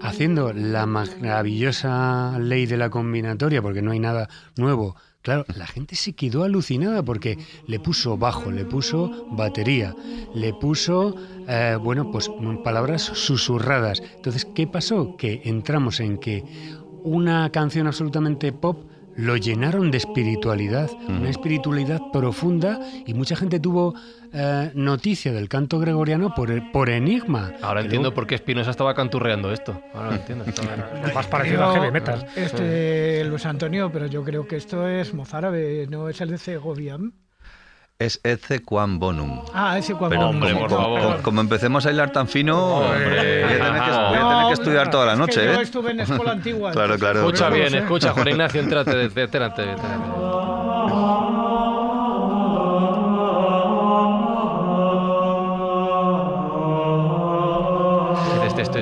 haciendo la maravillosa ley de la combinatoria, porque no hay nada nuevo. Claro, la gente se quedó alucinada porque le puso bajo, le puso batería, le puso, eh, bueno, pues mm, palabras susurradas. Entonces, ¿qué pasó? Que entramos en que una canción absolutamente pop lo llenaron de espiritualidad, una espiritualidad profunda y mucha gente tuvo eh, noticia del canto gregoriano por, por enigma. Ahora entiendo por qué Espinosa estaba canturreando esto. Ahora entiendo. Más parecido a heavy metal. Este, Luis Antonio, pero yo creo que esto es mozárabe, no es el de Segovia es Ece Quam Bonum. Ah, ese Quam Pero Bonum. Hombre, como, por favor. Como, empecemos a hilar tan fino, voy a tener que, que estudiar toda la noche. Es que ¿eh? yo estuve en escuela antigua. claro, claro. Escucha bien, escucha, Juan Ignacio, entrate, entrate. entrate.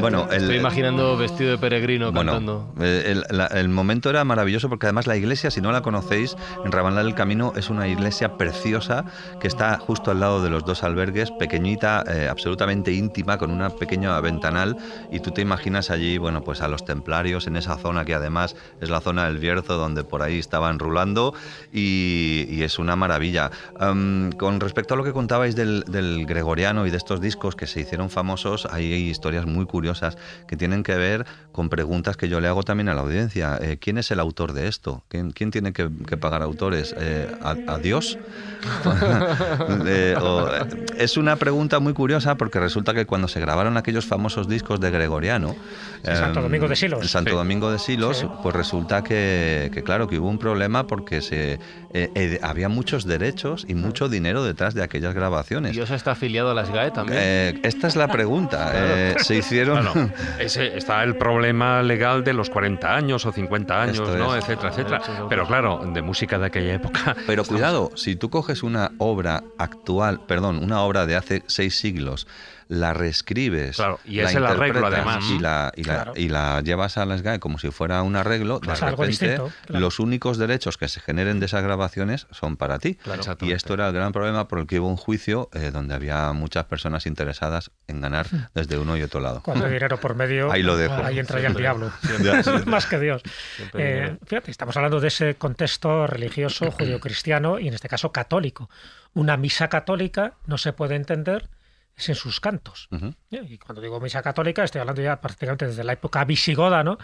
Bueno, Estoy imaginando vestido de peregrino cantando. Eh, el, momento era maravilloso porque además la iglesia, si no la conocéis, en Rabanal del Camino es una iglesia preciosa que está justo al lado de los dos albergues, pequeñita, eh, absolutamente íntima, con una pequeña ventanal y tú te imaginas allí, bueno, pues a los templarios en esa zona que además es la zona del Bierzo donde por ahí estaban rulando y, es una maravilla. con respecto a lo que contabais del, del gregoriano y de estos discos que se hicieron famosos, hay historias muy curiosas que tienen que ver con preguntas que yo le hago también a la audiencia. Eh, ¿Quién es el autor de esto? ¿Quién, tiene que, pagar autores? Eh, ¿a, Dios? Eh, es una pregunta muy curiosa porque resulta que cuando se grabaron aquellos famosos discos de Gregoriano, En Santo Domingo de em, Silos, Santo Domingo de Silos, pues resulta que, claro que hubo un problema porque se eh, eh, había muchos derechos y mucho dinero detrás de aquellas grabaciones. ¿Y usted está afiliado a las GAE también? Eh, esta es la pregunta. se hicieron... está el problema legal de los 40 años o 50 años, etcétera, etcétera. Pero claro, de música de aquella época... Pero cuidado, si tú coges una obra actual, perdón, una obra de hace seis siglos, la reescribes. y es el arreglo además. Y la, llevas a las GAE como si fuera un arreglo, de distinto, los únicos derechos que se generen de esas grabaciones son para ti. y esto era el gran problema por el que hubo un juicio eh, donde había muchas personas interesadas en ganar hmm. desde uno y otro lado. Cuando hay dinero por medio, ahí, lo entra ya el diablo. Más que Dios. Eh, fíjate, estamos hablando de ese contexto religioso judío cristiano y en este caso católico. Una misa católica no se puede entender es en sus cantos. ¿Eh? Y cuando digo misa católica, estoy hablando ya prácticamente desde la época visigoda, ¿no?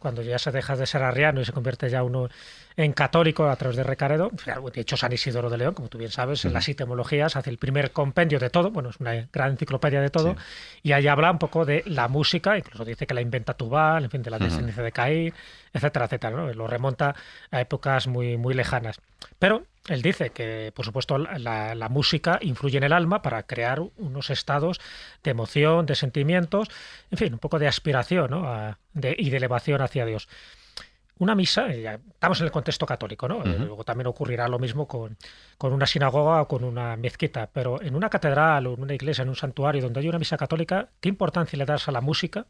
cuando ya se deja de ser arriano y se convierte ya uno en católico a través de Recaredo, pues, de hecho San Isidoro de León, como tú bien sabes, en las etimologías hace el primer compendio de todo, bueno, es una gran enciclopedia de todo, y ahí habla un poco de la música, incluso dice que la inventa Tubal, en fin, de la descendencia de Caín, etcétera, etcétera, Lo remonta a épocas muy, muy lejanas. Pero él dice que, por supuesto, la, música influye en el alma para crear unos estados de emoción, de sentimientos, en fin, un poco de aspiración ¿no? a, y de elevación hacia Dios. Una misa, eh, estamos en el contexto católico, ¿no? Luego también ocurrirá lo mismo con, con, una sinagoga o con una mezquita, pero en una catedral o en una iglesia, en un santuario donde hay una misa católica, ¿qué importancia le das a la música?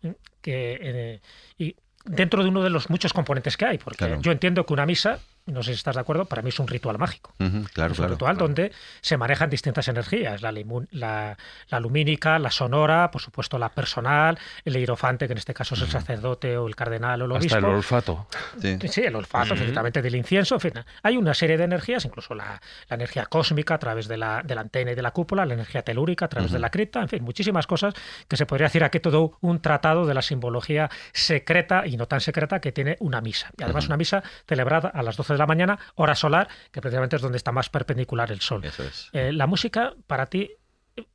¿Mm? Eh, y dentro de uno de los muchos componentes que hay, porque yo entiendo que una misa no sé si estás de acuerdo, para mí es un ritual mágico. claro, es un ritual donde se manejan distintas energías, la, la, lumínica, la sonora, por supuesto la personal, el hierofante, que en este caso es el sacerdote o el cardenal o el obispo. el olfato. Sí, el olfato, efectivamente, del incienso. En fin, hay una serie de energías, incluso la, energía cósmica a través de la, antena y de la cúpula, la energía telúrica a través de la cripta, en fin, muchísimas cosas que se podría decir aquí todo un tratado de la simbología secreta y no tan secreta que tiene una misa. Y además una misa celebrada a las 12 de la mañana, hora solar, que precisamente es donde está más perpendicular el sol. Eh, la música, para ti,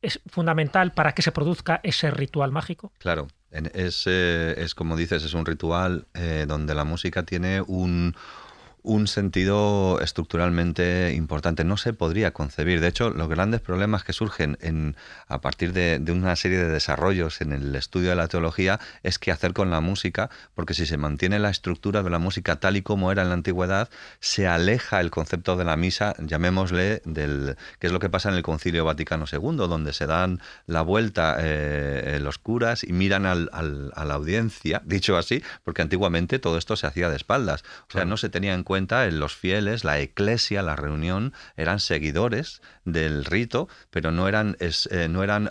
es fundamental para que se produzca ese ritual mágico? Claro, es, es como dices, es un ritual eh, donde la música tiene un, un sentido estructuralmente importante. No se podría concebir. De hecho, los grandes problemas que surgen en, a partir de, una serie de desarrollos en el estudio de la teología es qué hacer con la música, porque si se mantiene la estructura de la música tal y como era en la antigüedad, se aleja el concepto de la misa, llamémosle, del que es lo que pasa en el Concilio Vaticano II, donde se dan la vuelta eh, los curas y miran a la audiencia, dicho así, porque antiguamente todo esto se hacía de espaldas. O sea, no se tenía en cuenta, eh, los fieles, la iglesia, la reunión, eran seguidores del rito, pero no eran, eh, no eran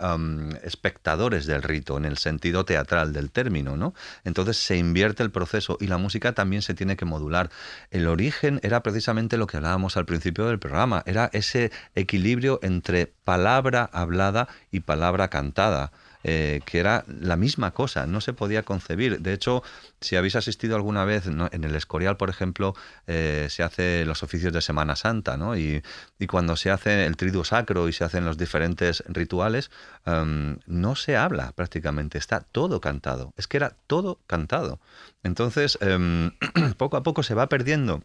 espectadores del rito en el sentido teatral del término, ¿no? Entonces se invierte el proceso y la música también se tiene que modular. El origen era precisamente lo que hablábamos al principio del programa, era ese equilibrio entre palabra hablada y palabra cantada. Eh, que era la misma cosa, no se podía concebir. De hecho, si habéis asistido alguna vez, en el Escorial, por ejemplo, eh, se hace los oficios de Semana Santa, ¿no? Y, y, cuando se hace el triduo sacro y se hacen los diferentes rituales, em, no se habla prácticamente, está todo cantado. Es que era todo cantado. Entonces, em, poco a poco se va perdiendo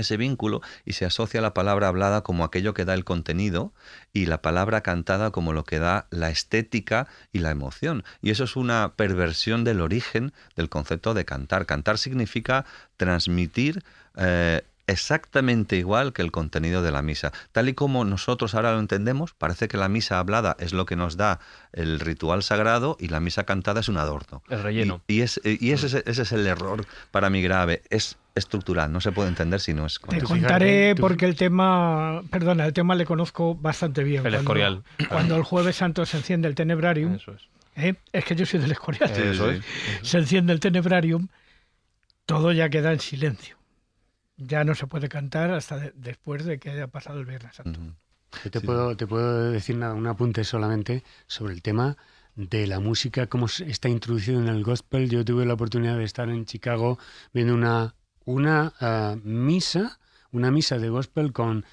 ese vínculo y se asocia la palabra hablada como aquello que da el contenido y la palabra cantada como lo que da la estética y la emoción. Y eso es una perversión del origen del concepto de cantar. Cantar significa transmitir eh, exactamente igual que el contenido de la misa. Tal y como nosotros ahora lo entendemos, parece que la misa hablada es lo que nos da el ritual sagrado y la misa cantada es un adorno. El relleno. Y, es, eh, ese, ese, es el error para mí grave. Es estructural, no se puede entender si no es... Te contaré porque el tema, perdona, el tema le conozco bastante bien. El escorial. Cuando el jueves santo se enciende el tenebrarium, Eso es. ¿eh? es que yo soy del escorial, Eso es. se enciende el tenebrarium, todo ya queda en silencio ya no se puede cantar hasta después de que haya pasado el Viernes Santo. te, puedo, te puedo decir nada, un apunte solamente sobre el tema de la música, cómo está introducido en el gospel. Yo tuve la oportunidad de estar en Chicago viendo una, una ah, misa una misa de gospel con,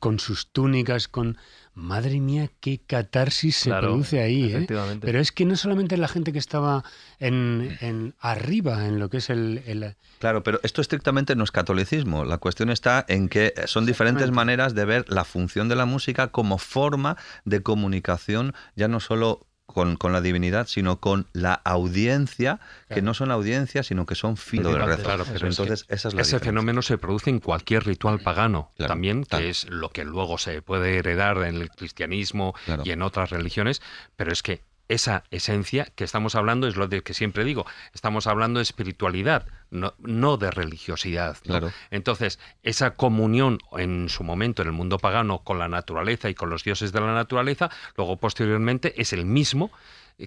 con sus túnicas, con... Madre mía, qué catarsis se produce ahí. ¿eh? Pero es que no solamente la gente que estaba en, en arriba, en lo que es el, el, Claro, pero esto estrictamente no es catolicismo. La cuestión está en que son diferentes maneras de ver la función de la música como forma de comunicación, ya no solo con, la divinidad, sino con la audiencia, que no son audiencia, sino que son filo Entonces, ese fenómeno se produce en cualquier ritual pagano también, que es lo que luego se puede heredar en el cristianismo y en otras religiones, pero es que esa esencia que estamos hablando, es lo que siempre digo, estamos hablando de espiritualidad, no, de religiosidad. Claro. Entonces, esa comunión en su momento en el mundo pagano con la naturaleza y con los dioses de la naturaleza, luego posteriormente es el mismo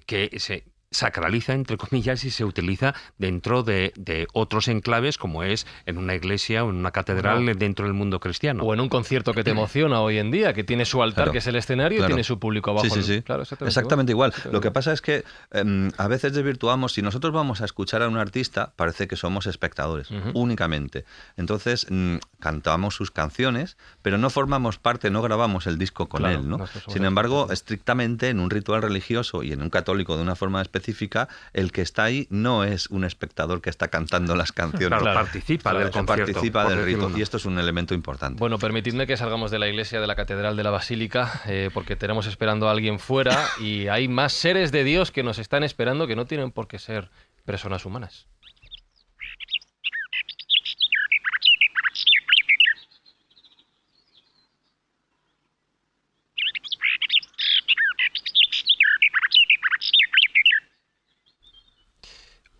que se sacraliza, entre comillas, y se utiliza dentro de, otros enclaves, como es en una iglesia o en una catedral dentro del mundo cristiano. O en un concierto que te emociona hoy en día, que tiene su altar, que es el escenario, y tiene su público abajo. Sí, sí, sí. exactamente, igual. Lo que pasa es que em, a veces desvirtuamos, si nosotros vamos a escuchar a un artista, parece que somos espectadores, únicamente. Entonces, mm, cantamos sus canciones, pero no formamos parte, no grabamos el disco con él. ¿no? Sin embargo, estrictamente en un ritual religioso y en un católico de una forma especial, específica, el que está ahí no es un espectador que está cantando las canciones. participa del concierto. Participa del y esto es un elemento importante. Bueno, permitidme que salgamos de la iglesia, de la catedral, de la basílica, eh, porque tenemos esperando a alguien fuera y hay más seres de Dios que nos están esperando que no tienen por qué ser personas humanas.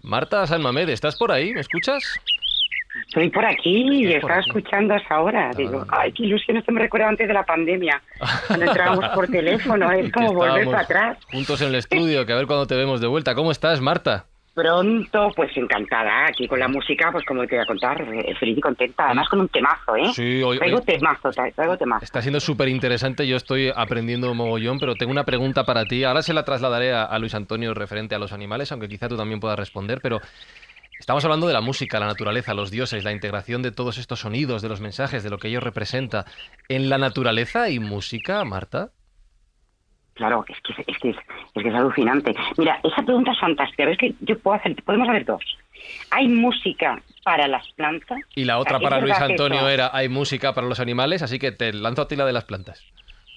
Marta Salmamed, ¿estás por ahí? ¿Me escuchas? Estoy por aquí y estaba escuchando hasta ahora. Ah. Digo, ay, qué ilusión, esto me recuerda antes de la pandemia, cuando entrábamos por teléfono, es como volver para atrás. Juntos en el estudio, que a ver cuándo te vemos de vuelta. ¿Cómo estás, Marta? pronto, pues encantada. Aquí con la música, pues como te voy a contar, eh, feliz y contenta. Además con un temazo, ¿eh? Sí, hoy, traigo temazo, traigo temazo. Está siendo súper interesante. Yo estoy aprendiendo mogollón, pero tengo una pregunta para ti. Ahora se la trasladaré a, Luis Antonio referente a los animales, aunque quizá tú también puedas responder, pero... Estamos hablando de la música, la naturaleza, los dioses, la integración de todos estos sonidos, de los mensajes, de lo que ellos representan ¿En la naturaleza y música, Marta? Claro, es que es, alucinante. Mira, esa pregunta es fantástica. que yo puedo hacer, podemos hacer dos? ¿Hay música para las plantas? Y la otra para Luis Antonio era, ¿hay música para los animales? Así que te lanzo a ti la de las plantas.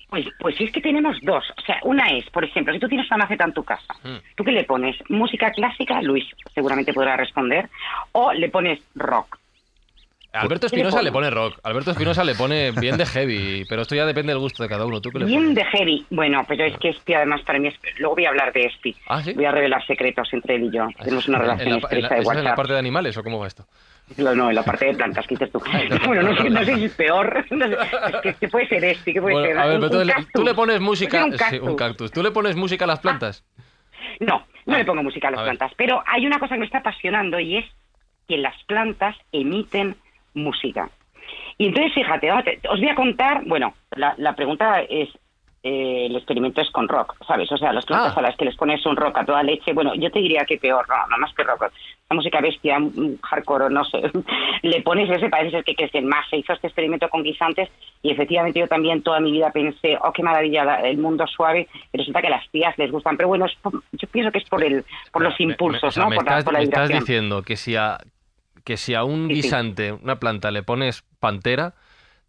Pues, pues es que tenemos dos. O sea, una es, por ejemplo, si tú tienes una maceta en tu casa, hmm. ¿tú qué le pones? ¿Música clásica? Luis seguramente podrá responder. ¿O le pones rock? Alberto Espinosa le pone rock, Alberto Espinosa le pone bien de heavy, pero esto ya depende del gusto de cada uno. ¿Tú bien de heavy, bueno, pero es que Espi este además para mí es... Luego voy a hablar de Espi, este. ¿Ah, sí? voy a revelar secretos entre él y yo, ah, tenemos una relación estrecha ¿Es en la parte de animales o cómo va esto? No, en la parte de plantas, ¿Qué dices tú. bueno, no sé, no si es peor, ¿qué este puede ser Espi? ¿Qué puede ser? A tú, le pones música... Un cactus? ¿Tú le pones música a las ah. plantas? No, no ah. le pongo música a las plantas, pero hay una cosa que me está apasionando y es que las plantas emiten música. Y entonces, fíjate, ah, os voy a contar, bueno, la, pregunta es, eh, el experimento es con rock, ¿sabes? O sea, las cosas ah. a las que les pones un rock a toda leche, bueno, yo te diría que peor, no, más que rock, la música bestia, mm, mm, hardcore, no sé, le pones ese, parece que crecen más. Se hizo este experimento con guisantes y efectivamente yo también toda mi vida pensé, oh, qué maravilla, el mundo suave, y resulta que a las tías les gustan, pero bueno, yo pienso que es por el por los impulsos, ¿no? por por la estás diciendo que si a, que si a un guisante, una planta, le pones pantera,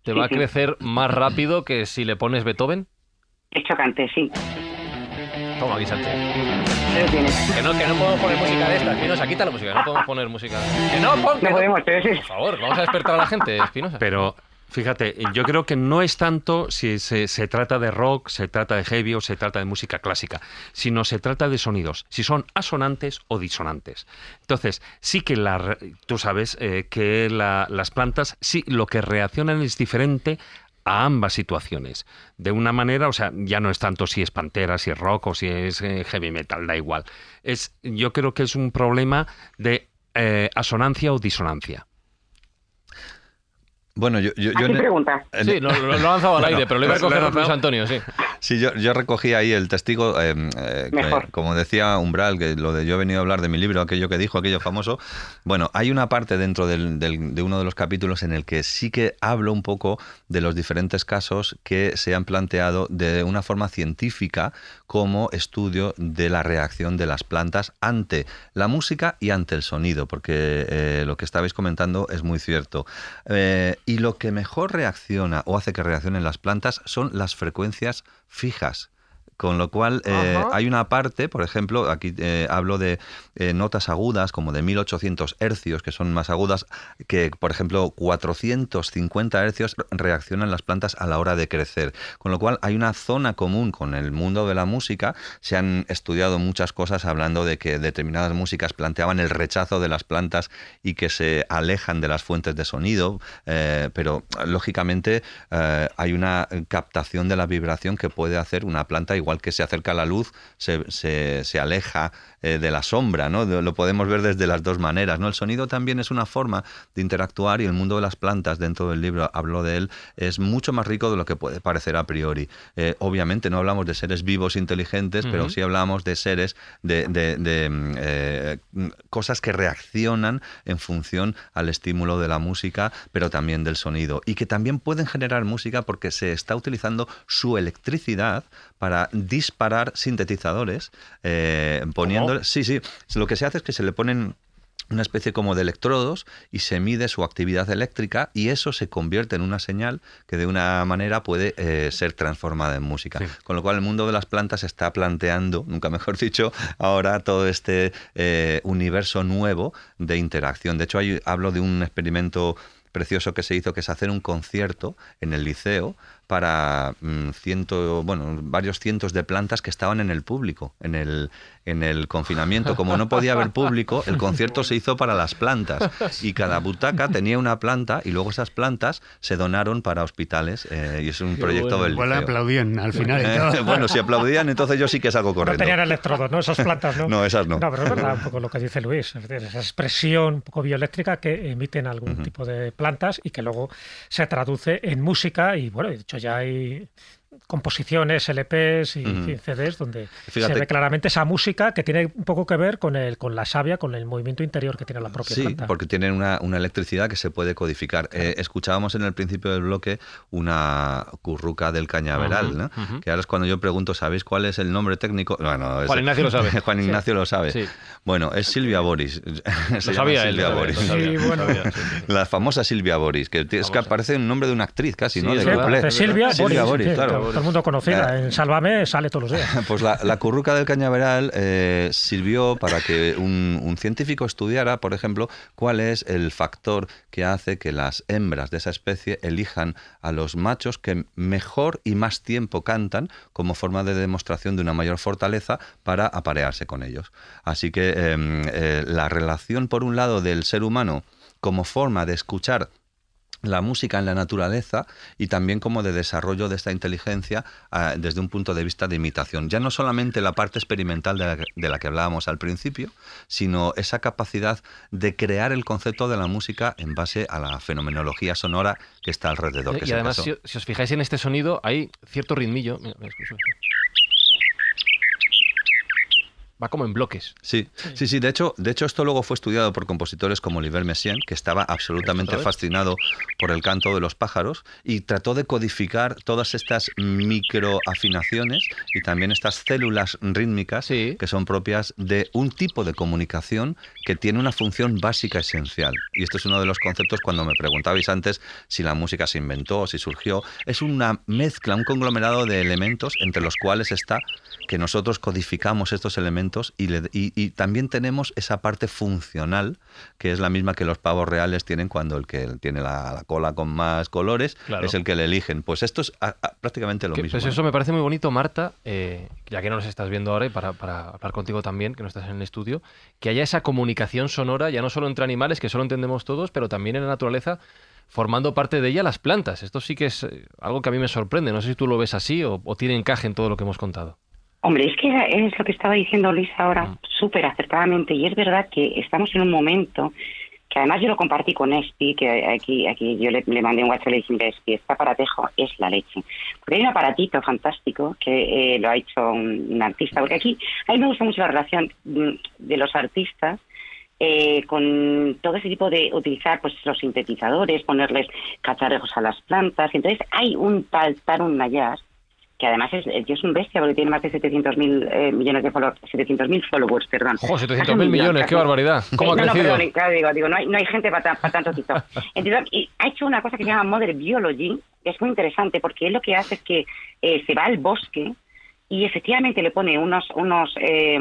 te va a crecer más rápido que si le pones Beethoven? Es chocante, sí. Toma, guisante. Que no, que no podemos poner música de esta, Espinosa, quita la música, no podemos poner música. Que no, podemos, pero sí. Por favor, vamos a despertar a la gente, Espinosa. Pero Fíjate, eh, yo creo que no es tanto si se, trata de rock, se trata de heavy o se trata de música clásica, sino se trata de sonidos, si son asonantes o disonantes. Entonces, sí que tú sabes eh, que las plantas, sí, lo que reaccionan es diferente a ambas situaciones. De una manera, o sea, ya no es tanto si es pantera, si es rock o si es eh, heavy metal, da igual. Es, yo creo que es un problema de asonancia o disonancia. Bueno, yo... yo, yo sí, lo, he lanzado al aire, pero lo iba a recoger Antonio, sí. Sí, yo, recogí ahí el testigo, eh, eh, como decía Umbral, que lo de yo he venido a hablar de mi libro, aquello que dijo, aquello famoso. Bueno, hay una parte dentro de uno de los capítulos en el que sí que hablo un poco de los diferentes casos que se han planteado de una forma científica como estudio de la reacción de las plantas ante la música y ante el sonido, porque eh, lo que estabais comentando es muy cierto y lo que mejor reacciona o hace que reaccionen las plantas son las frecuencias fijas con lo cual, eh, hay una parte, por ejemplo, aquí eh, hablo de eh, notas agudas, como de 1800 hercios, que son más agudas, que, por ejemplo, 450 hercios reaccionan las plantas a la hora de crecer. Con lo cual, hay una zona común con el mundo de la música. Se han estudiado muchas cosas hablando de que determinadas músicas planteaban el rechazo de las plantas y que se alejan de las fuentes de sonido, pero lógicamente hay una captación de la vibración que puede hacer una planta igual que se acerca a la luz, se, se, aleja eh, de la sombra, Lo podemos ver desde las dos maneras, ¿no? El sonido también es una forma de interactuar y el mundo de las plantas, dentro del libro habló de él, es mucho más rico de lo que puede parecer a priori. Eh, obviamente no hablamos de seres vivos inteligentes, pero sí hablamos de seres, de, de, eh, cosas que reaccionan en función al estímulo de la música, pero también del sonido, y que también pueden generar música porque se está utilizando su electricidad para disparar sintetizadores, eh, poniéndole... Sí, sí, lo que se hace es que se le ponen una especie como de electrodos y se mide su actividad eléctrica y eso se convierte en una señal que de una manera puede eh, ser transformada en música. Con lo cual el mundo de las plantas está planteando, nunca mejor dicho, ahora todo este eh, universo nuevo de interacción. De hecho, hablo de un experimento precioso que se hizo, que es hacer un concierto en el liceo para mm, ciento, bueno, varios cientos de plantas que estaban en el público, en el, en el confinamiento. Como no podía haber público, el concierto se hizo para las plantas y cada butaca tenía una planta y luego esas plantas se donaron para hospitales eh, y es un proyecto bueno. del Bueno, aplaudían al final. bueno, si aplaudían, entonces yo sí que es algo correcto. No tenían electrodos, ¿no? Esas plantas, ¿no? no, esas no. No, pero es verdad un poco lo que dice Luis, esa expresión un poco bioeléctrica que emiten algún tipo de plantas y que luego se traduce en música y bueno, jeg composiciones, LPs y CDs donde se ve claramente esa música que tiene un poco que ver con, el, con la savia, con el movimiento interior que tiene la propia Sí, porque tienen una, electricidad que se puede codificar. Eh, escuchábamos en el principio del bloque una curruca del cañaveral, que ahora es cuando yo pregunto, ¿sabéis cuál es el nombre técnico? Bueno, Juan Ignacio lo sabe. Juan Ignacio lo sabe. Bueno, es Silvia Boris. lo sabía él, la famosa Silvia Boris, que es que aparece el nombre de una actriz casi, ¿no? De Silvia, Silvia Boris claro todo el mundo conocida. en Sálvame sale todos los días. Pues la, curruca del cañaveral eh, sirvió para que un, científico estudiara, por ejemplo, cuál es el factor que hace que las hembras de esa especie elijan a los machos que mejor y más tiempo cantan como forma de demostración de una mayor fortaleza para aparearse con ellos. Así que em, eh, la relación, por un lado, del ser humano como forma de escuchar la música en la naturaleza y también como de desarrollo de esta inteligencia ah, desde un punto de vista de imitación. Ya no solamente la parte experimental de la, que, hablábamos al principio, sino esa capacidad de crear el concepto de la música en base a la fenomenología sonora que está alrededor. Eh, y además, si, os fijáis en este sonido, hay cierto ritmillo como en bloques. Sí, sí, sí. De hecho, de hecho esto luego fue estudiado por compositores como Oliver Messiaen, que estaba absolutamente fascinado por el canto de los pájaros y trató de codificar todas estas microafinaciones y también estas células rítmicas que son propias de un tipo de comunicación que tiene una función básica esencial. Y esto es uno de los conceptos cuando me preguntabais antes si la música se inventó o si surgió. Es una mezcla, un conglomerado de elementos entre los cuales está que nosotros codificamos estos elementos y, también tenemos esa parte funcional, que es la misma que los pavos reales tienen cuando el que tiene la, cola con más colores es el que le eligen. Pues esto es prácticamente lo mismo. Pues ¿eh? eso me parece muy bonito, Marta, eh, ya que no nos estás viendo ahora y para, hablar contigo también, que no estás en el estudio, que haya esa comunicación sonora, ya no solo entre animales, que solo entendemos todos, pero también en la naturaleza formando parte de ella las plantas. Esto sí que es eh, algo que a mí me sorprende. No sé si tú lo ves así o tiene encaje en todo lo que hemos contado. Hombre, es que es lo que estaba diciendo Luis ahora ah. súper acertadamente y es verdad que estamos en un momento que además yo lo compartí con Este, que aquí, aquí yo le, mandé un WhatsApp y le dije, Esti, este aparatejo es la leche. Porque hay un aparatito fantástico que eh, lo ha hecho un, artista, porque aquí a mí me gusta mucho la relación mm, de los artistas eh, con todo ese tipo de utilizar pues los sintetizadores, ponerles cacharrejos a las plantas. Entonces hay un tal Tarun Nayar que además es, es un bestia porque tiene más de 700 mil eh, millones de followers, 700 mil followers, perdón. ¡Ojo, 700 mil millones! ¡Qué barbaridad! ¿Cómo ha eh, no, crecido? No, hay, gente para, tanto TikTok. y ha hecho una cosa que se llama Mother Biology, que es muy interesante porque él lo que hace es que eh, se va al bosque y efectivamente le pone unos, unos eh,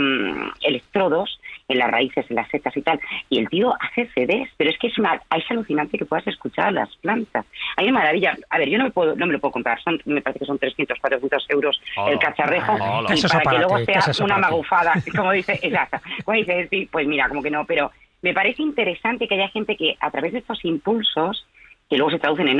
electrodos en las raíces, en las setas y tal, y el tío hace CDs, pero es que es, una, es alucinante que puedas escuchar las plantas. Hay una maravilla. A ver, yo no me, puedo, no me lo puedo comprar, son, me parece que son 300, 400 euros el cacharrejo, y para que luego sea una magufada, como dice, exacto. Como dice, pues mira, como que no, pero me parece interesante que haya gente que a través de estos impulsos que luego se traducen en,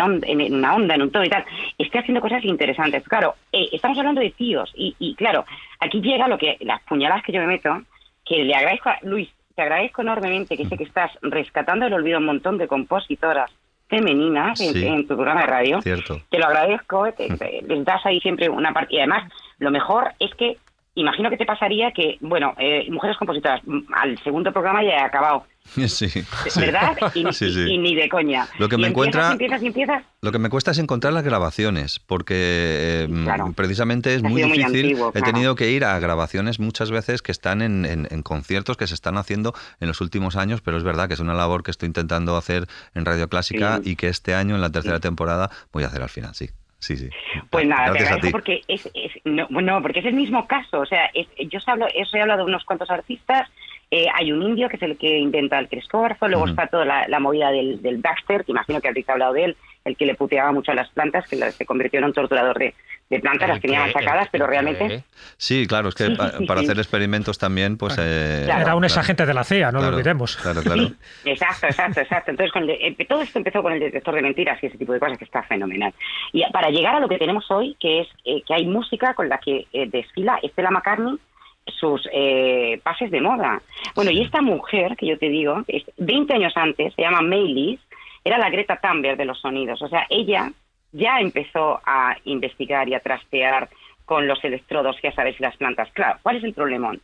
una onda, en un todo y tal, esté haciendo cosas interesantes. Claro, eh, estamos hablando de tíos y, claro, aquí llega lo que las puñaladas que yo me meto, que le agradezco a Luis, te agradezco enormemente que sé que estás rescatando el olvido un montón de compositoras femeninas en, tu programa de radio. Te lo agradezco, eh, mm. les das ahí siempre una parte. Y además, lo mejor es que imagino que te pasaría que, bueno, eh, mujeres compositoras, mm, al segundo programa ya he acabado Sí, ¿Verdad? y, ni de coña. Lo que me Lo que me cuesta es encontrar las grabaciones, porque em, precisamente es muy difícil. He tenido que ir a grabaciones muchas veces que están en, conciertos que se están haciendo en los últimos años, pero es verdad que es una labor que estoy intentando hacer en Radio Clásica y que este año, en la tercera temporada, voy a hacer al final, sí. Sí, sí. Pues nada, te agradezco porque es, porque es el mismo caso. O sea, yo he hablado de unos cuantos artistas eh, hay un indio que es el que inventa el crescórfo, luego está toda la, movida del, del, Baxter, que imagino que habréis hablado de él, el que le puteaba mucho a las plantas, que se convirtió en un torturador de, plantas, las tenía sacadas, pero realmente... Sí, claro, es que para hacer experimentos también, pues... Eh, Era un exagente de la CIA, no lo olvidemos. Claro, exacto, exacto, exacto. Entonces, eh, todo esto empezó con el detector de mentiras y ese tipo de cosas que está fenomenal. Y para llegar a lo que tenemos hoy, que es que hay música con la que desfila Estela McCartney, sus eh, pases de moda. Bueno, y esta mujer, que yo te digo, 20 años antes, se llama Maylis, era la Greta Thunberg de los sonidos. O sea, ella ya empezó a investigar y a trastear con los electrodos, ya sabes, las plantas. Claro, ¿cuál es el problemón?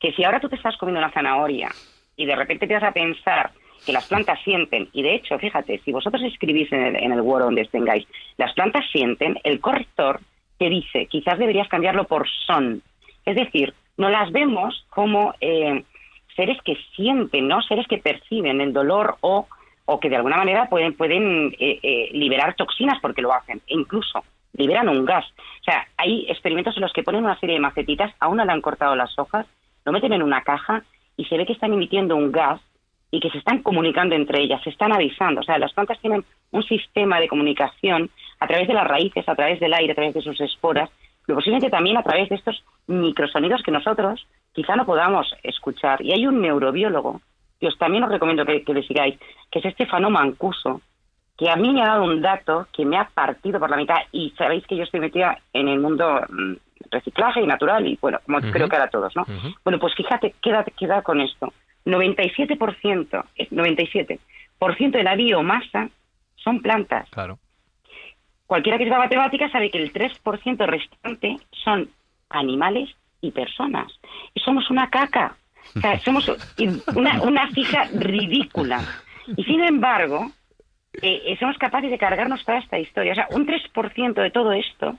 Que si ahora tú te estás comiendo una zanahoria y de repente te vas a pensar que las plantas sienten, y de hecho, fíjate, si vosotros escribís en el, en el Word donde tengáis, las plantas sienten, el corrector te dice, quizás deberías cambiarlo por son. Es decir, no las vemos como eh, seres que sienten, ¿no? Seres que perciben el dolor o, o que de alguna manera pueden, pueden eh, eh, liberar toxinas porque lo hacen, e incluso liberan un gas. O sea, hay experimentos en los que ponen una serie de macetitas, a una le han cortado las hojas, lo meten en una caja y se ve que están emitiendo un gas y que se están comunicando entre ellas, se están avisando. O sea, las plantas tienen un sistema de comunicación a través de las raíces, a través del aire, a través de sus esporas, lo posible también a través de estos microsonidos que nosotros quizá no podamos escuchar. Y hay un neurobiólogo, que os también os recomiendo que, le sigáis, que es Estefano Mancuso, que a mí me ha dado un dato que me ha partido por la mitad. Y sabéis que yo estoy metida en el mundo mm, reciclaje y natural, y bueno, como creo que ahora todos, ¿no? Bueno, pues fíjate, qué queda con esto. 97%, 97% eh, de la biomasa son plantas. Claro. Cualquiera que sepa matemática sabe que el 3% restante son animales y personas. Y somos una caca. O sea, somos una, ficha fija ridícula. Y sin embargo, eh, eh, somos capaces de cargarnos toda esta historia. O sea, un 3% de todo esto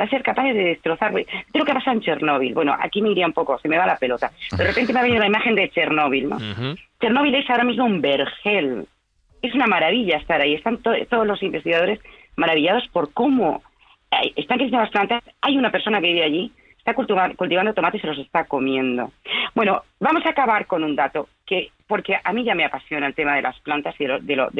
va a ser capaz de destrozar. Creo que pasa en Chernóbil. Bueno, aquí me iría un poco, se me va la pelota. De repente me ha venido la imagen de Chernóbil, ¿no? Chernóbil es ahora mismo un vergel. Es una maravilla estar ahí. Están todos los investigadores maravillados por cómo están creciendo las plantas, hay una persona que vive allí, está cultivando, tomates y se los está comiendo. Bueno, vamos a acabar con un dato, que porque a mí ya me apasiona el tema de las plantas y de lo,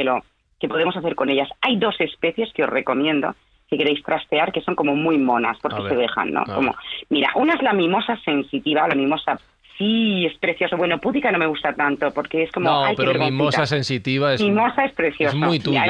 que podemos hacer con ellas. Hay dos especies que os recomiendo si queréis trastear, que son como muy monas, porque se dejan, ¿no? Como, mira, una es la mimosa sensitiva, la mimosa y es precioso. Bueno, Púdica no me gusta tanto porque es como. No, pero Mimosa sensitiva es. Mimosa es preciosa. Es muy tuyo.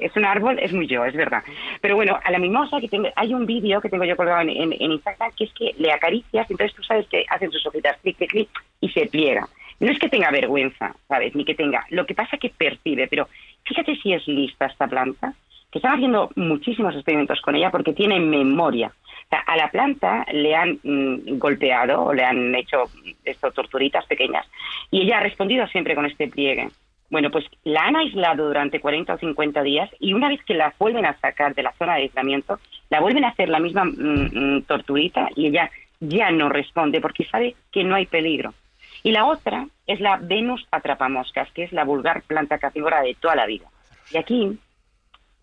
es, un árbol, es muy yo, es verdad. Pero bueno, a la Mimosa, que tengo, hay un vídeo que tengo yo colgado en, Instagram que es que le acaricias, entonces tú sabes que hacen sus hojitas clic, clic, clic y se pliega. No es que tenga vergüenza, ¿sabes? Ni que tenga. Lo que pasa es que percibe, pero fíjate si es lista esta planta, que están haciendo muchísimos experimentos con ella porque tiene memoria a la planta le han mm, golpeado o le han hecho estas torturitas pequeñas y ella ha respondido siempre con este pliegue. Bueno, pues la han aislado durante 40 o 50 días y una vez que la vuelven a sacar de la zona de aislamiento, la vuelven a hacer la misma mm, mm, torturita y ella ya no responde porque sabe que no hay peligro. Y la otra es la Venus atrapamoscas, que es la vulgar planta carnívora de toda la vida. Y aquí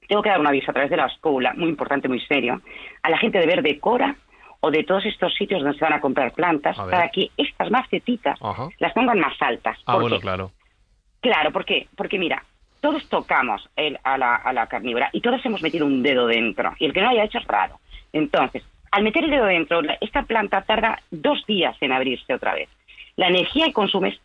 tengo que dar un aviso a través de la escuela, muy importante, muy serio, a la gente de Verde Cora o de todos estos sitios donde se van a comprar plantas para que estas macetitas las pongan más altas. Ah, bueno, claro. Claro, ¿por qué? Porque mira, todos tocamos a, la, a carnívora y todos hemos metido un dedo dentro y el que no haya hecho es raro. Entonces, al meter el dedo dentro, esta planta tarda dos días en abrirse otra vez. La energía que consume es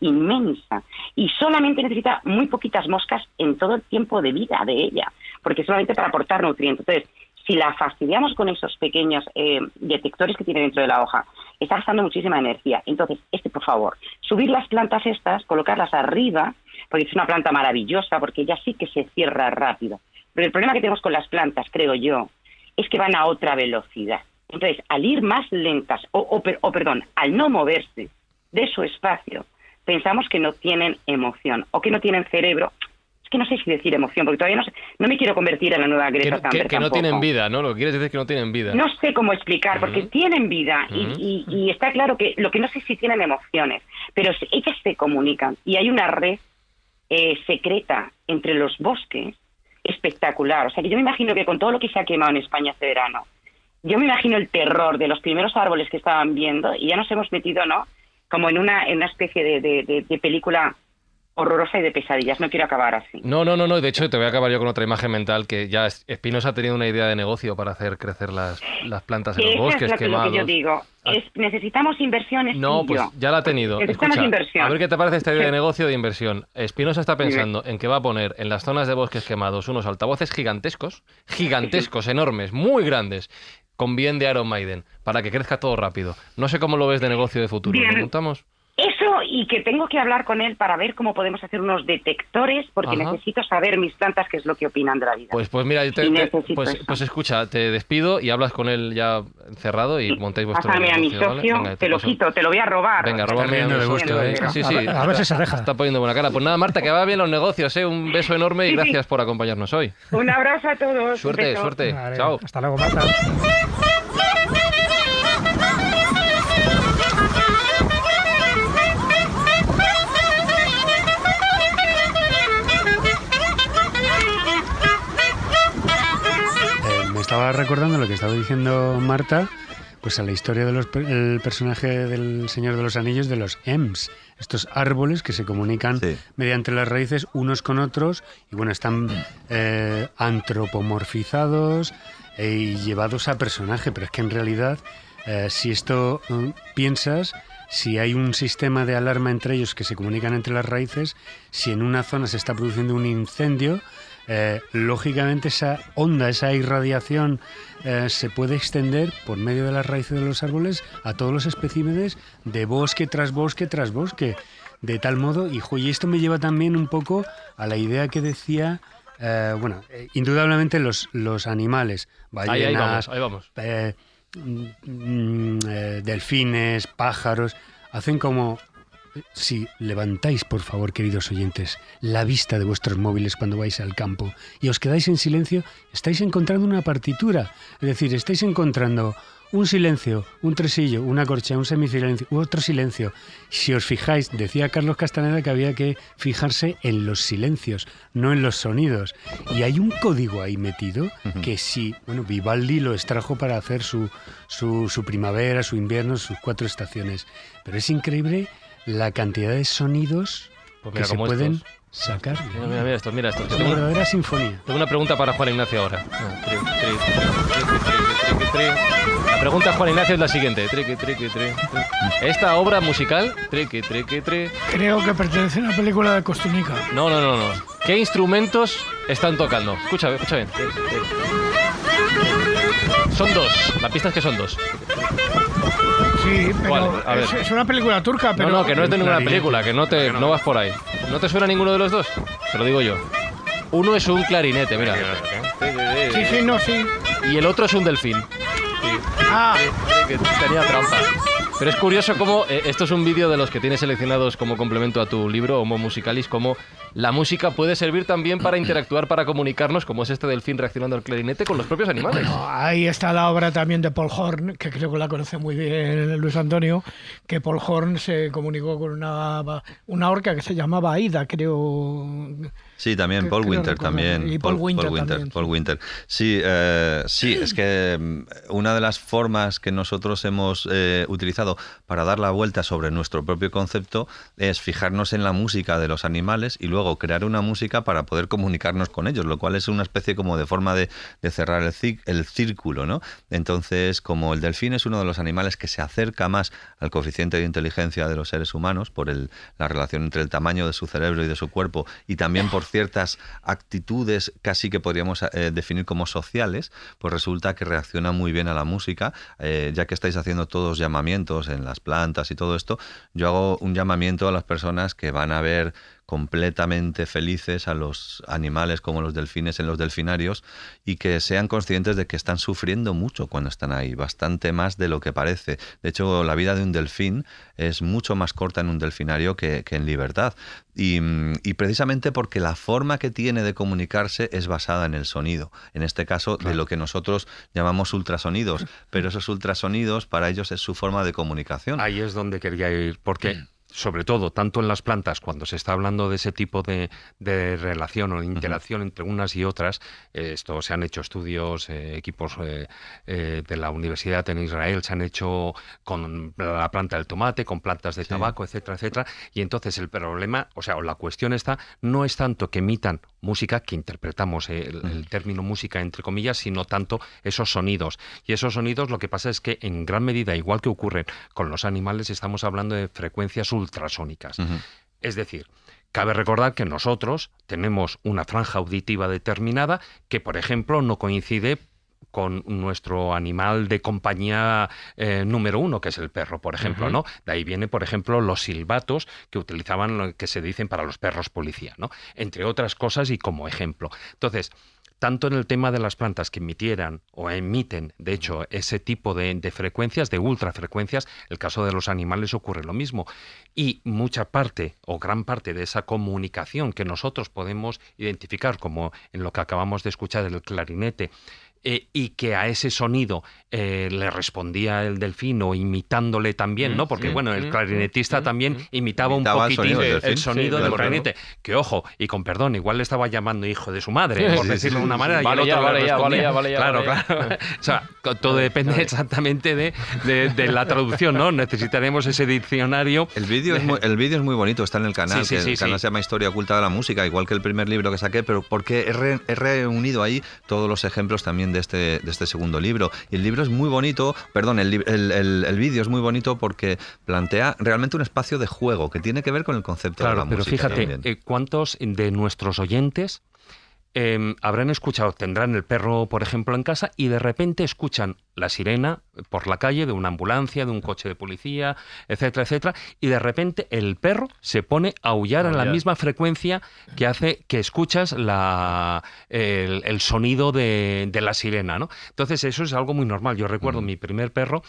inmensa y solamente necesita muy poquitas moscas en todo el tiempo de vida de ella porque solamente para aportar nutrientes. Entonces, si la fastidiamos con esos pequeños eh, detectores que tiene dentro de la hoja, está gastando muchísima energía. Entonces, este, por favor, subir las plantas estas, colocarlas arriba, porque es una planta maravillosa, porque ya sí que se cierra rápido. Pero el problema que tenemos con las plantas, creo yo, es que van a otra velocidad. Entonces, al ir más lentas, o, o, o perdón, al no moverse de su espacio, pensamos que no tienen emoción o que no tienen cerebro que no sé si decir emoción, porque todavía no, sé, no me quiero convertir en la nueva Greta que, Thunberg. que no tienen vida, ¿no? Lo que quieres decir que no tienen vida. No sé cómo explicar, porque tienen vida y, está claro que lo que no sé si tienen emociones, pero ellas se comunican y hay una red eh, secreta entre los bosques espectacular. O sea, que yo me imagino que con todo lo que se ha quemado en España este verano, yo me imagino el terror de los primeros árboles que estaban viendo y ya nos hemos metido, ¿no? Como en una, en una especie de, de película horrorosa y de pesadillas. No quiero acabar así. No, no, no, no. De hecho, te voy a acabar yo con otra imagen mental que ya Espinosa ha tenido una idea de negocio para hacer crecer las, las plantas en los bosques es lo Que yo digo. necesitamos inversiones. No, pues ya la ha tenido. Escucha, A ver qué te parece esta idea de negocio de inversión. Espinosa está pensando en que va a poner en las zonas de bosques quemados unos altavoces gigantescos, gigantescos, enormes, muy grandes, con bien de Iron Maiden, para que crezca todo rápido. No sé cómo lo ves de negocio de futuro. preguntamos? Eso y que tengo que hablar con él para ver cómo podemos hacer unos detectores, porque necesito saber mis plantas qué es lo que opinan de la vida. Pues, pues mira, yo te, pues, pues, escucha, te despido y hablas con él ya encerrado y montáis vuestro... Pásame a mi socio, te, lo quito, te lo voy a robar. Venga, robame ¿eh? a, a, ver, si se deja. Está poniendo buena cara. Pues nada, Marta, que va bien los negocios, ¿eh? Un beso enorme y gracias por acompañarnos hoy. Un abrazo a todos. Suerte, suerte. Chao. Hasta luego, Marta. estaba recordando lo que estaba diciendo Marta, pues a la historia del personaje del Señor de los Anillos de los Ems, estos árboles que se comunican mediante las raíces unos con otros y bueno, están eh, antropomorfizados eh, y llevados a personaje, pero es que en realidad eh, si esto mm, piensas, si hay un sistema de alarma entre ellos que se comunican entre las raíces, si en una zona se está produciendo un incendio, eh, lógicamente esa onda, esa irradiación eh, se puede extender por medio de las raíces de los árboles a todos los especímenes de bosque tras bosque tras bosque. De tal modo, y esto me lleva también un poco a la idea que decía eh, bueno, indudablemente los, los animales, ballenas, ahí, vamos, mm, mm, delfines, pájaros, hacen como si levantáis, por favor, queridos oyentes, la vista de vuestros móviles cuando vais al campo y os quedáis en silencio, estáis encontrando una partitura. Es decir, estáis encontrando un silencio, un tresillo, una corcha, un semisilencio, otro silencio. Si os fijáis, decía Carlos Castaneda que había que fijarse en los silencios, no en los sonidos. Y hay un código ahí metido que sí, bueno, Vivaldi lo extrajo para hacer su primavera, su invierno, sus cuatro estaciones. Pero es increíble la cantidad de sonidos que se pueden sacar. Mira, mira esto, una verdadera sinfonía. Tengo una pregunta para Juan Ignacio ahora. La pregunta a Juan Ignacio es la siguiente. Esta obra musical... Creo que pertenece a la película de Costumica No, no, no, no. ¿Qué instrumentos están tocando? Escucha, escucha bien. Son dos. La pista es que son dos. Sí, pero Es, una película turca, pero... No, no, que no es de ninguna película, que no, te, vas por ahí. ¿No te suena ninguno de los dos? Te lo digo yo. Uno es un clarinete, mira. Sí, sí, no, sí. Y el otro es un delfín. Ah. Tenía trampa. Pero es curioso cómo, eh, esto es un vídeo de los que tienes seleccionados como complemento a tu libro, Homo Musicalis, cómo la música puede servir también para interactuar, para comunicarnos, como es este del fin reaccionando al clarinete con los propios animales. ahí está la obra también de Paul Horn, que creo que la conoce muy bien Luis Antonio, que Paul Horn se comunicó con una, una orca que se llamaba Aida, creo. Sí, también Paul Winter, también. Y Paul, Winter, Winter, Sí, eh, sí, es que mm, una de las formas que nosotros hemos eh, utilizado para dar la vuelta sobre nuestro propio concepto es fijarnos en la música de los animales y luego crear una música para poder comunicarnos con ellos, lo cual es una especie como de forma de, cerrar el, círculo, ¿no? Entonces, como el delfín es uno de los animales que se acerca más al coeficiente de inteligencia de los seres humanos por la relación entre el tamaño de su cerebro y de su cuerpo y también por ciertas actitudes casi que podríamos eh, definir como sociales, pues resulta que reacciona muy bien a la música, eh, ya que estáis haciendo todos llamamientos en las plantas y todo esto, yo hago un llamamiento a las personas que van a ver completamente felices a los animales como los delfines en los delfinarios y que sean conscientes de que están sufriendo mucho cuando están ahí, bastante más de lo que parece. De hecho, la vida de un delfín es mucho más corta en un delfinario que, en libertad. Y, precisamente porque la forma que tiene de comunicarse es basada en el sonido, en este caso de lo que nosotros llamamos ultrasonidos, pero esos ultrasonidos para ellos es su forma de comunicación. Ahí es donde quería ir, porque sobre todo tanto en las plantas, cuando se está hablando de ese tipo de, relación o de interacción entre unas y otras, eh, esto se han hecho estudios, eh, equipos eh, de la universidad en Israel se han hecho con la planta del tomate, con plantas de tabaco, etcétera, etcétera. Y entonces el problema, o sea, la cuestión está, no es tanto que emitan música, que interpretamos eh, el, término música entre comillas, sino tanto esos sonidos. Y esos sonidos lo que pasa es que en gran medida, igual que ocurre con los animales, estamos hablando de frecuencias ultrasónicas. Es decir, Cabe recordar que nosotros tenemos una franja auditiva determinada que, por ejemplo, no coincide con nuestro animal de compañía eh, número uno, que es el perro, por ejemplo, ¿no? De ahí viene, por ejemplo, los silbatos que utilizaban, que se dicen para los perros policía, ¿no? Entre otras cosas y como ejemplo. Entonces, tanto en el tema de las plantas que emitieran o emiten, de hecho, ese tipo de, de, frecuencias, de ultrafrecuencias, el caso de los animales ocurre lo mismo. Y mucha parte o gran parte de esa comunicación que nosotros podemos identificar, como en lo que acabamos de escuchar, el clarinete, eh, y que a ese sonido eh, le respondía el delfino imitándole también, mm, ¿no? Porque, bueno, mm, el mm, clarinetista también imitaba, un poquitín el sonido, del clarinete. Que, ojo, y con perdón, igual le estaba llamando hijo de su madre, por decirlo de una manera, y el otro Vale, vale, claro, claro. o sea, todo depende exactamente de, de, la traducción, ¿no? Necesitaremos ese diccionario. El vídeo es, muy, el es muy bonito, está en el canal, sí, sí, que el canal se llama Historia Oculta de la Música, igual que el primer libro que saqué, pero porque he reunido ahí todos los ejemplos también este, de este, segundo libro. Y el libro es muy bonito, perdón, el, vídeo es muy bonito porque plantea realmente un espacio de juego que tiene que ver con el concepto de la pero Pero fíjate, eh, ¿cuántos de nuestros oyentes Em, habrán escuchado, tendrán el perro, por ejemplo, en casa y de repente escuchan la sirena por la calle de una ambulancia, de un coche de policía, etcétera, etcétera, y de repente el perro se pone a aullar en la misma frecuencia que hace que escuchas la, el, sonido de, la sirena, ¿no? Entonces eso es algo muy normal. Yo recuerdo mm. mi primer perro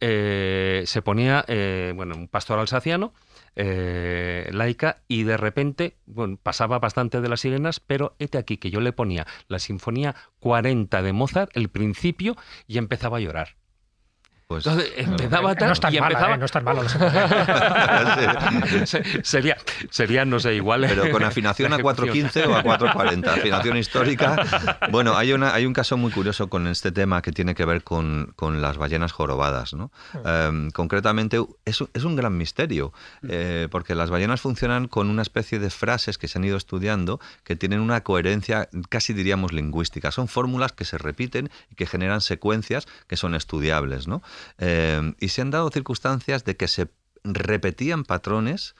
eh, se ponía, eh, bueno, un pastor alsaciano, eh, laica y de repente bueno, pasaba bastante de las sirenas, pero este aquí que yo le ponía la Sinfonía 40 de Mozart, el principio, y empezaba a llorar. Pues, empezaba no es tan y ¿eh? no es sería, no sé, igual. ¿eh? Pero con afinación a 4.15 o a 4.40, afinación histórica. Bueno, hay, una, hay un caso muy curioso con este tema que tiene que ver con, las ballenas jorobadas. Mm. Em, concretamente, es, un gran misterio, mm. eh, porque las ballenas funcionan con una especie de frases que se han ido estudiando que tienen una coherencia casi diríamos lingüística. Son fórmulas que se repiten y que generan secuencias que son estudiables. ¿no? Em, y se han dado circunstancias de que se repetían patrones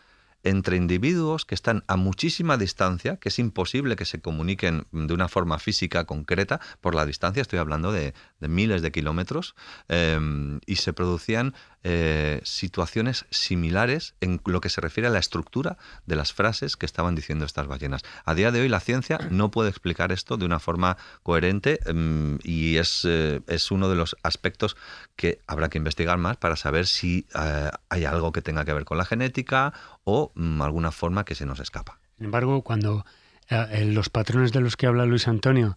entre individuos que están a muchísima distancia, que es imposible que se comuniquen de una forma física concreta por la distancia, estoy hablando de de miles de kilómetros em, y se producían eh, situaciones similares en lo que se refiere a la estructura de las frases que estaban diciendo estas ballenas. A día de hoy la ciencia no puede explicar esto de una forma coherente em, y es, eh, es uno de los aspectos que habrá que investigar más para saber si eh, hay algo que tenga que ver con la genética o mm, alguna forma que se nos escapa. Sin embargo, cuando los patrones de los que habla Luis Antonio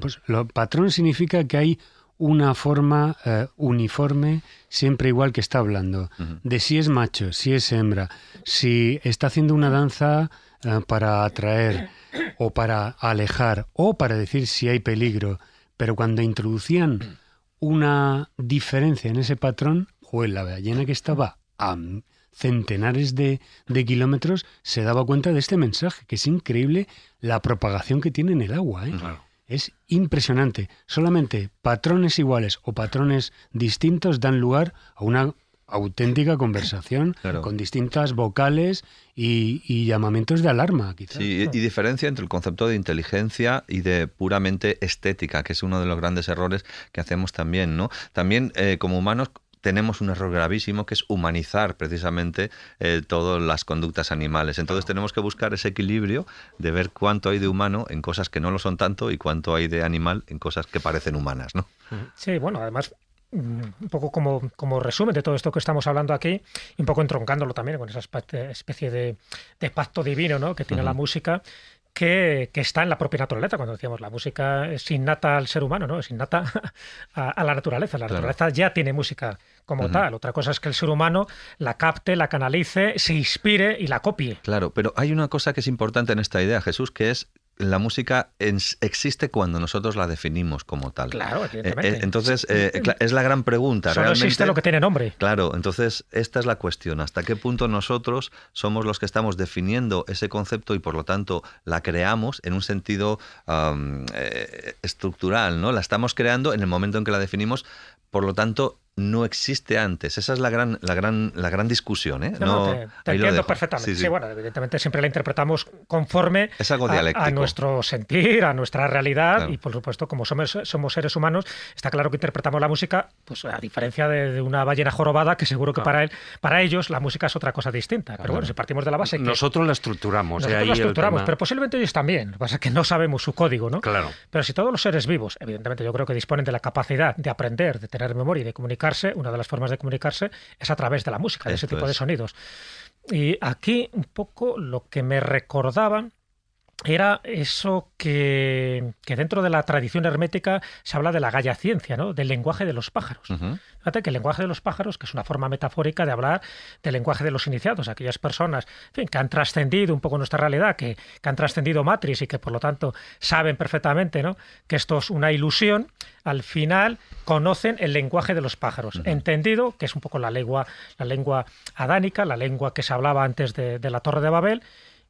pues, lo, patrón significa que hay una forma eh, uniforme, siempre igual que está hablando, de si es macho, si es hembra, si está haciendo una danza eh, para atraer o para alejar o para decir si hay peligro. Pero cuando introducían una diferencia en ese patrón, en la ballena que estaba a centenares de, kilómetros se daba cuenta de este mensaje, que es increíble la propagación que tiene en el agua. ¿eh? Claro. Es impresionante. Solamente patrones iguales o patrones distintos dan lugar a una auténtica conversación con distintas vocales y, llamamientos de alarma, quizás. Sí, y, diferencia entre el concepto de inteligencia y de puramente estética, que es uno de los grandes errores que hacemos también, ¿no? También eh, como humanos tenemos un error gravísimo que es humanizar precisamente eh, todas las conductas animales. Entonces tenemos que buscar ese equilibrio de ver cuánto hay de humano en cosas que no lo son tanto y cuánto hay de animal en cosas que parecen humanas, ¿no? Sí, bueno, además mm, un poco como, como resumen de todo esto que estamos hablando aquí, un poco entroncándolo también con esa especie de, pacto divino que tiene la música, que, está en la propia naturaleza, cuando decíamos la música es innata al ser humano, ¿no? Es innata a, la naturaleza. La naturaleza ya tiene música como tal. Otra cosa es que el ser humano la capte, la canalice, se inspire y la copie. Claro, pero hay una cosa que es importante en esta idea, Jesús, que es la música existe cuando nosotros la definimos como tal. Claro, eh, eh, evidentemente. entonces, eh, es la gran pregunta. Solo existe lo que tiene nombre. Claro, entonces esta es la cuestión. ¿Hasta qué punto nosotros somos los que estamos definiendo ese concepto y por lo tanto la creamos en un sentido estructural? ¿no? La estamos creando en el momento en que la definimos, por lo tanto no existe antes. Esa es la gran, la gran, la gran discusión. ¿eh? No, te, entiendo perfectamente. Sí, bueno, evidentemente siempre la interpretamos conforme a, nuestro sentir, a nuestra realidad y por supuesto como somos, somos seres humanos, está claro que interpretamos la música, pues a diferencia de, una ballena jorobada, que seguro que para, él, para ellos la música es otra cosa distinta. Pero bueno, si partimos de la base... nosotros la estructuramos. ¿eh? Nosotros la estructuramos, pero posiblemente ellos también. Lo que pasa que no sabemos su código, ¿no? Claro. Pero si todos los seres vivos, evidentemente yo creo que disponen de la capacidad de aprender, de tener memoria y de comunicar, una de las formas de comunicarse es a través de la música, de ese tipo de sonidos. Y aquí un poco lo que me recordaban era eso que, dentro de la tradición hermética se habla de la galla ciencia, ¿no? del lenguaje de los pájaros. Fíjate que el lenguaje de los pájaros, que es una forma metafórica de hablar del lenguaje de los iniciados, aquellas personas que han trascendido un poco nuestra realidad, que, han trascendido Matrix y que por lo tanto saben perfectamente que esto es una ilusión, al final conocen el lenguaje de los pájaros, entendido que es un poco la lengua, la lengua adánica, la lengua que se hablaba antes de la Torre de Babel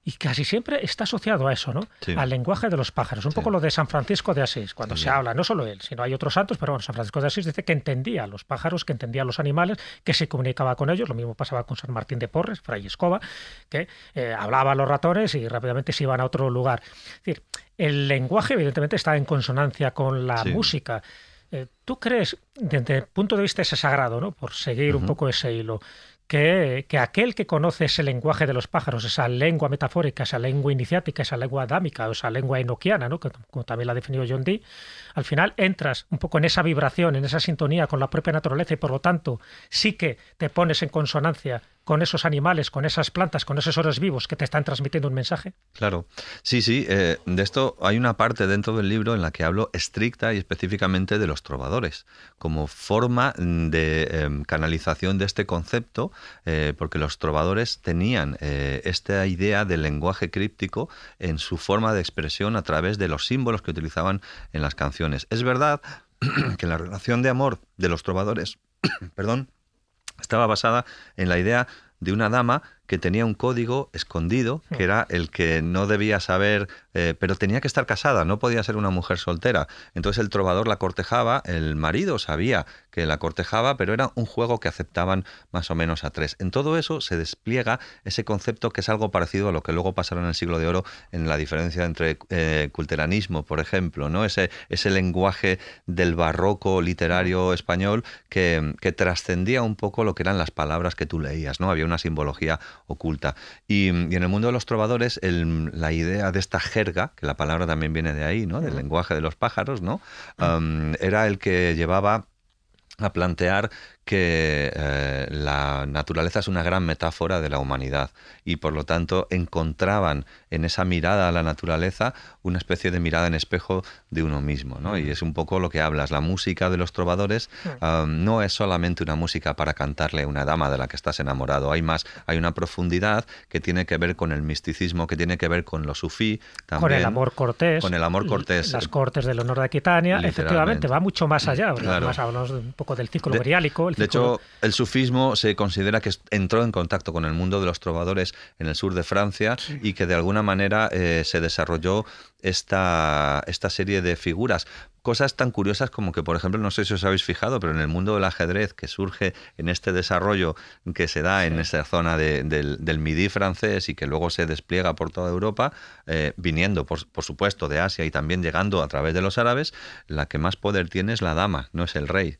y casi siempre está asociado a eso, ¿no? Al lenguaje de los pájaros. Un poco lo de San Francisco de Asís, cuando se habla, no solo él, sino hay otros santos, pero bueno, San Francisco de Asís dice que entendía a los pájaros, que entendía a los animales, que se comunicaba con ellos. Lo mismo pasaba con San Martín de Porres, Fray Escoba, que eh, hablaba a los ratones y rápidamente se iban a otro lugar. Es decir, el lenguaje evidentemente está en consonancia con la música. Eh, ¿Tú crees, desde el punto de vista ese sagrado, ¿no? por seguir un poco ese hilo, que, aquel que conoce ese lenguaje de los pájaros, esa lengua metafórica, esa lengua iniciática, esa lengua adámica o esa lengua enoquiana, ¿no? como también la ha definido John Dee, al final entras un poco en esa vibración, en esa sintonía con la propia naturaleza y por lo tanto sí que te pones en consonancia con esos animales, con esas plantas, con esos seres vivos que te están transmitiendo un mensaje? Claro, sí, sí. Eh, de esto hay una parte dentro del libro en la que hablo estricta y específicamente de los trovadores, como forma de em, canalización de este concepto, eh, porque los trovadores tenían eh, esta idea del lenguaje críptico en su forma de expresión a través de los símbolos que utilizaban en las canciones. Es verdad que la relación de amor de los trovadores, perdón, estaba basada en la idea de una dama que tenía un código escondido, hmm. que era el que no debía saber, eh, pero tenía que estar casada, no podía ser una mujer soltera. Entonces el trovador la cortejaba, el marido sabía que la cortejaba, pero era un juego que aceptaban más o menos a tres. En todo eso se despliega ese concepto que es algo parecido a lo que luego pasaron en el siglo de oro en la diferencia entre eh, culteranismo, por ejemplo, ¿no? Ese, ese lenguaje del barroco literario español que, que trascendía un poco lo que eran las palabras que tú leías, ¿no? Había una simbología oculta. Y, en el mundo de los trovadores, la idea de esta jerga, que la palabra también viene de ahí, ¿no? Del lenguaje de los pájaros, ¿no? Mm. era el que llevaba a plantear que eh, la naturaleza es una gran metáfora de la humanidad y por lo tanto encontraban en esa mirada a la naturaleza una especie de mirada en espejo de uno mismo. ¿no? Y es un poco lo que hablas, la música de los trovadores no es solamente una música para cantarle a una dama de la que estás enamorado, hay más, hay una profundidad que tiene que ver con el misticismo, que tiene que ver con los sufí. También, con el amor cortés. Con el amor cortés. Las cortes del honor de Aquitania, efectivamente, va mucho más allá, hablamos un poco del ciclo beriálico. De hecho, el sufismo se considera que entró en contacto con el mundo de los trovadores en el sur de Francia y que de alguna manera eh, se desarrolló esta, esta serie de figuras cosas tan curiosas como que, por ejemplo, no sé si os habéis fijado, pero en el mundo del ajedrez que surge en este desarrollo que se da en esa zona del, Midi francés y que luego se despliega por toda Europa, eh, viniendo, por, supuesto, de Asia y también llegando a través de los árabes, la que más poder tiene es la dama, no es el rey.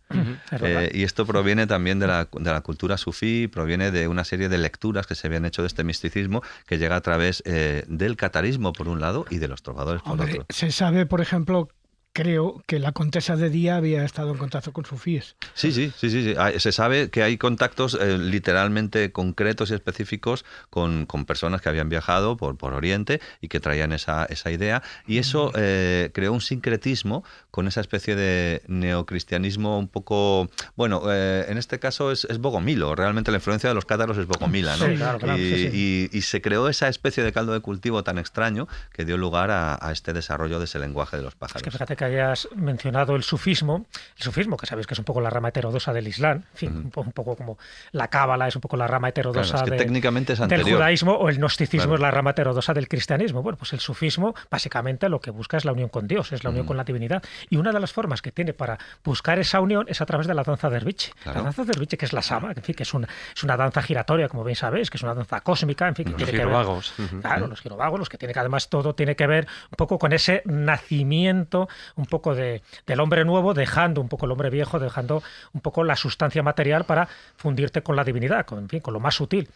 Eh, y esto proviene también de la, de la, cultura sufí, proviene de una serie de lecturas que se habían hecho de este misticismo que llega a través eh, del catarismo, por un lado, y de los trovadores, por otro. Se sabe, por ejemplo, creo que la contesa de Día había estado en contacto con sufíes. Sí, sí, sí, sí, ah, Se sabe que hay contactos eh, literalmente concretos y específicos con, con, personas que habían viajado por, por Oriente y que traían esa, esa idea. Y eso eh, creó un sincretismo con esa especie de neocristianismo un poco... Bueno, eh, en este caso es, Bogomilo. Realmente la influencia de los cátaros es Bogomila, ¿no? Sí, claro, claro, y, Y, se creó esa especie de caldo de cultivo tan extraño que dio lugar a, a este desarrollo de ese lenguaje de los pájaros. Es que fíjate que hayas mencionado el sufismo. El sufismo, que sabéis que es un poco la rama heterodosa del Islam, en fin, un poco como la cábala es un poco la rama heterodosa del judaísmo o el gnosticismo es la rama heterodosa del cristianismo. Bueno, pues el sufismo básicamente lo que busca es la unión con Dios, es la unión mm. con la divinidad. Y una de las formas que tiene para buscar esa unión es a través de la danza derviche. La danza derviche, que es la sama, que es una, es una danza giratoria, como bien sabéis, que es una danza cósmica, en fin, que los tiene Claro, los girovagos, los que tiene que además todo tiene que ver un poco con ese nacimiento un poco del hombre nuevo, dejando un poco el hombre viejo, dejando un poco la sustancia material para fundirte con la divinidad, con, en fin, con lo más sutil.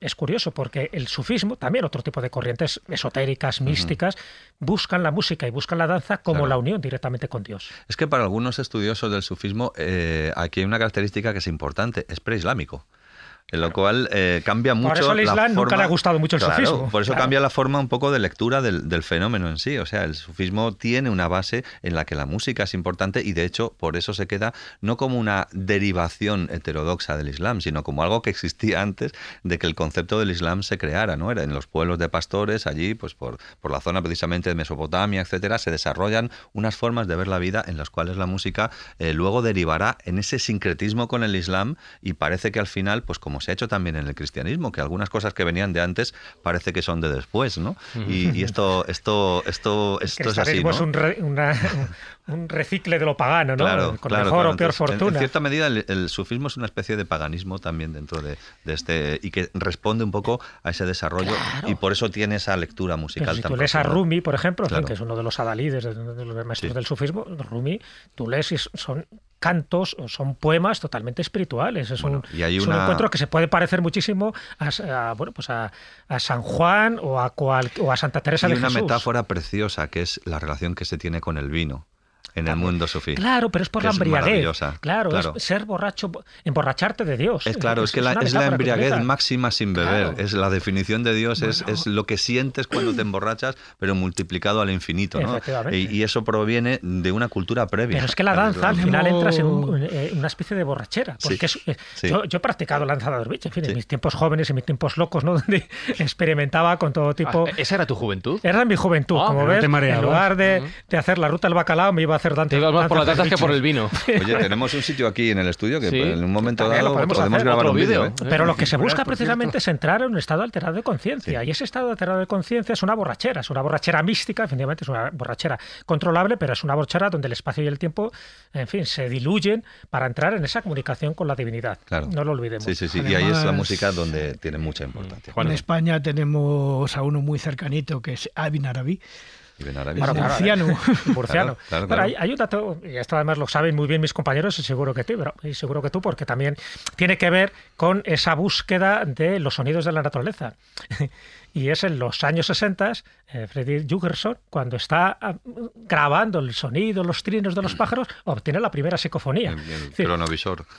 Es curioso porque el sufismo, también otro tipo de corrientes esotéricas, místicas, buscan la música y buscan la danza como la unión directamente con Dios. Es que para algunos estudiosos del sufismo eh, aquí hay una característica que es importante, es preislámico. En lo cual eh, cambia mucho. Por eso al Islam nunca le ha gustado mucho el sufismo. Por eso cambia la forma un poco de lectura del, del, fenómeno en sí. O sea, el sufismo tiene una base en la que la música es importante y de hecho por eso se queda no como una derivación heterodoxa del Islam, sino como algo que existía antes de que el concepto del Islam se creara. ¿no? Era en los pueblos de pastores, allí, pues por, por la zona precisamente de Mesopotamia, etcétera, se desarrollan unas formas de ver la vida en las cuales la música eh, luego derivará en ese sincretismo con el Islam y parece que al final, pues como como se ha hecho también en el cristianismo, que algunas cosas que venían de antes parece que son de después, ¿no? Y, esto, esto, esto, esto es así. ¿no? una, un recicle de lo pagano, ¿no? Con mejor o peor fortuna. En, cierta medida, el, sufismo es una especie de paganismo también dentro de, este. y que responde un poco a ese desarrollo y por eso tiene esa lectura musical también. si Tú lees a Rumi, por ejemplo, que es uno de los adalides, del sufismo, Rumi, tú lees y son cantos o son poemas totalmente espirituales. Es, un, encuentro que se puede parecer muchísimo a, bueno, pues a, San Juan o a, Santa Teresa de Jesús. Hay una metáfora preciosa que es la relación que se tiene con el vino. En el mundo sufí. Claro, pero es por la embriaguez. Claro, claro. Es ser borracho, emborracharte de Dios. Es claro, es, que es, la, embriaguez máxima sin beber. Es la definición de Dios, es, es, lo que sientes cuando te emborrachas, pero multiplicado al infinito. ¿no? Y, eso proviene de una cultura previa. Pero es que la danza, al final entras en una especie de borrachera. Porque eh, yo, he practicado la danza de en fin, en mis tiempos jóvenes, en mis tiempos locos, ¿no? donde experimentaba con todo tipo. Ah, ¿Esa era tu juventud? Era mi juventud. Ah, como ves, en lugar mm. de, hacer la ruta al bacalao, me iba a más por las que por el vino. Oye, tenemos un sitio aquí en el estudio que en un momento dado podemos, grabar un vídeo. ¿eh? Pero lo que se busca precisamente es entrar en un estado alterado de conciencia. Y ese estado alterado de conciencia es una borrachera, es una borrachera mística, efectivamente es una borrachera controlable, pero es una borrachera donde el espacio y el tiempo, en fin, se diluyen para entrar en esa comunicación con la divinidad. No lo olvidemos. Sí, sí, y ahí es la música donde tiene mucha importancia. En España tenemos a uno muy cercanito que es Abin Arabi Murciano. murciano. Hay, un dato, y esto además lo saben muy bien mis compañeros y seguro que tú, y seguro que tú, porque también tiene que ver con esa búsqueda de los sonidos de la naturaleza. y es en los años 60 eh, Freddy Jugerson, cuando está ah, grabando el sonido, los trinos de los pájaros, obtiene la primera psicofonía. El, cronovisor.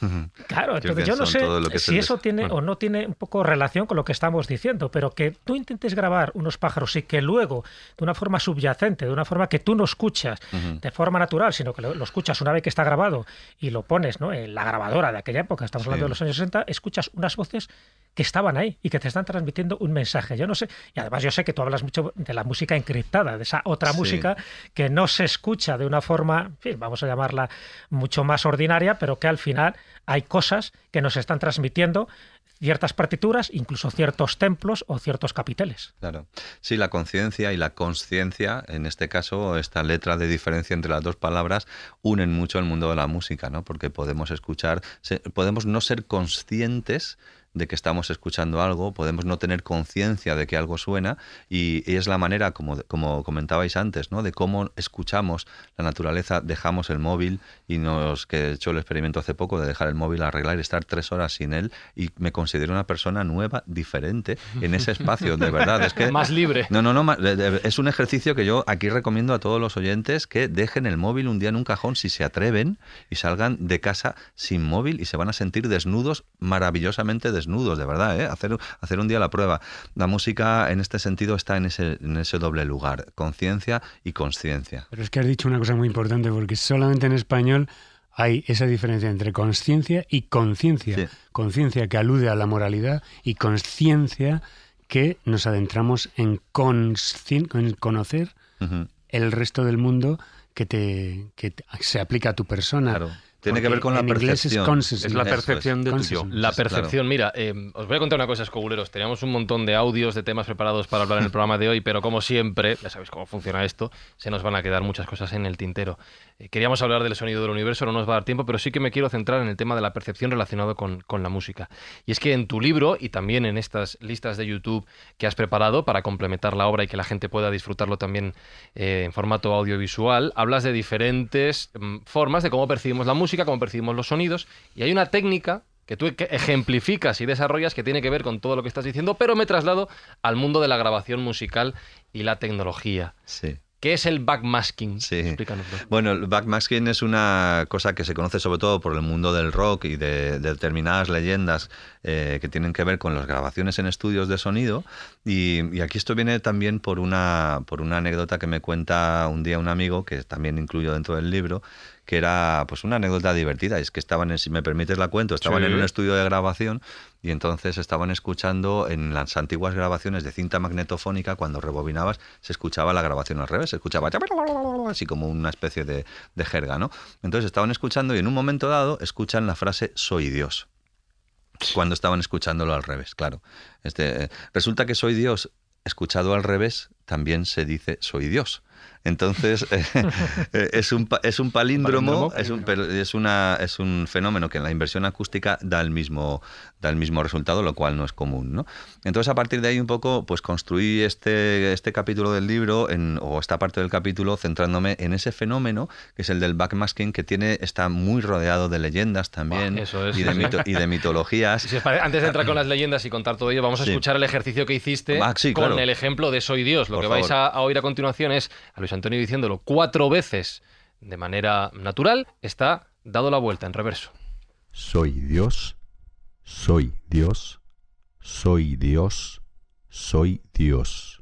Claro, yo no sé si eso tiene o no tiene un poco relación con lo que estamos diciendo, pero que tú intentes grabar unos pájaros y que luego, de una forma subyacente, de una forma que tú no escuchas de forma natural, sino que lo, escuchas una vez que está grabado y lo pones en la grabadora de aquella época, estamos hablando de los años 60, escuchas unas voces que estaban ahí y que te están transmitiendo un mensaje. Yo no sé, y además yo sé que tú hablas mucho la música encriptada, de esa otra música que no se escucha de una forma, vamos a llamarla mucho más ordinaria, pero que al final hay cosas que nos están transmitiendo ciertas partituras, incluso ciertos templos o ciertos capiteles. Claro. Sí, la conciencia y la consciencia, en este caso, esta letra de diferencia entre las dos palabras, unen mucho el mundo de la música, ¿no? Porque podemos escuchar, podemos no ser conscientes de que estamos escuchando algo, podemos no tener conciencia de que algo suena y, es la manera, como, como comentabais antes, ¿no? de cómo escuchamos la naturaleza, dejamos el móvil y nos, que he hecho el experimento hace poco de dejar el móvil arreglar y estar tres horas sin él y me considero una persona nueva, diferente en ese espacio, de verdad. Es que, más libre. No, no, no, es un ejercicio que yo aquí recomiendo a todos los oyentes que dejen el móvil un día en un cajón si se atreven y salgan de casa sin móvil y se van a sentir desnudos, maravillosamente desnudos nudos, de verdad, ¿eh? hacer, un día la prueba. La música en este sentido está en ese, en ese doble lugar, conciencia y conciencia. Pero es que has dicho una cosa muy importante, porque solamente en español hay esa diferencia entre conciencia y conciencia. Conciencia que alude a la moralidad y conciencia que nos adentramos en, conocer el resto del mundo que, te, que se aplica a tu persona. Claro tiene que ver con la percepción. es, la percepción de tu La percepción, mira, eh, os voy a contar una cosa, escobuleros. Teníamos un montón de audios, de temas preparados para hablar en el programa de hoy, pero como siempre, ya sabéis cómo funciona esto, se nos van a quedar muchas cosas en el tintero. Eh, queríamos hablar del sonido del universo, no nos va a dar tiempo, pero sí que me quiero centrar en el tema de la percepción relacionado con, la música. Y es que en tu libro y también en estas listas de YouTube que has preparado para complementar la obra y que la gente pueda disfrutarlo también eh, en formato audiovisual, hablas de diferentes mm, formas de cómo percibimos la música como cómo percibimos los sonidos. Y hay una técnica que tú ejemplificas y desarrollas que tiene que ver con todo lo que estás diciendo, pero me traslado al mundo de la grabación musical y la tecnología. Sí. ¿Qué es el backmasking? Bueno, el backmasking es una cosa que se conoce sobre todo por el mundo del rock y de, determinadas leyendas eh, que tienen que ver con las grabaciones en estudios de sonido. Y, y, aquí esto viene también por una, por una anécdota que me cuenta un día un amigo, que también incluyo dentro del libro, que era pues una anécdota divertida. Es que estaban, en, si me permites la cuento, estaban en un estudio de grabación y entonces estaban escuchando en las antiguas grabaciones de cinta magnetofónica, cuando rebobinabas, se escuchaba la grabación al revés, se escuchaba así como una especie de, jerga, ¿no? Entonces estaban escuchando y en un momento dado escuchan la frase soy Dios cuando estaban escuchándolo al revés, claro. Este, eh, resulta que soy Dios escuchado al revés también se dice soy Dios. Entonces, eh, es, un, es un palíndromo, Es, un, es, una, es un fenómeno que en la inversión acústica da el mismo, el mismo resultado, lo cual no es común. ¿no? Entonces, a partir de ahí un poco, pues construí este, este capítulo del libro en, o esta parte del capítulo centrándome en ese fenómeno que es el del backmasking, que tiene, está muy rodeado de leyendas también y, de mitologías. antes de entrar con las leyendas y contar todo ello, vamos a escuchar el ejercicio que hiciste ah, con el ejemplo de Soy Dios. Lo que vais a oír a continuación es a Luis Antonio diciéndolo cuatro veces de manera natural, está dado la vuelta en reverso. Soy Dios soy Dios, soy Dios, soy Dios.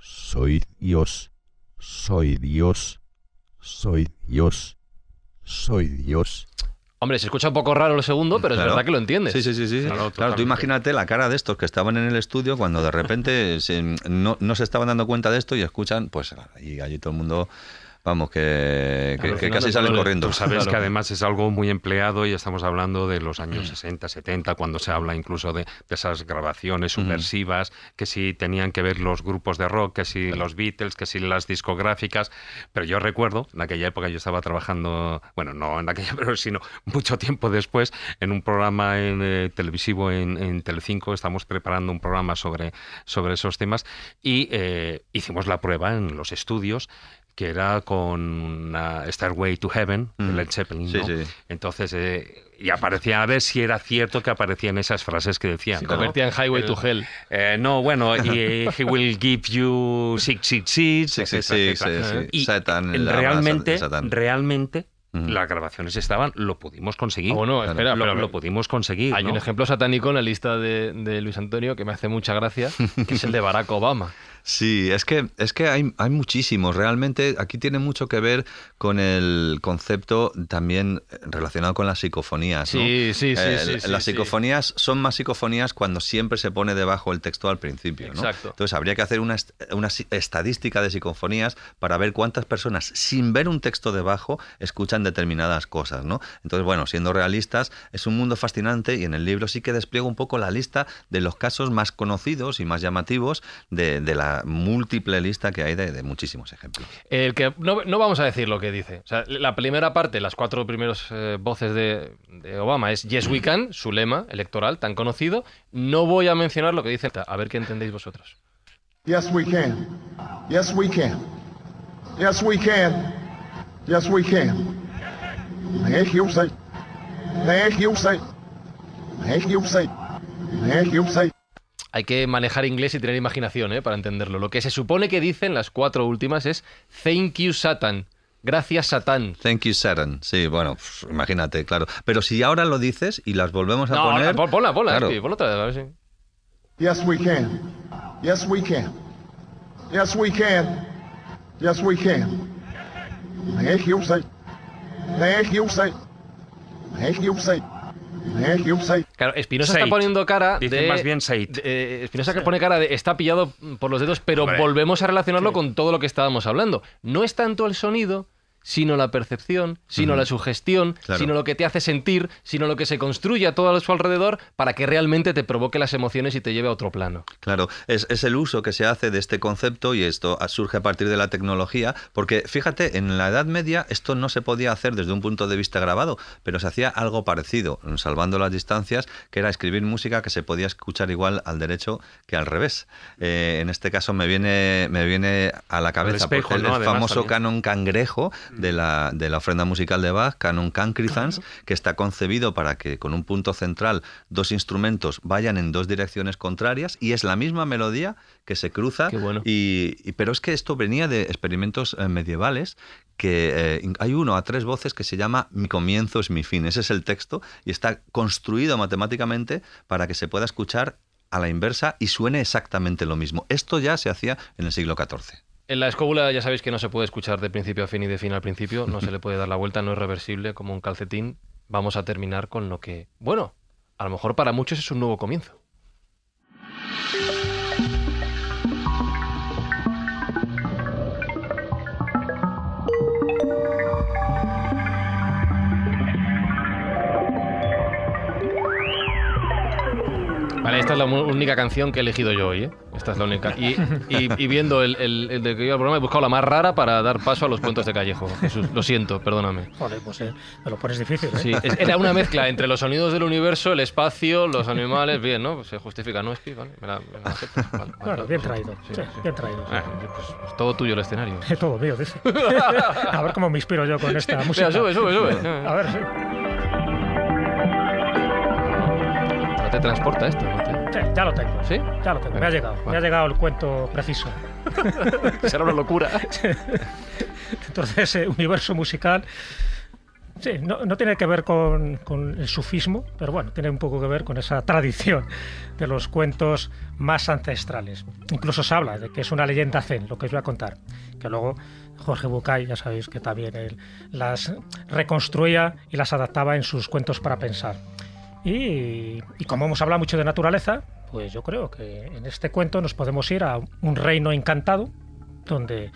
Soy Dios, soy Dios, soy Dios, soy Dios. Hombre, se escucha un poco raro el segundo, pero es verdad que lo entiendes. Sí, sí, sí. sí. Claro, tú imagínate la cara de estos que estaban en el estudio cuando de repente no, no, se estaban dando cuenta de esto y escuchan, pues, y allí todo el mundo Vamos, que, casi salen corriendo. sabes que además es algo muy empleado y estamos hablando de los años 60, 70, cuando se habla incluso de, esas grabaciones subversivas, que si tenían que ver los grupos de rock, que si los Beatles, que si las discográficas. Pero yo recuerdo, en aquella época yo estaba trabajando, bueno, no en aquella, pero sino mucho tiempo después, en un programa en, eh, televisivo en, en, Telecinco, estamos preparando un programa sobre, sobre esos temas y eh, hicimos la prueba en los estudios que era con una Starway to Heaven mm. Led Zeppelin. Entonces, eh, y aparecía, a ver si era cierto que aparecían esas frases que decían. Se en Highway to Hell. Eh, no, bueno, y He will give you six, six, six, Satan, la realmente, realmente, las grabaciones estaban, lo pudimos conseguir. Bueno, oh, espera, lo, pero, lo pudimos conseguir. Hay un ejemplo satánico en la lista de, de Luis Antonio que me hace mucha gracia, que es el de Barack Obama. Sí, es que, es que hay, muchísimos. Realmente aquí tiene mucho que ver con el concepto también relacionado con las psicofonías. Sí, sí, sí, eh, Las psicofonías son más psicofonías cuando siempre se pone debajo el texto al principio. Exacto. Entonces habría que hacer una, una estadística de psicofonías para ver cuántas personas, sin ver un texto debajo, escuchan determinadas cosas. ¿no? Entonces, bueno, siendo realistas, es un mundo fascinante y en el libro sí que despliego un poco la lista de los casos más conocidos y más llamativos de, de la múltiple lista que hay de, muchísimos ejemplos. El que no, vamos a decir lo que dice. la primera parte, las cuatro primeras eh, voces de, Obama es Yes We Can, su lema electoral tan conocido. No voy a mencionar lo que dice, a ver qué entendéis vosotros. Yes we can. Yes we can. Yes we can. Yes we can. Yes you, say. Yes you, say. Yes you, say hay que manejar inglés y tener imaginación ¿eh? para entenderlo. Lo que se supone que dicen las cuatro últimas es Thank you, Satan. Gracias, Satan. Thank you, Satan. Sí, bueno, pues, imagínate, claro. Pero si ahora lo dices y las volvemos a poner... No, ponla, ponla, claro. ponla otra vez, a ver si... Yes, we can. Yes, we can. Yes, we can. Yes, we can. Thank you, Satan. Thank you, Satan. Thank you, Satan. Eh, pues claro, Espinosa está poniendo cara de... más bien Said. Eh, Espinosa que pone cara de está pillado por los dedos, pero volvemos a relacionarlo con todo lo que estábamos hablando. No es tanto el sonido, sino la percepción, sino la sugestión, sino lo que te hace sentir, sino lo que se construye a todo a su alrededor para que realmente te provoque las emociones y te lleve a otro plano. Claro, es, el uso que se hace de este concepto y esto surge a partir de la tecnología, porque fíjate, en la Edad Media esto no se podía hacer desde un punto de vista grabado, pero se hacía algo parecido, salvando las distancias, que era escribir música que se podía escuchar igual al derecho que al revés. Eh, en este caso me viene, me viene a la cabeza el, el famoso canon cangrejo, de la, de la ofrenda musical de Bach, Canon Cancrizans, que está concebido para que con un punto central dos instrumentos vayan en dos direcciones contrarias y es la misma melodía que se cruza. Bueno. Y, pero es que esto venía de experimentos eh, medievales que eh, hay uno a tres voces que se llama Mi comienzo es mi fin. Ese es el texto y está construido matemáticamente para que se pueda escuchar a la inversa y suene exactamente lo mismo. Esto ya se hacía en el siglo XIV. En la escóbula ya sabéis que no se puede escuchar de principio a fin y de fin al principio, no se le puede dar la vuelta, no es reversible como un calcetín. Vamos a terminar con lo que, bueno, a lo mejor para muchos es un nuevo comienzo. Vale, esta es la única canción que he elegido yo hoy, ¿eh? Esta es la única. Y, viendo el, de que iba al programa, he buscado la más rara para dar paso a los cuentos de Callejo. lo siento, perdóname. Joder, pues eh, me lo pones difícil, ¿eh? era una mezcla entre los sonidos del universo, el espacio, los animales. Bien, ¿no? Se justifica, ¿no? Es que, vale, me la, bien traído. Bien traído. Es pues, todo tuyo el escenario. Es todo mío, dice. a ver cómo me inspiro yo con esta música. sube, sube, sube. A ver, te transporta esto, ya lo tengo. Ya lo tengo. me ha llegado. llegado el cuento preciso. Será una locura. Entonces, ese eh, universo musical. Sí, no, tiene que ver con, el sufismo, pero bueno, tiene un poco que ver con esa tradición de los cuentos más ancestrales. Incluso se habla de que es una leyenda zen, lo que os voy a contar, que luego Jorge Bucay, ya sabéis que también él las reconstruía y las adaptaba en sus cuentos para pensar. Y, como hemos hablado mucho de naturaleza, pues yo creo que en este cuento nos podemos ir a un reino encantado, donde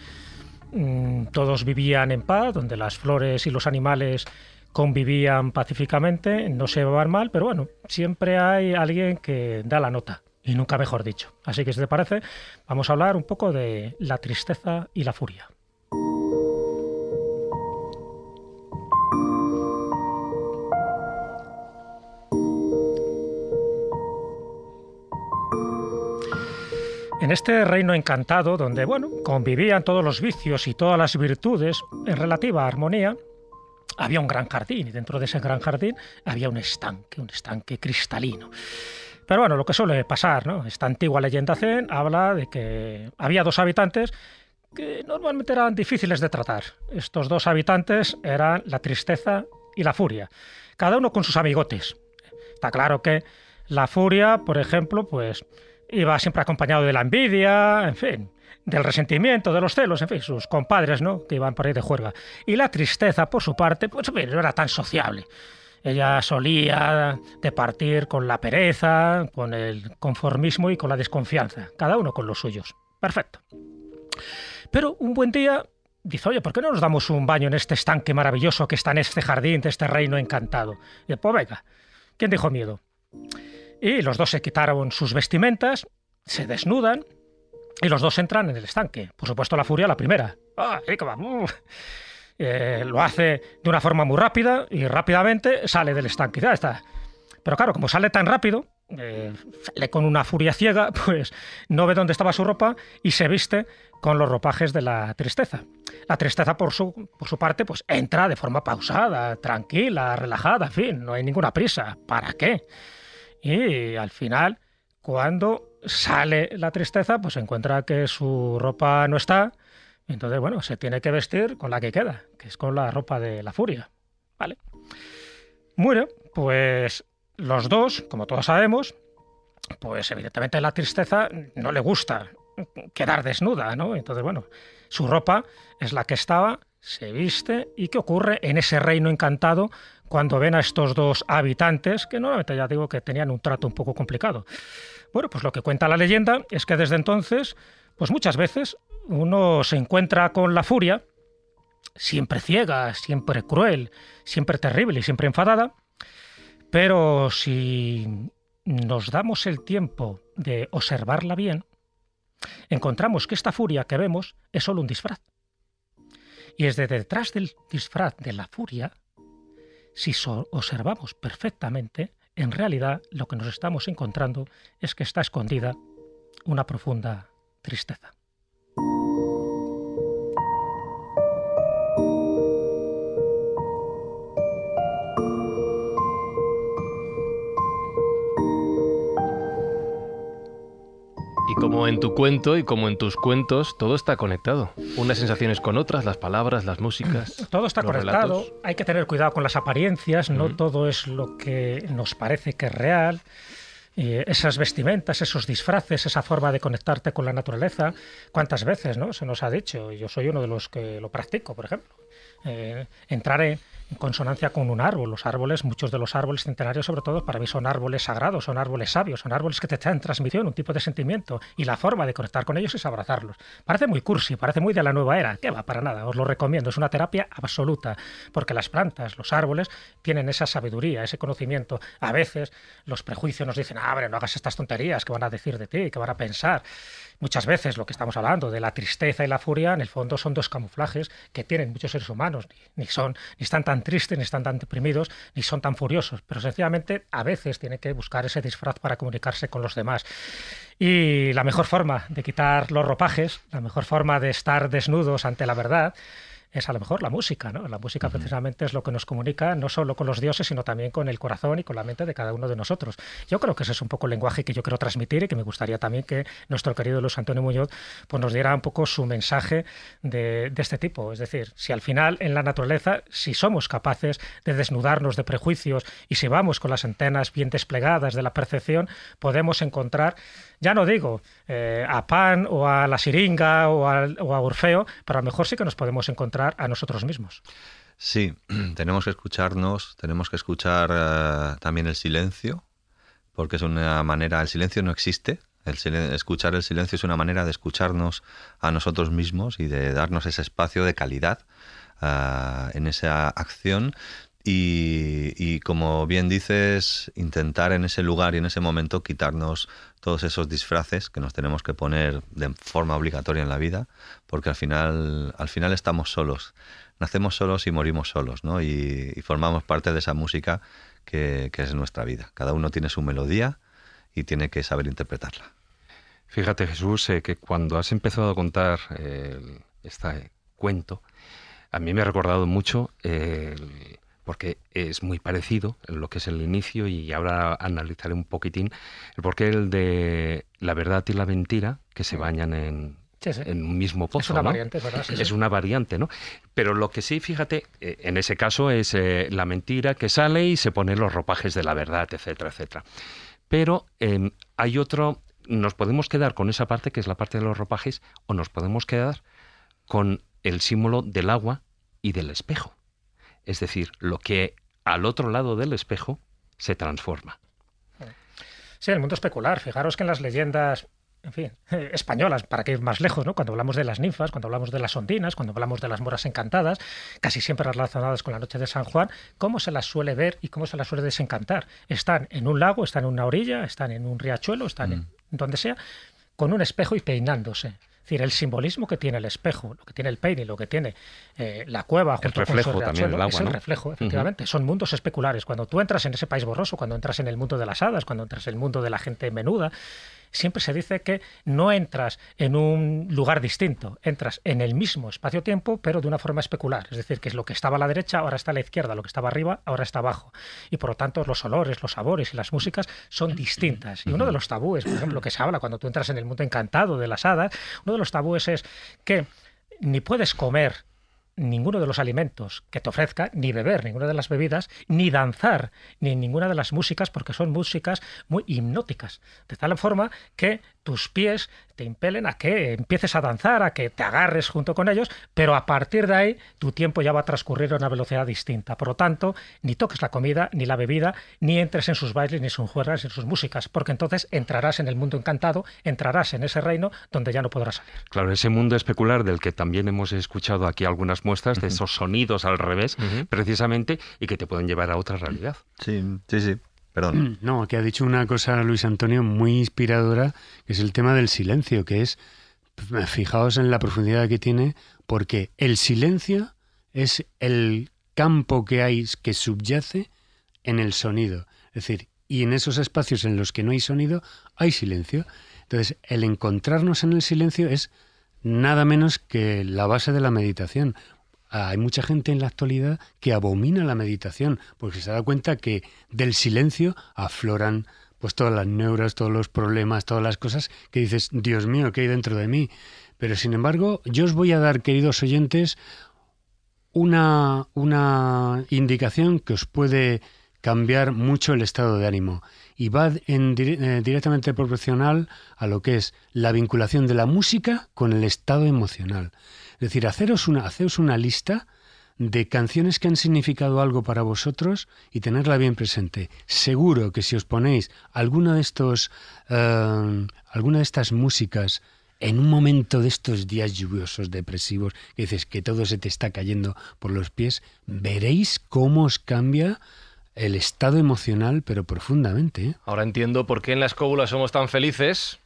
mm, todos vivían en paz, donde las flores y los animales convivían pacíficamente, no se llevaban mal, pero bueno, siempre hay alguien que da la nota, y nunca mejor dicho. Así que si te parece, vamos a hablar un poco de la tristeza y la furia. En este reino encantado, donde bueno, convivían todos los vicios y todas las virtudes en relativa armonía, había un gran jardín y dentro de ese gran jardín había un estanque, un estanque cristalino. Pero bueno, lo que suele pasar, ¿no? Esta antigua leyenda zen habla de que había dos habitantes que normalmente eran difíciles de tratar. Estos dos habitantes eran la tristeza y la furia, cada uno con sus amigotes. Está claro que la furia, por ejemplo, pues Iba siempre acompañado de la envidia, en fin, del resentimiento, de los celos, en fin, sus compadres, ¿no? Que iban por ahí de juerga. Y la tristeza, por su parte, pues bien, no era tan sociable. Ella solía departir con la pereza, con el conformismo y con la desconfianza, cada uno con los suyos. Perfecto. Pero un buen día dice, oye, ¿por qué no nos damos un baño en este estanque maravilloso que está en este jardín de este reino encantado? Y pues venga, ¿quién dijo miedo? Y los dos se quitaron sus vestimentas, se desnudan y los dos entran en el estanque. Por supuesto, la furia la primera. ¡Ah, eh, lo hace de una forma muy rápida y rápidamente sale del estanque. Ya está. Pero claro, como sale tan rápido, eh, sale con una furia ciega, pues no ve dónde estaba su ropa y se viste con los ropajes de la tristeza. La tristeza, por su, por su parte, pues entra de forma pausada, tranquila, relajada, en fin, no hay ninguna prisa. ¿Para qué? y al final, cuando sale la tristeza, pues encuentra que su ropa no está, entonces, bueno, se tiene que vestir con la que queda, que es con la ropa de la furia, ¿vale? Muere, pues los dos, como todos sabemos, pues evidentemente la tristeza no le gusta quedar desnuda, ¿no? Entonces, bueno, su ropa es la que estaba, se viste y qué ocurre en ese reino encantado cuando ven a estos dos habitantes, que nuevamente ya digo que tenían un trato un poco complicado. Bueno, pues lo que cuenta la leyenda es que desde entonces, pues muchas veces uno se encuentra con la furia, siempre ciega, siempre cruel, siempre terrible y siempre enfadada, pero si nos damos el tiempo de observarla bien, encontramos que esta furia que vemos es solo un disfraz. Y es desde detrás del disfraz de la furia si observamos perfectamente, en realidad lo que nos estamos encontrando es que está escondida una profunda tristeza. Y como en tu cuento y como en tus cuentos, todo está conectado. Unas sensaciones con otras, las palabras, las músicas. Todo está conectado. Hay que tener cuidado con las apariencias, no todo es lo que nos parece que es real. Eh, esas vestimentas, esos disfraces, esa forma de conectarte con la naturaleza, cuántas veces ¿no? se nos ha dicho, yo soy uno de los que lo practico, por ejemplo. Eh, entraré consonancia con un árbol. Los árboles, muchos de los árboles centenarios sobre todo, para mí son árboles sagrados, son árboles sabios, son árboles que te traen transmisión, un tipo de sentimiento. Y la forma de conectar con ellos es abrazarlos. Parece muy cursi, parece muy de la nueva era. Que va, para nada, os lo recomiendo. Es una terapia absoluta, porque las plantas, los árboles, tienen esa sabiduría, ese conocimiento. A veces los prejuicios nos dicen, abre, ah, no hagas estas tonterías que van a decir de ti, que van a pensar. Muchas veces lo que estamos hablando de la tristeza y la furia, en el fondo son dos camuflajes que tienen muchos seres humanos, ni, son, ni están tan triste tristes, ni están tan deprimidos, ni son tan furiosos, pero sencillamente a veces tiene que buscar ese disfraz para comunicarse con los demás. Y la mejor forma de quitar los ropajes, la mejor forma de estar desnudos ante la verdad, es a lo mejor la música, ¿no? La música precisamente es lo que nos comunica no solo con los dioses, sino también con el corazón y con la mente de cada uno de nosotros. Yo creo que ese es un poco el lenguaje que yo quiero transmitir y que me gustaría también que nuestro querido Luis Antonio Muñoz pues, nos diera un poco su mensaje de, de este tipo. Es decir, si al final en la naturaleza, si somos capaces de desnudarnos de prejuicios y si vamos con las antenas bien desplegadas de la percepción, podemos encontrar ya no digo eh, a Pan o a la Siringa o a, Orfeo, pero a lo mejor sí que nos podemos encontrar a nosotros mismos. Sí, tenemos que escucharnos, tenemos que escuchar eh, también el silencio, porque es una manera, el silencio no existe, escuchar el silencio es una manera de escucharnos a nosotros mismos y de darnos ese espacio de calidad ah, en esa acción y, como bien dices, intentar en ese lugar y en ese momento quitarnos todos esos disfraces que nos tenemos que poner de forma obligatoria en la vida, porque al final, al final estamos solos, nacemos solos y morimos solos, ¿no? Y, formamos parte de esa música que, que es nuestra vida. Cada uno tiene su melodía y tiene que saber interpretarla. Fíjate Jesús, eh, que cuando has empezado a contar eh, este cuento, a mí me ha recordado mucho porque es muy parecido en lo que es el inicio y ahora analizaré un poquitín el porqué el de la verdad y la mentira que se mm. bañan en, un mismo pozo. Es una variante, ¿verdad? es una variante, ¿no? Pero lo que sí, fíjate, eh, en ese caso es eh, la mentira que sale y se pone los ropajes de la verdad, etcétera, etcétera. Pero em, hay otro, nos podemos quedar con esa parte que es la parte de los ropajes o nos podemos quedar con el símbolo del agua y del espejo. Es decir, lo que al otro lado del espejo se transforma. Sí, el mundo especular. Fijaros que en las leyendas en fin, españolas, para que ir más lejos, ¿no? Cuando hablamos de las ninfas, cuando hablamos de las ondinas, cuando hablamos de las moras encantadas, casi siempre relacionadas con la noche de San Juan, ¿cómo se las suele ver y cómo se las suele desencantar? Están en un lago, están en una orilla, están en un riachuelo, están en mm. donde sea, con un espejo y peinándose decir, el simbolismo que tiene el espejo, lo que tiene el y lo que tiene eh, la cueva junto el reflejo también, el agua, es el reflejo, efectivamente. Son mundos especulares. Cuando tú entras en ese país borroso, cuando entras en el mundo de las hadas, cuando entras en el mundo de la gente menuda, siempre se dice que no entras en un lugar distinto, entras en el mismo espacio-tiempo, pero de una forma especular. Es decir, que es lo que estaba a la derecha, ahora está a la izquierda, lo que estaba arriba, ahora está abajo. Y por lo tanto, los olores, los sabores y las músicas son distintas. Y uno de los tabúes, por ejemplo, que se habla cuando tú entras en el mundo encantado de las hadas, uno de los tabúes es que ni puedes comer ninguno de los alimentos que te ofrezca, ni beber ninguna de las bebidas, ni danzar ni ninguna de las músicas, porque son músicas muy hipnóticas, de tal forma que tus pies te impelen a que empieces a danzar, a que te agarres junto con ellos, pero a partir de ahí tu tiempo ya va a transcurrir a una velocidad distinta. Por lo tanto, ni toques la comida, ni la bebida, ni entres en sus bailes, ni sus juegas, ni sus músicas, porque entonces entrarás en el mundo encantado, entrarás en ese reino donde ya no podrás salir. Claro, ese mundo especular del que también hemos escuchado aquí algunas muestras, de esos sonidos al revés, precisamente, y que te pueden llevar a otra realidad. Sí, sí, sí. Mm, no, que ha dicho una cosa Luis Antonio muy inspiradora, que es el tema del silencio, que es, fijaos en la profundidad que tiene, porque el silencio es el campo que hay que subyace en el sonido. Es decir, y en esos espacios en los que no hay sonido, hay silencio. Entonces, el encontrarnos en el silencio es nada menos que la base de la meditación hay mucha gente en la actualidad que abomina la meditación, porque se da cuenta que del silencio afloran pues todas las neuras, todos los problemas, todas las cosas que dices, Dios mío, ¿qué hay dentro de mí? Pero sin embargo, yo os voy a dar, queridos oyentes, una, una indicación que os puede cambiar mucho el estado de ánimo y va en, eh, directamente proporcional a lo que es la vinculación de la música con el estado emocional. Es decir, haceros una, una lista de canciones que han significado algo para vosotros y tenerla bien presente. Seguro que si os ponéis alguna de estos, em, alguna de estas músicas en un momento de estos días lluviosos, depresivos, que dices que todo se te está cayendo por los pies, veréis cómo os cambia el estado emocional, pero profundamente. ¿eh? Ahora entiendo por qué en la escóbula somos tan felices,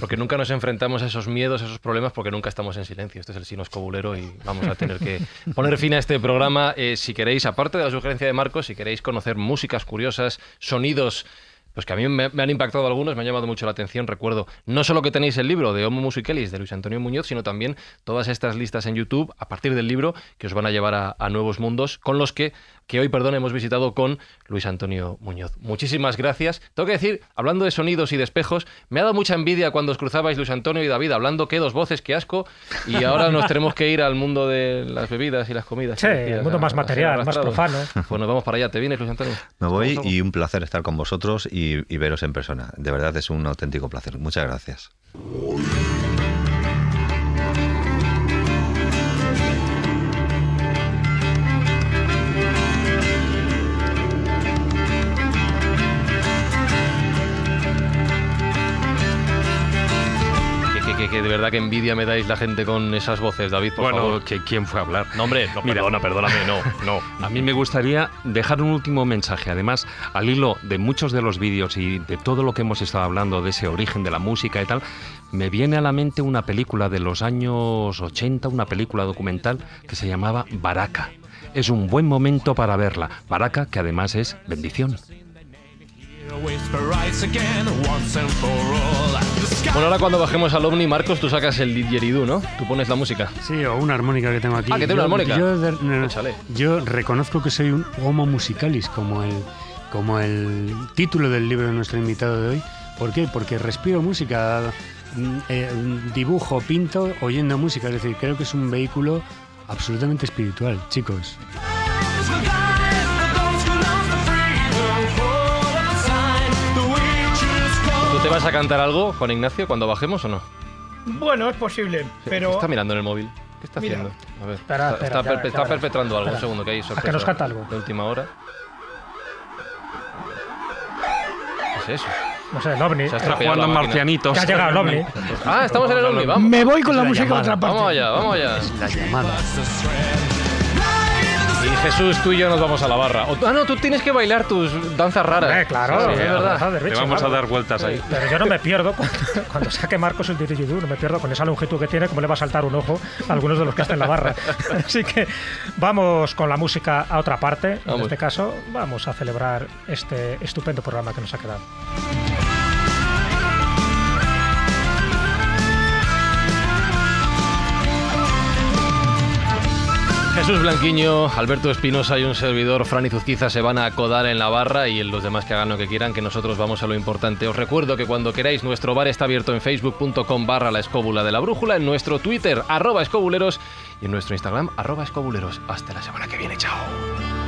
porque nunca nos enfrentamos a esos miedos, a esos problemas, porque nunca estamos en silencio. Este es el sino escobulero y vamos a tener que poner fin a este programa. Eh, si queréis, aparte de la sugerencia de Marcos, si queréis conocer músicas curiosas, sonidos pues que a mí me, han impactado algunos, me han llamado mucho la atención. Recuerdo no solo que tenéis el libro de Homo Musicalis de Luis Antonio Muñoz, sino también todas estas listas en YouTube a partir del libro que os van a llevar a, nuevos mundos con los que, que hoy, perdón, hemos visitado con Luis Antonio Muñoz. Muchísimas gracias. Tengo que decir, hablando de sonidos y de espejos, me ha dado mucha envidia cuando os cruzabais Luis Antonio y David hablando que dos voces, qué asco. Y ahora nos tenemos que ir al mundo de las bebidas y las comidas. Sí, el mundo más material, más profano. Pues nos vamos para allá. ¿Te vienes, Luis Antonio? Me voy y un placer estar con vosotros. Y y, veros en persona. De verdad es un auténtico placer. Muchas gracias. de verdad que envidia me dais la gente con esas voces, David, bueno, Que, ¿quién fue a hablar? No, hombre, no, perdona, perdóname, no, no. A mí me gustaría dejar un último mensaje. Además, al hilo de muchos de los vídeos y de todo lo que hemos estado hablando, de ese origen de la música y tal, me viene a la mente una película de los años 80, una película documental que se llamaba Baraka. Es un buen momento para verla. Baraka, que además es bendición. Bueno, ahora cuando bajemos al OVNI, Marcos, tú sacas el didgeridoo, ¿no? Tú pones la música. Sí, o una armónica que tengo aquí. Ah, que tengo armónica. Yo, reconozco que soy un homo musicalis, como el, como el título del libro de nuestro invitado de hoy. ¿Por qué? Porque respiro música, mm, eh, dibujo, pinto oyendo música. Es decir, creo que es un vehículo absolutamente espiritual, chicos. ¿Te vas a cantar algo, Juan Ignacio, cuando bajemos o no? Bueno, es posible, pero... ¿Qué está mirando en el móvil? ¿Qué está haciendo? A ver, está, perpetrando algo. Un segundo, que hay sorpresa. que nos canta algo. De última hora. ¿Qué es eso? No sé, el ovni. Se Está jugando a marcianitos. ha llegado el ovni. Ah, estamos en el Omni, vamos. Me voy con la, música a otra parte. Vamos allá, vamos allá. La llamada. Y Jesús, tú y yo nos vamos a la barra. ah, no, tú tienes que bailar tus danzas raras. claro, es verdad. vamos a dar vueltas ahí. Pero yo no me pierdo cuando, saque Marcos el dirigido, no me pierdo con esa longitud que tiene, como le va a saltar un ojo a algunos de los que están en la barra. Así que vamos con la música a otra parte. En este caso, vamos a celebrar este estupendo programa que nos ha quedado. Jesús Blanquiño, Alberto Espinosa y un servidor, Fran Zuzquiza, se van a acodar en la barra y los demás que hagan lo que quieran, que nosotros vamos a lo importante. Os recuerdo que cuando queráis, nuestro bar está abierto en facebook.com barra la escóbula de la brújula, en nuestro Twitter, arroba escobuleros, y en nuestro Instagram, arroba escobuleros. Hasta la semana que viene, chao.